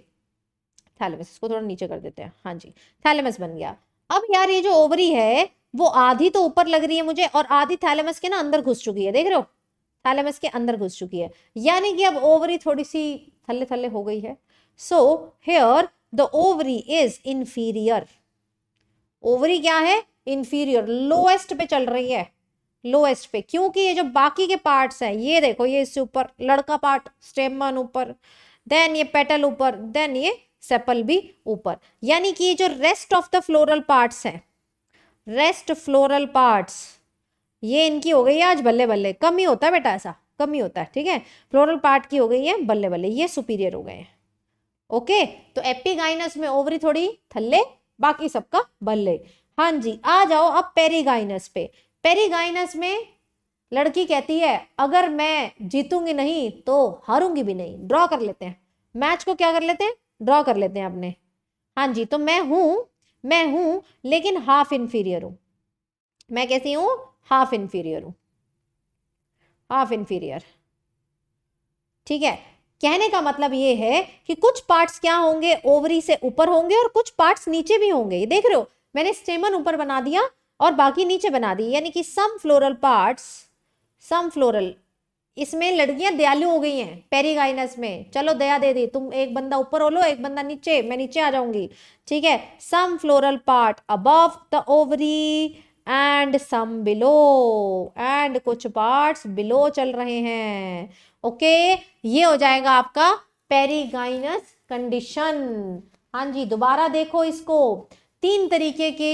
थैलेमस इसको थोड़ा नीचे कर देते हैं हाँ जी थैलेमस बन गया अब यार ये जो ओवरी है वो आधी तो ऊपर लग रही है मुझे और आधी थैलेमस के ना अंदर घुस चुकी है देख रहे हो थैलेमस के अंदर घुस चुकी है यानी कि अब ओवरी थोड़ी सी थल्ले थल्ले हो गई है so here the ovary is inferior ovary क्या है इन्फीरियर लोएस्ट पे चल रही है लोएस्ट पे क्योंकि ये जो बाकी के पार्ट्स हैं ये देखो ये इससे ऊपर लड़का पार्ट स्टेमन ऊपर देन ये पेटल ऊपर देन ये सेपल भी ऊपर यानी कि ये जो rest of the floral parts हैं रेस्ट फ्लोरल पार्ट्स ये इनकी हो गई आज बल्ले बल्ले कम ही होता है बेटा ऐसा कम ही होता है ठीक है फ्लोरल पार्ट की हो गई है बल्ले बल्ले ये सुपीरियर हो गए हैं ओके तो एपिगाइनस में ओवरी थोड़ी थल्ले बाकी सबका बल्ले हाँ जी आ जाओ अब पेरीगाइनस पे पेरीगाइनस में लड़की कहती है अगर मैं जीतूंगी नहीं तो हारूंगी भी नहीं ड्रॉ कर लेते हैं मैच को क्या कर लेते हैं ड्रॉ कर लेते हैं अपने हाँ जी तो मैं हूं मैं हूं लेकिन हाफ इंफीरियर हूं मैं कैसी हूं हाफ इंफीरियर हूं हाफ इंफीरियर ठीक है कहने का मतलब ये है कि कुछ पार्ट्स क्या होंगे ओवरी से ऊपर होंगे और कुछ पार्ट्स नीचे भी होंगे ये देख रहे हो मैंने स्टेमन ऊपर बना दिया और बाकी नीचे बना दी यानी कि some floral parts some floral इसमें लड़कियां दयालु हो गई हैं पेरीगाइनस में चलो दया दे दी तुम एक बंदा ऊपर हो लो एक बंदा नीचे मैं नीचे आ जाऊंगी ठीक है some floral part above the ovary and some below and कुछ पार्ट्स बिलो चल रहे हैं ओके ये हो जाएगा आपका पेरीगाइनस कंडीशन हाँ जी दोबारा देखो इसको तीन तरीके की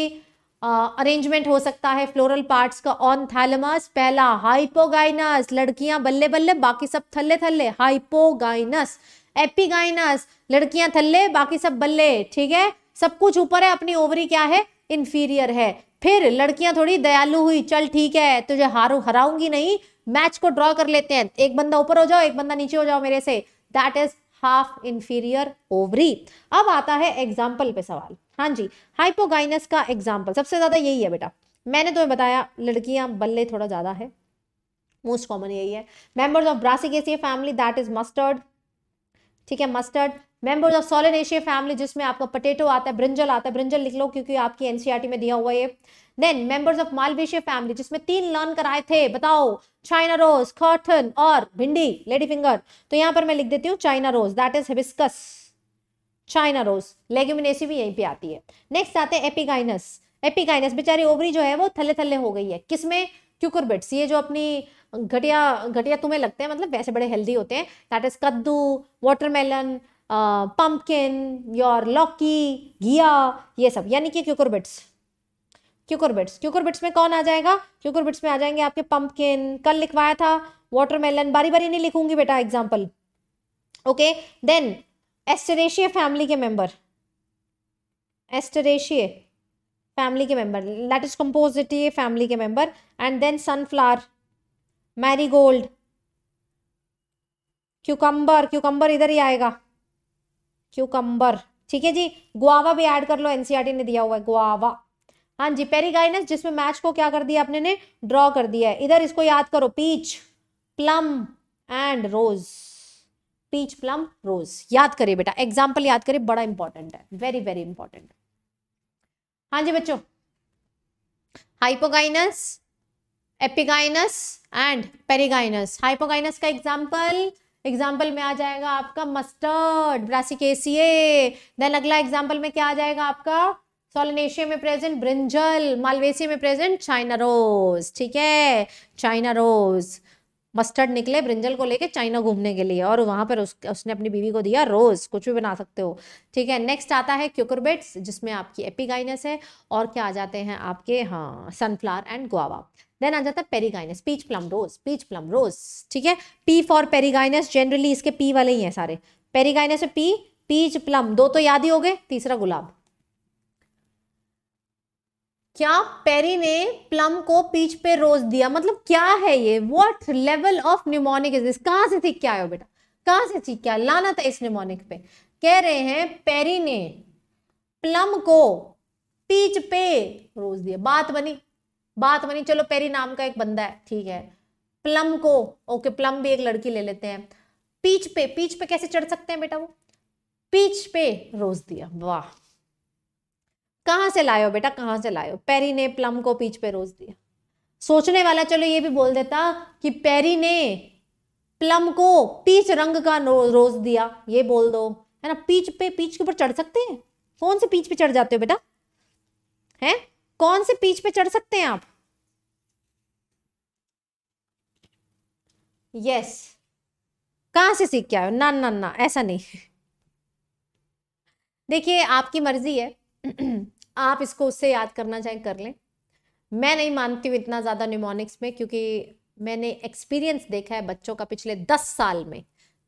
अरेंजमेंट हो सकता है फ्लोरल पार्ट्स का ऑन थैलमस पहला हाइपोगाइनस लड़कियां बल्ले बल्ले बाकी सब थल्ले थल्ले हाइपोगाइनस एपीगाइनस लड़कियां थल्ले बाकी सब बल्ले ठीक है सब कुछ ऊपर है अपनी ओवरी क्या है इन्फीरियर है फिर लड़कियां थोड़ी दयालु हुई चल ठीक है तुझे हारू हराऊंगी नहीं मैच को ड्रॉ कर लेते हैं एक बंदा ऊपर हो जाओ एक बंदा नीचे हो जाओ मेरे से that is half inferior ovary अब आता है एग्जाम्पल पे सवाल हाँ जी हाइपोगाइनस का एग्जाम्पल सबसे ज़्यादा यही है बेटा मैंने तुम्हें बताया लड़कियां बल्ले थोड़ा ज़्यादा है मोस्ट कॉमन यही है members of Brassicaceae family that is mustard ठीक है mustard members of Solanaceae family जिसमें आपका पटेटो आता है ब्रिंजल आता है ब्रिंजल लिख लो क्योंकि आपकी एनसीईआरटी e में दिया हुआ है then members of Malvaceae family जिसमें तीन लर्न कराए थे बताओ चाइना रोज कॉटन और भिंडी लेडी फिंगर तो यहाँ पर मैं लिख देती हूँ China rose that is hibiscus China rose Leguminosae भी यहीं पे आती है नेक्स्ट आते हैं एपिगाइनस एपिगाइनस बेचारी ओवरी जो है वो थले थले हो गई है किसमें क्यूकरबिट्स ये जो अपनी घटिया घटिया तुम्हें लगते हैं मतलब वैसे बड़े हेल्दी होते हैं दैट इज कद्दू वाटरमेलन पम्पकिन योर लौकी घिया ये सब यानी कि क्यूकरबिट्स क्यूकरबिट्स क्यूकरबिट्स में कौन आ जाएगा क्यूकरबिट्स में आ जाएंगे आपके पम्पकिन कल लिखवाया था वाटरमेलन बारी बारी नहीं लिखूंगी बेटा example okay then Asteraceae family के मेंबर एस्टरेशिय फैमिली के मेंबर लेट इज ये फैमिली के member and then sunflower marigold cucumber cucumber इधर ही आएगा क्यूकम्बर ठीक है जी गुआवा भी ऐड कर लो एनसीईआरटी e ने दिया हुआ है गुआवा हाँ जी पेरीगाइनस जिसमें मैच को क्या कर दिया आपने ने ड्रॉ कर दिया है इधर इसको याद करो peach plum and rose peach plum rose याद करिए बेटा एग्जाम्पल याद करिए बड़ा इंपॉर्टेंट है वेरी वेरी इंपॉर्टेंट हाँ जी बच्चों hypogynous epigynous and perigynous hypogynous का एग्जाम्पल एग्जाम्पल में आ जाएगा आपका मस्टर्ड ब्रासिकेसिए देन अगला एग्जाम्पल में क्या आ जाएगा आपका सोलनेशिया में प्रेजेंट ब्रिंजल मालवेसिया में प्रेजेंट चाइना रोज ठीक है चाइना रोज़ मस्टर्ड निकले ब्रिंजल को लेके चाइना घूमने के लिए और वहां पर उस, उसने अपनी बीवी को दिया रोज़ कुछ भी बना सकते हो ठीक है नेक्स्ट आता है क्यूकरबेट्स जिसमें आपकी एपीगाइनस है और क्या आ जाते हैं आपके हाँ सनफ्लावर एंड गुआवा देन आ जाता है perigynous peach plum rose peach plum rose ठीक है पी फॉर पेरीगाइनस जनरली इसके पी वाले ही हैं सारे पेरीगाइनस पी पीच प्लम दो तो याद ही हो गए तीसरा गुलाब क्या पेरी ने प्लम को पीच पे रोज दिया मतलब क्या है ये वॉट लेवल ऑफ न्यूमोनिक कहां से थी क्या आयो बेटा कहां से थी क्या लाना था इस न्यूमोनिक पे कह रहे हैं पेरी ने प्लम को पीच पे रोज दिया बात बनी बात बनी चलो पेरी नाम का एक बंदा है ठीक है प्लम को ओके प्लम भी एक लड़की ले लेते हैं पीच पे पीच पे कैसे चढ़ सकते हैं बेटा वो पीच पे रोज दिया वाह कहाँ से लाए हो बेटा कहाँ से लाए हो पैरी ने प्लम को पीच पे रोज दिया सोचने वाला चलो ये भी बोल देता कि पैरी ने प्लम को पीच रंग का रोज दिया ये बोल दो है ना पीच पे पीच के ऊपर चढ़ सकते हैं कौन से पीच पे चढ़ जाते हो बेटा है कौन से पीच पे चढ़ सकते हैं आप यस कहां से सीख के आयो ना ना ना ऐसा नहीं देखिए आपकी मर्जी है आप इसको उससे याद करना चाहें कर लें मैं नहीं मानती हूँ इतना ज़्यादा न्यूमोनिक्स में क्योंकि मैंने एक्सपीरियंस देखा है बच्चों का पिछले दस साल में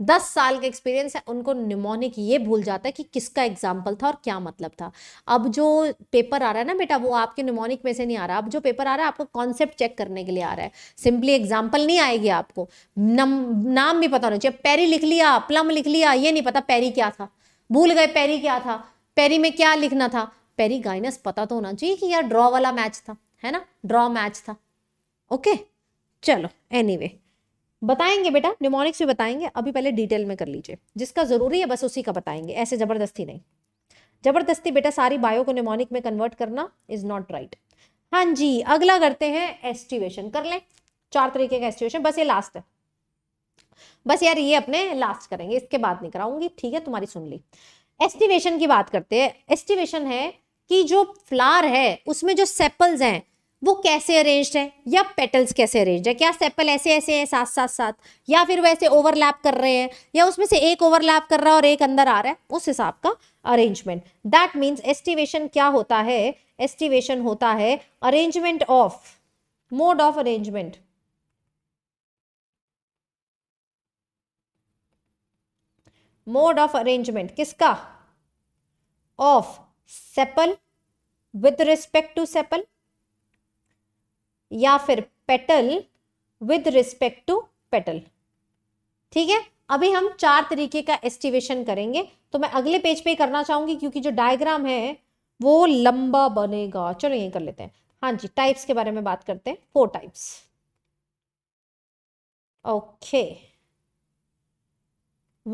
दस साल का एक्सपीरियंस है उनको निमोनिक ये भूल जाता है कि किसका एग्जाम्पल था और क्या मतलब था अब जो पेपर आ रहा है ना बेटा वो आपके निमोनिक में से नहीं आ रहा अब जो पेपर आ रहा है आपको कॉन्सेप्ट चेक करने के लिए आ रहा है सिंपली एग्जाम्पल नहीं आएगी आपको नम, नाम भी पता होना चाहिए पैरी लिख लिया प्लम लिख लिया ये नहीं पता पैरी क्या था भूल गए पैरी क्या था पैरी में क्या लिखना था पेरीगाइनस पता तो होना चाहिए कि यार ड्रॉ वाला मैच था है ना ड्रॉ मैच था ओके चलो एनीवे anyway, बताएंगे बेटा न्यूमोनिक्स भी बताएंगे अभी पहले डिटेल में कर लीजिए जिसका ज़रूरी है बस उसी का बताएंगे ऐसे ज़बरदस्ती नहीं ज़बरदस्ती बेटा सारी बायो को न्यूमोनिक में कन्वर्ट करना इज़ नॉट राइट हाँ जी अगला करते हैं एस्टिवेशन कर लें चार तरीके का एस्टिवेशन बस ये लास्ट है बस यार ये अपने लास्ट करेंगे इसके बाद नहीं कराऊंगी ठीक है तुम्हारी सुन ली एस्टिवेशन की बात करते हैं एस्टिवेशन है कि जो फ्लावर है उसमें जो सेपल्स हैं वो कैसे अरेंज है या पेटल्स कैसे अरेंज है क्या सेपल ऐसे ऐसे हैं साथ साथ साथ या फिर वैसे ओवरलैप कर रहे हैं या उसमें से एक ओवरलैप कर रहा है और एक अंदर आ रहा है उस हिसाब का अरेंजमेंट दैट मीन्स एस्टिवेशन क्या होता है एस्टिवेशन होता है arrangement of mode of arrangement mode of arrangement किसका of sepal with respect to sepal या फिर petal with respect to petal ठीक है अभी हम चार तरीके का एस्टिवेशन करेंगे तो मैं अगले पेज पे करना चाहूंगी क्योंकि जो डायग्राम है वो लंबा बनेगा चलो यही कर लेते हैं हाँ जी टाइप्स के बारे में बात करते हैं four types okay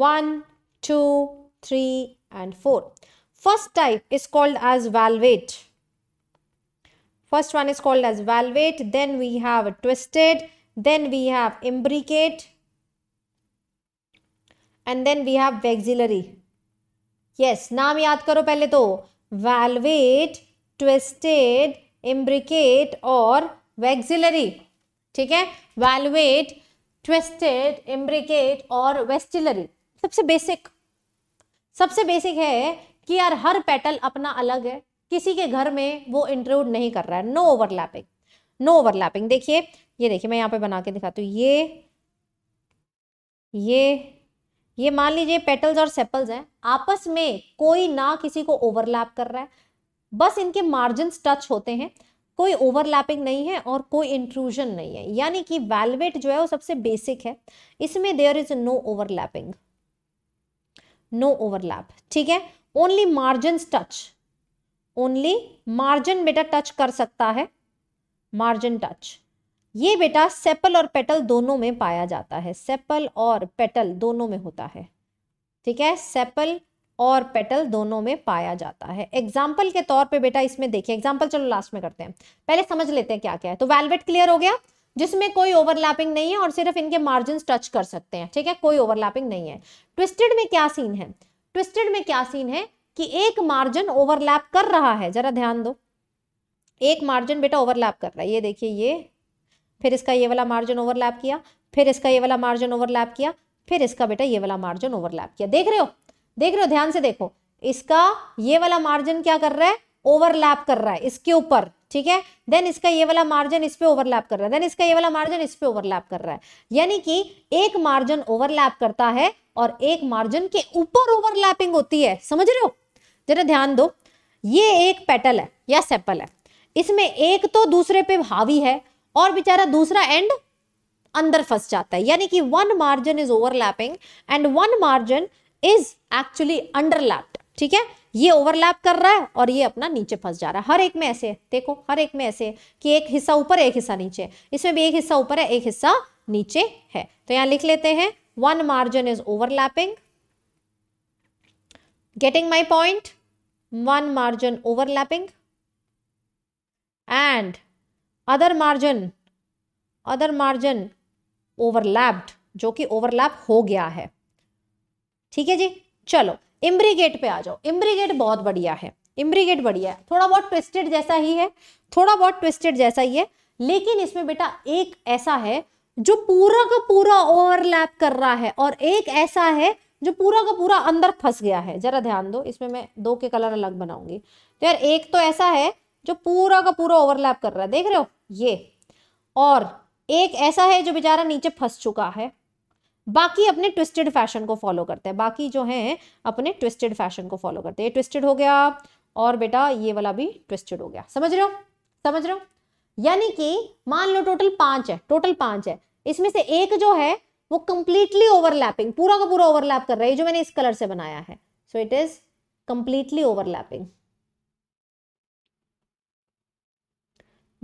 one two three and four First type is called as valvate. First one is called as valvate. Then we have twisted. Then we have imbricate. And then we have vexillary. Yes, naam yaad karo pehle to valvate, twisted, imbricate or vexillary theek hai valvate twisted imbricate और वेस्टिलरी सबसे बेसिक सबसे बेसिक है कि यार हर पेटल अपना अलग है किसी के घर में वो इंट्रूड नहीं कर रहा है नो ओवरलैपिंग नो ओवरलैपिंग देखिए ये देखिए मैं यहाँ पे बना के दिखाती हूँ ये ये ये मान लीजिए पेटल्स और सेपल्स हैं आपस में कोई ना किसी को ओवरलैप कर रहा है बस इनके मार्जिन टच होते हैं कोई ओवरलैपिंग नहीं है और कोई इंट्रूजन नहीं है यानी कि वेलवेट जो है वो सबसे बेसिक है इसमें there is no overlapping no overlap ठीक है only margin touch only margin बेटा टच कर सकता है मार्जिन टच ये बेटा सेपल और पेटल दोनों में पाया जाता है सेपल और पेटल दोनों में होता है ठीक है सेपल और पेटल दोनों में पाया जाता है एग्जाम्पल के तौर पे बेटा इसमें देखिए एग्जाम्पल चलो लास्ट में करते हैं पहले समझ लेते हैं क्या क्या है तो वेलवेट क्लियर हो गया जिसमें कोई ओवरलैपिंग नहीं है और सिर्फ इनके मार्जिन टच कर सकते हैं ठीक है कोई ओवरलैपिंग नहीं है ट्विस्टेड में क्या सीन है ट्विस्टेड में क्या सीन है कि एक मार्जिन ओवरलैप कर रहा है जरा ध्यान दो एक मार्जिन बेटा ओवरलैप कर रहा है ये देखिए ये फिर इसका ये वाला मार्जिन ओवरलैप किया फिर इसका ये वाला मार्जिन ओवरलैप किया फिर इसका बेटा ये वाला मार्जिन ओवरलैप किया देख रहे हो देख रहे हो ध्यान से देखो इसका ये वाला मार्जिन क्या कर रहा है ओवरलैप कर रहा है इसके ऊपर ठीक है देन इसका ये वाला मार्जिन इस पे ओवरलैप कर रहा है देन इसका ये वाला मार्जिन इस पे ओवरलैप कर रहा है यानी कि एक मार्जिन ओवरलैप करता है और एक मार्जिन के ऊपर ओवरलैपिंग होती है समझ रहे हो जरा ध्यान दो ये एक पेटल है या सेपल है इसमें एक तो दूसरे पे हावी है और बेचारा दूसरा एंड अंदर फंस जाता है यानी कि one margin is overlapping and one margin is actually underlapped ठीक है ये ओवरलैप कर रहा है और ये अपना नीचे फंस जा रहा है हर एक में ऐसे देखो हर एक में ऐसे कि एक हिस्सा ऊपर एक हिस्सा नीचे इसमें भी एक हिस्सा ऊपर है एक हिस्सा नीचे है तो यहां लिख लेते हैं one margin is overlapping getting my point one margin overlapping and other margin other margin overlapped जो कि ओवरलैप हो गया है ठीक है जी चलो इम्ब्रीगेट पे आ जाओ इम्ब्रीगेट बहुत बढ़िया है इम्ब्रीगेट बढ़िया है थोड़ा बहुत ट्विस्टेड जैसा ही है थोड़ा बहुत ट्विस्टेड जैसा ही है लेकिन इसमें बेटा एक ऐसा है जो पूरा का पूरा ओवरलैप कर रहा है और एक ऐसा है जो पूरा का पूरा अंदर फंस गया है जरा ध्यान दो इसमें मैं दो के कलर अलग बनाऊंगी तो यार एक तो ऐसा है जो पूरा का पूरा ओवरलैप कर रहा है देख रहे हो ये और एक ऐसा है जो बेचारा नीचे फंस चुका है बाकी अपने ट्विस्टेड फैशन को फॉलो करते हैं बाकी जो हैं अपने ट्विस्टेड फैशन को फॉलो करते हैं ये ट्विस्टेड हो गया और बेटा ये वाला भी ट्विस्टेड हो गया समझ रहे हो समझ रहे हो यानी कि मान लो टोटल पांच है टोटल पांच है इसमें से एक जो है वो कंप्लीटली ओवरलैपिंग पूरा का पूरा ओवरलैप कर रहा है जो मैंने इस कलर से बनाया है so it is completely overlapping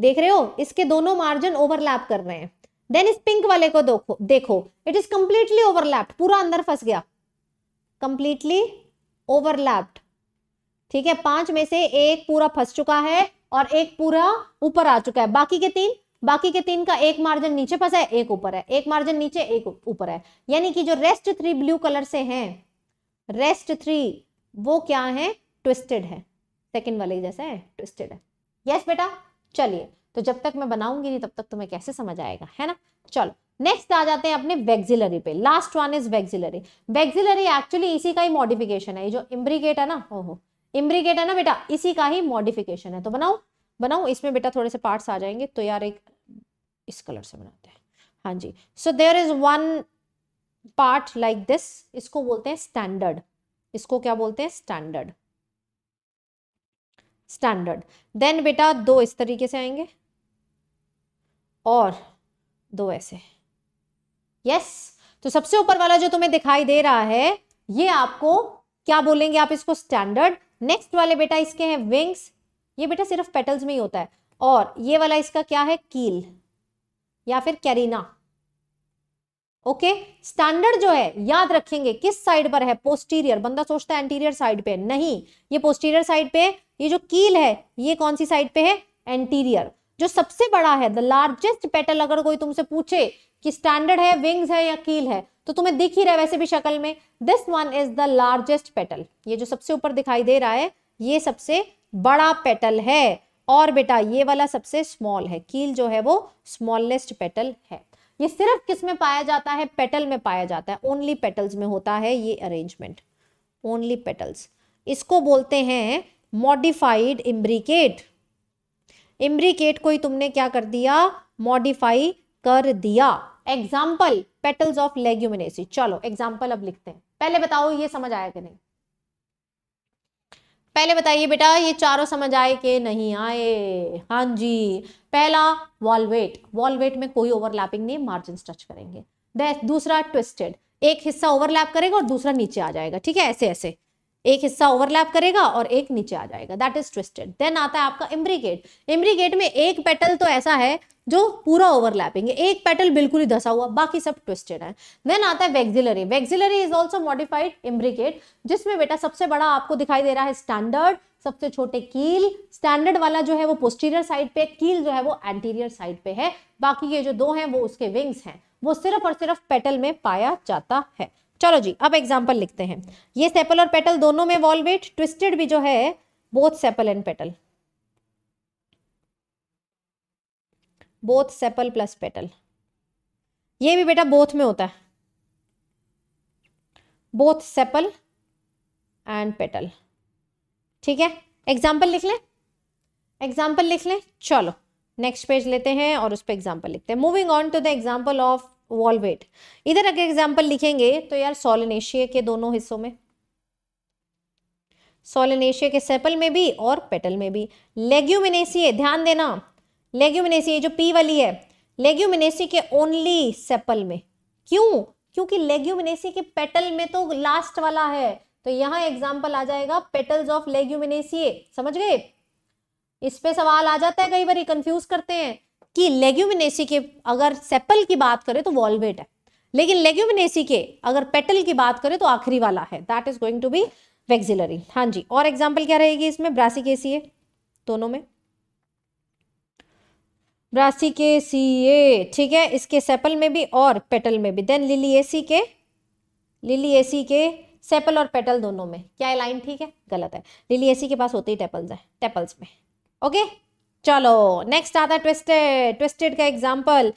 देख रहे हो इसके दोनों मार्जिन ओवरलैप कर रहे हैं देन इस पिंक वाले को देखो देखो इट इज कंप्लीटली ओवरलैप्ड पूरा अंदर फंस गया कंप्लीटली ओवरलैप्ड ठीक है पांच में से एक पूरा फंस चुका है और एक पूरा ऊपर आ चुका है बाकी के तीन बाकी के तीन का एक मार्जिन नीचे फंसा है एक ऊपर है एक मार्जिन नीचे एक ऊपर है यानी कि जो रेस्ट थ्री ब्लू कलर से हैं रेस्ट थ्री वो क्या है ट्विस्टेड है सेकंड वाले जैसा है ट्विस्टेड है यस बेटा चलिए तो जब तक मैं बनाऊंगी नहीं तब तक तुम्हें कैसे समझ आएगा है ना चलो नेक्स्ट आ जाते हैं अपने वेक्सिलरी पे last one is vexillary vexillary actually इसी का ही मॉडिफिकेशन है ये जो इम्ब्रिगेट है ना हो हो इम्ब्रिकेट है ना बेटा इसी का ही मॉडिफिकेशन है तो बनाऊ बनाऊ इसमें बेटा थोड़े से पार्ट्स आ जाएंगे तो यार एक इस कलर से बनाते हैं हाँ जी so there is one part like this इसको बोलते हैं स्टैंडर्ड इसको क्या बोलते हैं स्टैंडर्ड स्टैंडर्ड देन बेटा दो इस तरीके से आएंगे और दो ऐसे यस तो सबसे ऊपर वाला जो तुम्हें दिखाई दे रहा है ये आपको क्या बोलेंगे आप इसको स्टैंडर्ड नेक्स्ट वाले बेटा इसके हैं विंग्स ये बेटा सिर्फ पेटल्स में ही होता है और ये वाला इसका क्या है कील या फिर कैरीना ओके स्टैंडर्ड जो है याद रखेंगे किस साइड पर है पोस्टीरियर बंदा सोचता है एंटीरियर साइड पे नहीं ये पोस्टीरियर साइड पे ये जो कील है ये कौन सी साइड पे है एंटीरियर जो सबसे बड़ा है द लार्जेस्ट पेटल अगर कोई तुमसे पूछे कि स्टैंडर्ड है विंग्स है या कील है तो तुम्हें दिख ही रहा है वैसे भी शक्ल में this one is the largest petal ये जो सबसे ऊपर दिखाई दे रहा है ये सबसे बड़ा पेटल है और बेटा ये वाला सबसे स्मॉल है कील जो है वो स्मॉलेस्ट पेटल है ये सिर्फ किस में पाया जाता है पेटल में पाया जाता है ओनली पेटल्स में होता है ये अरेंजमेंट ओनली पेटल्स इसको बोलते हैं मॉडिफाइड इम्ब्रिकेट इम्ब्रिकेट को ही तुमने क्या कर दिया मॉडिफाई कर दिया एग्जाम्पल पेटल्स ऑफ लेग्यूमिनेसी चलो एग्जाम्पल अब लिखते हैं पहले बताओ ये समझ आया कि नहीं पहले बताइए बेटा ये चारों समझ आए कि नहीं आए हाँ जी पहला वॉलवेट वॉलवेट में कोई ओवरलैपिंग नहीं मार्जिन टच करेंगे दूसरा ट्विस्टेड एक हिस्सा ओवरलैप करेगा और दूसरा नीचे आ जाएगा ठीक है ऐसे ऐसे एक हिस्सा ओवरलैप करेगा और एक नीचे आ जाएगा दैट इज ट्विस्टेड देन आता है आपका इम्ब्रिकेट इम्ब्रिकेट में एक पेटल तो ऐसा है जो पूरा ओवरलैपिंग है एक पेटल बिल्कुल ही धसा हुआ बाकी सब ट्विस्टेड है देन आता है vexillary vexillary is also modified imbricate जिसमें बेटा सबसे बड़ा आपको दिखाई दे रहा है स्टैंडर्ड सबसे छोटे कील स्टैंडर्ड वाला जो है वो पोस्टीरियर साइड पे कील जो है वो एंटीरियर साइड पे है बाकी ये जो दो हैं वो उसके विंग्स हैं वो सिर्फ और सिर्फ पेटल में पाया जाता है चलो जी अब एग्जाम्पल लिखते हैं ये सेपल और पेटल दोनों में वॉल ट्विस्टेड भी जो है both sepal and petal both sepal plus petal ये भी बेटा बोथ में होता है बोथ सेपल एंड पेटल ठीक है एग्जाम्पल लिख लें एग्जाम्पल लिख लें चलो नेक्स्ट पेज लेते हैं और उस पर एग्जाम्पल लिखते हैं moving on to the example of valvate इधर अगर एग्जाम्पल लिखेंगे तो यार सोलनेशिया के दोनों हिस्सों में सोलनेशिया के सेपल में भी और पेटल में भी लेग्यूमिनेसिए ध्यान देना लेग्यूमिनेसिए जो पी वाली है लेग्यूमिनेसी के ओनली सेपल में क्यों क्योंकि लेग्यूमिनेसी के पेटल में तो लास्ट वाला है तो यहां एग्जाम्पल आ जाएगा पेटल्स ऑफ लेग्यूमिनेसिए समझ गए इस पे सवाल आ जाता है कई बार कंफ्यूज करते हैं कि लेग्यूमिनेसी के अगर सेपल की बात करें तो वॉल्वेट है लेकिन लेग्यूमिनेसी के अगर पेटल की बात करें तो आखिरी वाला है that is going to be vexillary हाँ जी और एग्जाम्पल क्या रहेगी इसमें ब्रासी के सी ए दोनों में ब्रासी के सी ए ठीक है इसके सेपल में भी और पेटल में भी देन लिली एसी के लिली एसी के सेपल और पेटल दोनों में क्या लाइन ठीक है गलत है लिली एसी के पास होते ही टेपल्स हैं टेपल्स में ओके चलो नेक्स्ट आता है ट्विस्टेड ट्विस्टेड का एग्जाम्पल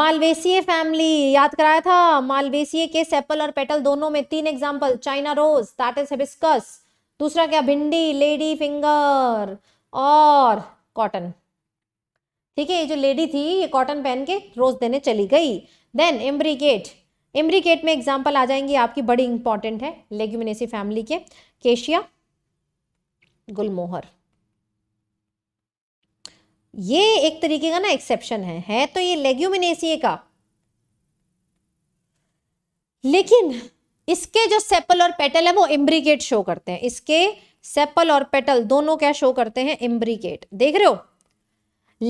मालवेसीय फैमिली याद कराया था मालवेसीय के सेपल और पेटल दोनों में तीन example China rose that is hibiscus दूसरा क्या भिंडी लेडी फिंगर और कॉटन ठीक है ये जो लेडी थी ये कॉटन पहन के रोज देने चली गई देन एम्ब्रिकेट एम्ब्रिकेट में एग्जाम्पल आ जाएंगे आपकी बड़ी इंपॉर्टेंट है लेग्यूमिनेसी फैमिली के केशिया गुलमोहर ये एक तरीके का ना एक्सेप्शन है है तो ये लेग्यूमिनेसिए का लेकिन इसके जो सेपल और पेटल है वो इम्ब्रिकेट शो करते हैं इसके सेपल और पेटल दोनों क्या शो करते हैं इम्ब्रिकेट देख रहे हो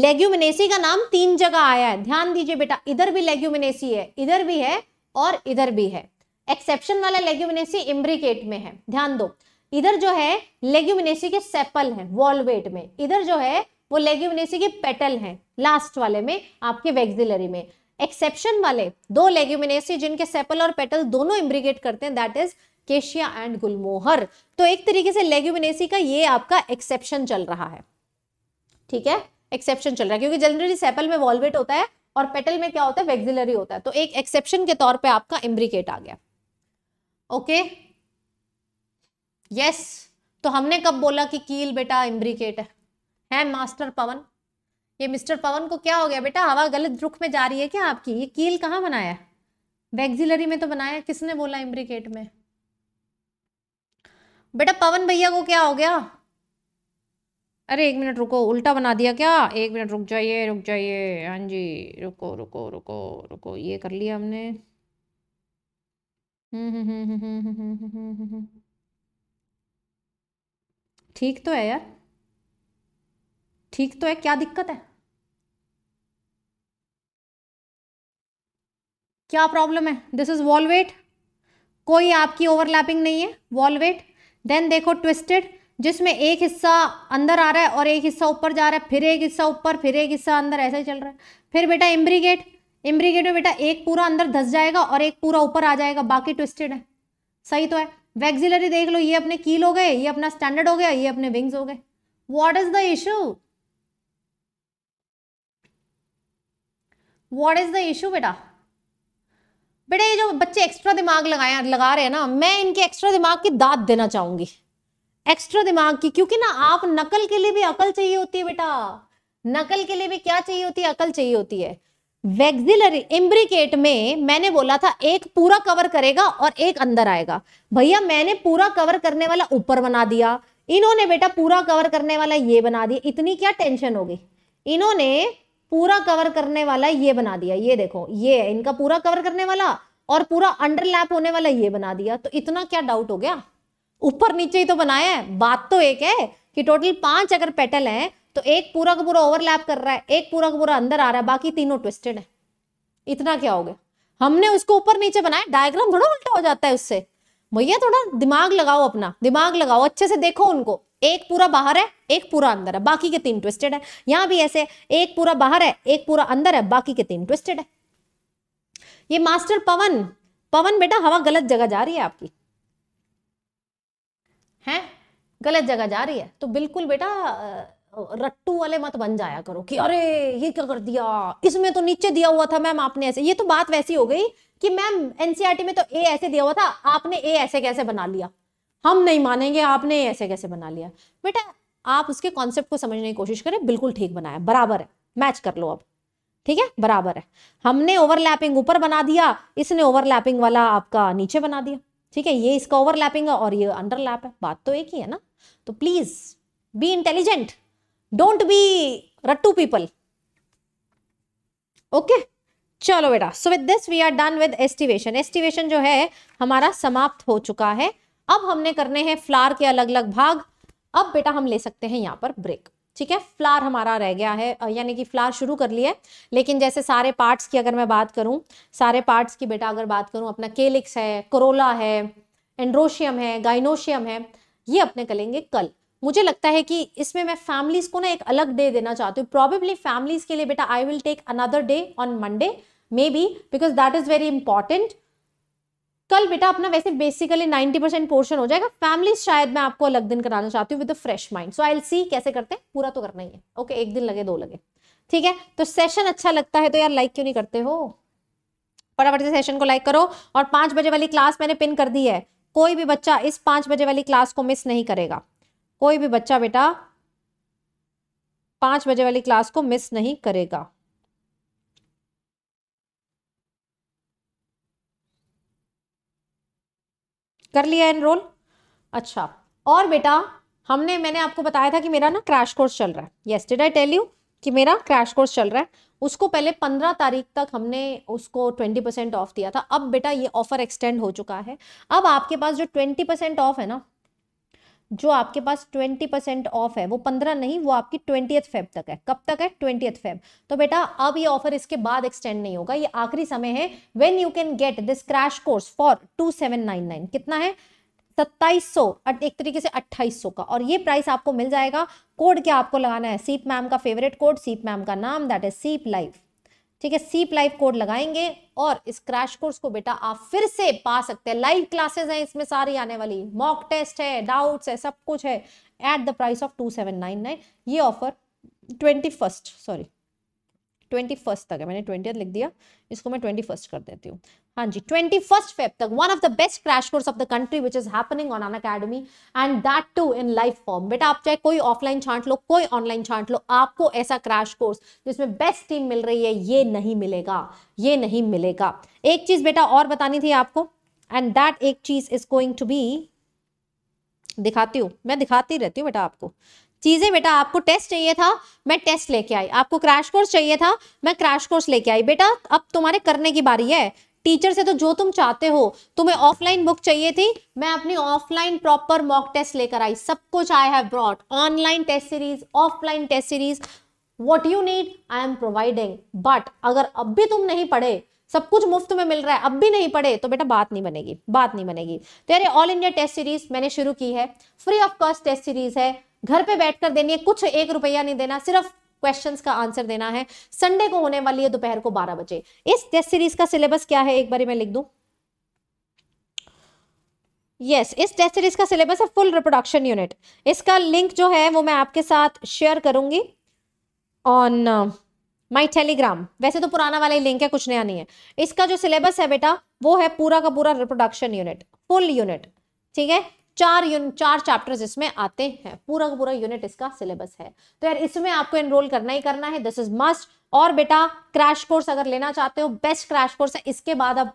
लेग्यूमिनेसी का नाम तीन जगह आया है ध्यान दीजिए बेटा इधर भी लेग्यूमिनेसी है इधर भी है और इधर भी है एक्सेप्शन वाला लेग्यूमिनेसी इम्ब्रिकेट में है ध्यान दो इधर जो है लेग्यूमिनेसी के सेपल है वॉलवेट में इधर जो है वो लेग्यूमिनेसी के पेटल हैं लास्ट वाले में आपके वेक्सिलरी में एक्सेप्शन वाले दो लेग्यूमिनेसी जिनके सेपल और पेटल दोनों इम्ब्रिगेट करते हैं दैट इज केशिया एंड गुलमोहर तो एक तरीके से लेग्यूमिनेसी का ये आपका एक्सेप्शन चल रहा है ठीक है एक्सेप्शन चल रहा है क्योंकि जनरली सेपल में वॉल्वेट होता है और पेटल में क्या होता है वेक्सिलरी होता है तो एक एक्सेप्शन के तौर पे आपका इम्ब्रिकेट आ गया ओके okay? Yes yes. तो हमने कब बोला कि कील बेटा इम्ब्रिकेट है है मास्टर पवन ये मिस्टर पवन को क्या हो गया बेटा हवा गलत रुख में जा रही है क्या आपकी ये कील कहाँ बनाया बैगजिलरी में तो बनाया किसने बोला इम्ब्रिकेट में बेटा पवन भैया को क्या हो गया अरे एक मिनट रुको उल्टा बना दिया क्या एक मिनट रुक जाइए रुक जाइए हाँ जी रुको रुको रुको रुको ये कर लिया हमने ठीक तो है यार ठीक तो है क्या दिक्कत है क्या प्रॉब्लम है दिस इज वॉल वेट कोई आपकी ओवरलैपिंग नहीं है वॉल वेट देन देखो ट्विस्टेड जिसमें एक हिस्सा अंदर आ रहा है और एक हिस्सा ऊपर जा रहा है फिर एक हिस्सा ऊपर फिर एक हिस्सा अंदर ऐसा ही चल रहा है फिर बेटा इम्ब्रीगेट इम्ब्रीगेट में बेटा एक पूरा अंदर धस जाएगा और एक पूरा ऊपर आ जाएगा बाकी ट्विस्टेड है सही तो है वैक्सिलरी देख लो ये अपने कील हो गए ये अपना स्टैंडर्ड हो गया ये अपने विंग्स हो गए what is the issue what is the issue बेटा बेटा ये जो बच्चे एक्स्ट्रा दिमाग लगाए लगा रहे हैं ना मैं इनके एक्स्ट्रा दिमाग की दाद देना चाहूंगी एक्स्ट्रा दिमाग की क्योंकि ना आप नकल के लिए भी अकल चाहिए होती है बेटा नकल के लिए भी क्या चाहिए होती है अकल चाहिए होती है वेक्सिलरी इम्ब्रिकेट में मैंने बोला था एक पूरा कवर करेगा और एक अंदर आएगा भैया मैंने पूरा कवर करने वाला ऊपर बना दिया इन्होंने बेटा पूरा कवर करने वाला ये बना दिया इतनी क्या टेंशन होगी इन्होंने पूरा कवर करने वाला ये बना दिया ये देखो ये है इनका पूरा कवर करने वाला और पूरा अंडरलैप होने वाला ये बना दिया तो इतना क्या डाउट हो गया ऊपर नीचे ही तो बनाया है बात तो एक है कि टोटल पांच अगर पेटल हैं तो एक पूरा का पूरा ओवरलैप कर रहा है एक पूरा का पूरा अंदर आ रहा है बाकी तीनों ट्विस्टेड है इतना क्या हो गया हमने उसको ऊपर नीचे बनाया डायग्राम थोड़ा उल्टा हो जाता है उससे भैया थोड़ा दिमाग लगाओ अपना दिमाग लगाओ अच्छे से देखो उनको एक पूरा बाहर है एक पूरा अंदर है बाकी के तीन ट्विस्टेड है यहां भी ऐसे एक पूरा बाहर है एक पूरा अंदर है बाकी के तीन ट्विस्टेड है ये मास्टर पवन पवन बेटा हवा गलत जगह जा रही है आपकी हैं गलत जगह जा रही है तो बिल्कुल बेटा रट्टू वाले मत बन जाया करो कि अरे ये क्या कर दिया इसमें तो नीचे दिया हुआ था मैम आपने ऐसे ये तो बात वैसी हो गई कि मैम एनसीईआरटी e में तो ए ऐसे दिया हुआ था आपने ए ऐसे कैसे बना लिया हम नहीं मानेंगे आपने ऐसे कैसे बना लिया बेटा आप उसके कॉन्सेप्ट को समझने की कोशिश करें बिल्कुल ठीक बनाया बराबर है मैच कर लो अब ठीक है बराबर है हमने ओवरलैपिंग ऊपर बना दिया इसने ओवरलैपिंग वाला आपका नीचे बना दिया ठीक है ये इसका ओवरलैपिंग है और ये अंडरलैप है बात तो एक ही है ना तो please be intelligent don't be रट्टू पीपल ओके चलो बेटा so with this we are done with aestivation aestivation जो है हमारा समाप्त हो चुका है अब हमने करने हैं फ्लार के अलग अलग भाग अब बेटा हम ले सकते हैं यहाँ पर ब्रेक ठीक है फ्लार हमारा रह गया है यानी कि फ्लार शुरू कर लिया लेकिन जैसे सारे पार्ट्स की अगर मैं बात करूं सारे पार्ट्स की बेटा अगर बात करूं अपना केलिक्स है करोला है एंड्रोशियम है गाइनोशियम है ये अपने करेंगे कल मुझे लगता है कि इसमें मैं फैमिलीज को ना एक अलग डे दे देना चाहती हूँ प्रॉबेबली फैमिलीज के लिए बेटा I will take another day on Monday may be because that is very important कल बेटा अपना वैसे बेसिकली 90 परसेंट पोर्शन हो जाएगा फैमिली शायद मैं आपको अलग दिन कराना चाहती हूँ with fresh mind so I see कैसे करते हैं पूरा तो करना ही है ओके okay, एक दिन लगे दो लगे ठीक है तो सेशन अच्छा लगता है तो यार लाइक क्यों नहीं करते हो फटाफट से सेशन को लाइक करो और पांच बजे वाली क्लास मैंने पिन कर दी है कोई भी बच्चा इस पांच बजे वाली क्लास को मिस नहीं करेगा कोई भी बच्चा बेटा पांच बजे वाली क्लास को मिस नहीं करेगा कर लिया एनरोल अच्छा और बेटा हमने मैंने आपको बताया था कि मेरा ना क्रैश कोर्स चल रहा है yes did I tell you कि मेरा क्रैश कोर्स चल रहा है उसको पहले पंद्रह तारीख तक हमने उसको ट्वेंटी परसेंट ऑफ दिया था अब बेटा ये ऑफर एक्सटेंड हो चुका है अब आपके पास जो ट्वेंटी परसेंट ऑफ है ना जो आपके पास ट्वेंटी परसेंट ऑफ है वो पंद्रह नहीं वो आपकी ट्वेंटी फेब तक है कब तक है ट्वेंटी फेब तो बेटा अब ये ऑफर इसके बाद एक्सटेंड नहीं होगा ये आखिरी समय है when you can get this crash course for two seven nine nine कितना है सत्ताईस सौ एक तरीके से अट्ठाईस सौ का और ये प्राइस आपको मिल जाएगा कोड क्या आपको लगाना है सीप मैम का फेवरेट कोड सीप मैम का नाम दैट इज सीप लाइफ ठीक है सीप लाइव कोड लगाएंगे और इस क्रैश कोर्स को बेटा आप फिर से पा सकते हैं लाइव क्लासेस हैं इसमें सारी आने वाली मॉक टेस्ट है डाउट्स है सब कुछ है at the price of two seven nine nine ये offer twenty first sorry twenty first तक है मैंने ट्वेंटी लिख दिया इसको मैं ट्वेंटी फर्स्ट कर देती हूँ हाँ जी ट्वेंटी फर्स्ट फेब तक one of the best crash course of the country which is happening on Unacademy and that too in live form बेटा आप चाहे कोई ऑफलाइन छांट लो कोई ऑनलाइन छांट लो आपको ऐसा क्रैश कोर्स जिसमें बेस्ट टीम मिल रही है ये नहीं मिलेगा ये नहीं मिलेगा एक चीज बेटा और बतानी थी आपको एंड दैट एक चीज इज गोइंग टू बी दिखाती हूँ मैं दिखाती रहती हूँ बेटा आपको चीज़ें बेटा आपको टेस्ट चाहिए था मैं टेस्ट लेके आई आपको क्रैश कोर्स चाहिए था मैं क्रैश कोर्स लेके आई बेटा अब तुम्हारे करने की बारी है टीचर से तो जो तुम चाहते हो तुम्हें ऑफलाइन बुक चाहिए थी मैं अपनी ऑफलाइन प्रॉपर मॉक टेस्ट लेकर आई सब कुछ I have brought online test series offline test series what you need I am providing but अगर अब भी तुम नहीं पढ़े सब कुछ मुफ्त में मिल रहा है अब भी नहीं पढ़े तो बेटा बात नहीं बनेगी बात नहीं बनेगी तो यार ऑल इंडिया टेस्ट सीरीज मैंने शुरू की है free of cost test series है घर पे बैठकर देनी है कुछ एक रुपया नहीं देना सिर्फ क्वेश्चन का आंसर देना है संडे को होने वाली है दोपहर को बारह बजे इस टेस्ट सीरीज का सिलेबस क्या है एक बार मैं लिख दूं यस yes, इस टेस्ट सीरीज का सिलेबस है फुल रिप्रोडक्शन यूनिट इसका लिंक जो है वो मैं आपके साथ शेयर करूंगी ऑन माय टेलीग्राम वैसे तो पुराना वाला ही लिंक है कुछ नया नहीं है इसका जो सिलेबस है बेटा वो है पूरा का पूरा रिप्रोडक्शन यूनिट फुल यूनिट ठीक है चार यूनिट चार चैप्टर्स इसमें आते हैं पूरा पूरा यूनिट इसका सिलेबस है तो यार इसमें आपको एनरोल करना ही करना है दिस इज मस्ट और बेटा क्रैश कोर्स अगर लेना चाहते हो बेस्ट क्रैश कोर्स है इसके बाद अब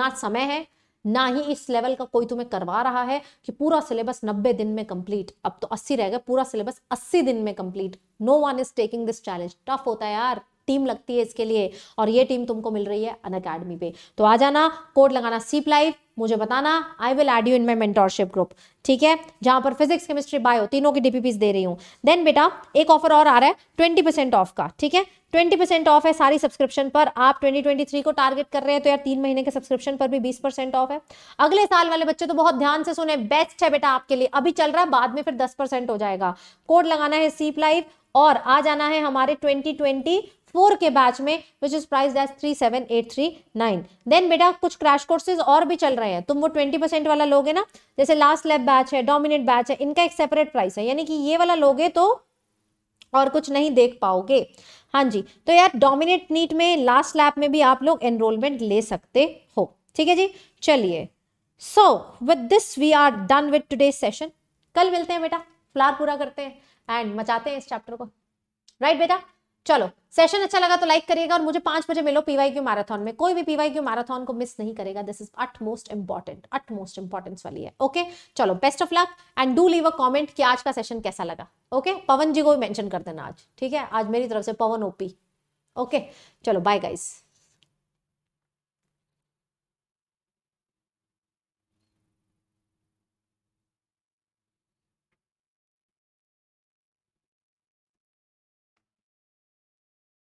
ना समय है ना ही इस लेवल का कोई तुम्हें करवा रहा है कि पूरा सिलेबस 90 दिन में कंप्लीट अब तो 80 रह गए पूरा सिलेबस 80 दिन में complete no one is taking this challenge tough होता है यार टीम लगती है इसके लिए और ये टीम तुमको मिल रही है अन अकेडमी पे तो आ जाना कोड लगाना सीप लाइव मुझे बताना I will add you in my mentorship group ठीक है जहां पर फिजिक्स केमिस्ट्री बायो तीनों की डीपीपीस दे रही हूँ देन बेटा एक ऑफर और आ रहा है ट्वेंटी परसेंट ऑफ का ठीक है ट्वेंटी परसेंट ऑफ है सारी सब्सक्रिप्शन पर आप ट्वेंटी ट्वेंटी थ्री को टारगेट कर रहे हैं तो यार तीन महीने के सब्सक्रिप्शन पर भी बीस परसेंट ऑफ है अगले साल वाले बच्चे तो बहुत ध्यान से सुने बेस्ट है बेटा आपके लिए अभी चल रहा है बाद में फिर दस परसेंट हो जाएगा कोड लगाना है सीप लाइव और आ जाना है हमारे ट्वेंटी ट्वेंटी फोर के बैच में which is price as three seven eight three nine then बेटा कुछ क्रैश कोर्सेज और भी चल रहे हैं तुम वो ट्वेंटी परसेंट वाला लोगे ना जैसे लास्ट लैब बैच है डोमिनेट बैच है इनका एक सेपरेट प्राइस है यानी कि ये वाला लोगे तो और कुछ नहीं देख पाओगे हाँ जी तो यार डोमिनेट नीट में लास्ट लैब में भी आप लोग एनरोलमेंट ले सकते हो ठीक है जी चलिए so with this we are done with today session कल मिलते हैं बेटा फ्लार पूरा करते हैं एंड मचाते हैं इस चैप्टर को राइट right, बेटा चलो सेशन अच्छा लगा तो लाइक करिएगा और मुझे पांच बजे मिलो पीवाई क्यू मैराथन में कोई भी पीवाई क्यू मैराथन को मिस नहीं करेगा this is utmost important utmost importance वाली है ओके चलो best of luck and do leave a comment कि आज का सेशन कैसा लगा ओके पवन जी को भी मेंशन कर देना आज ठीक है आज मेरी तरफ से पवन ओपी ओके चलो बाय गाइस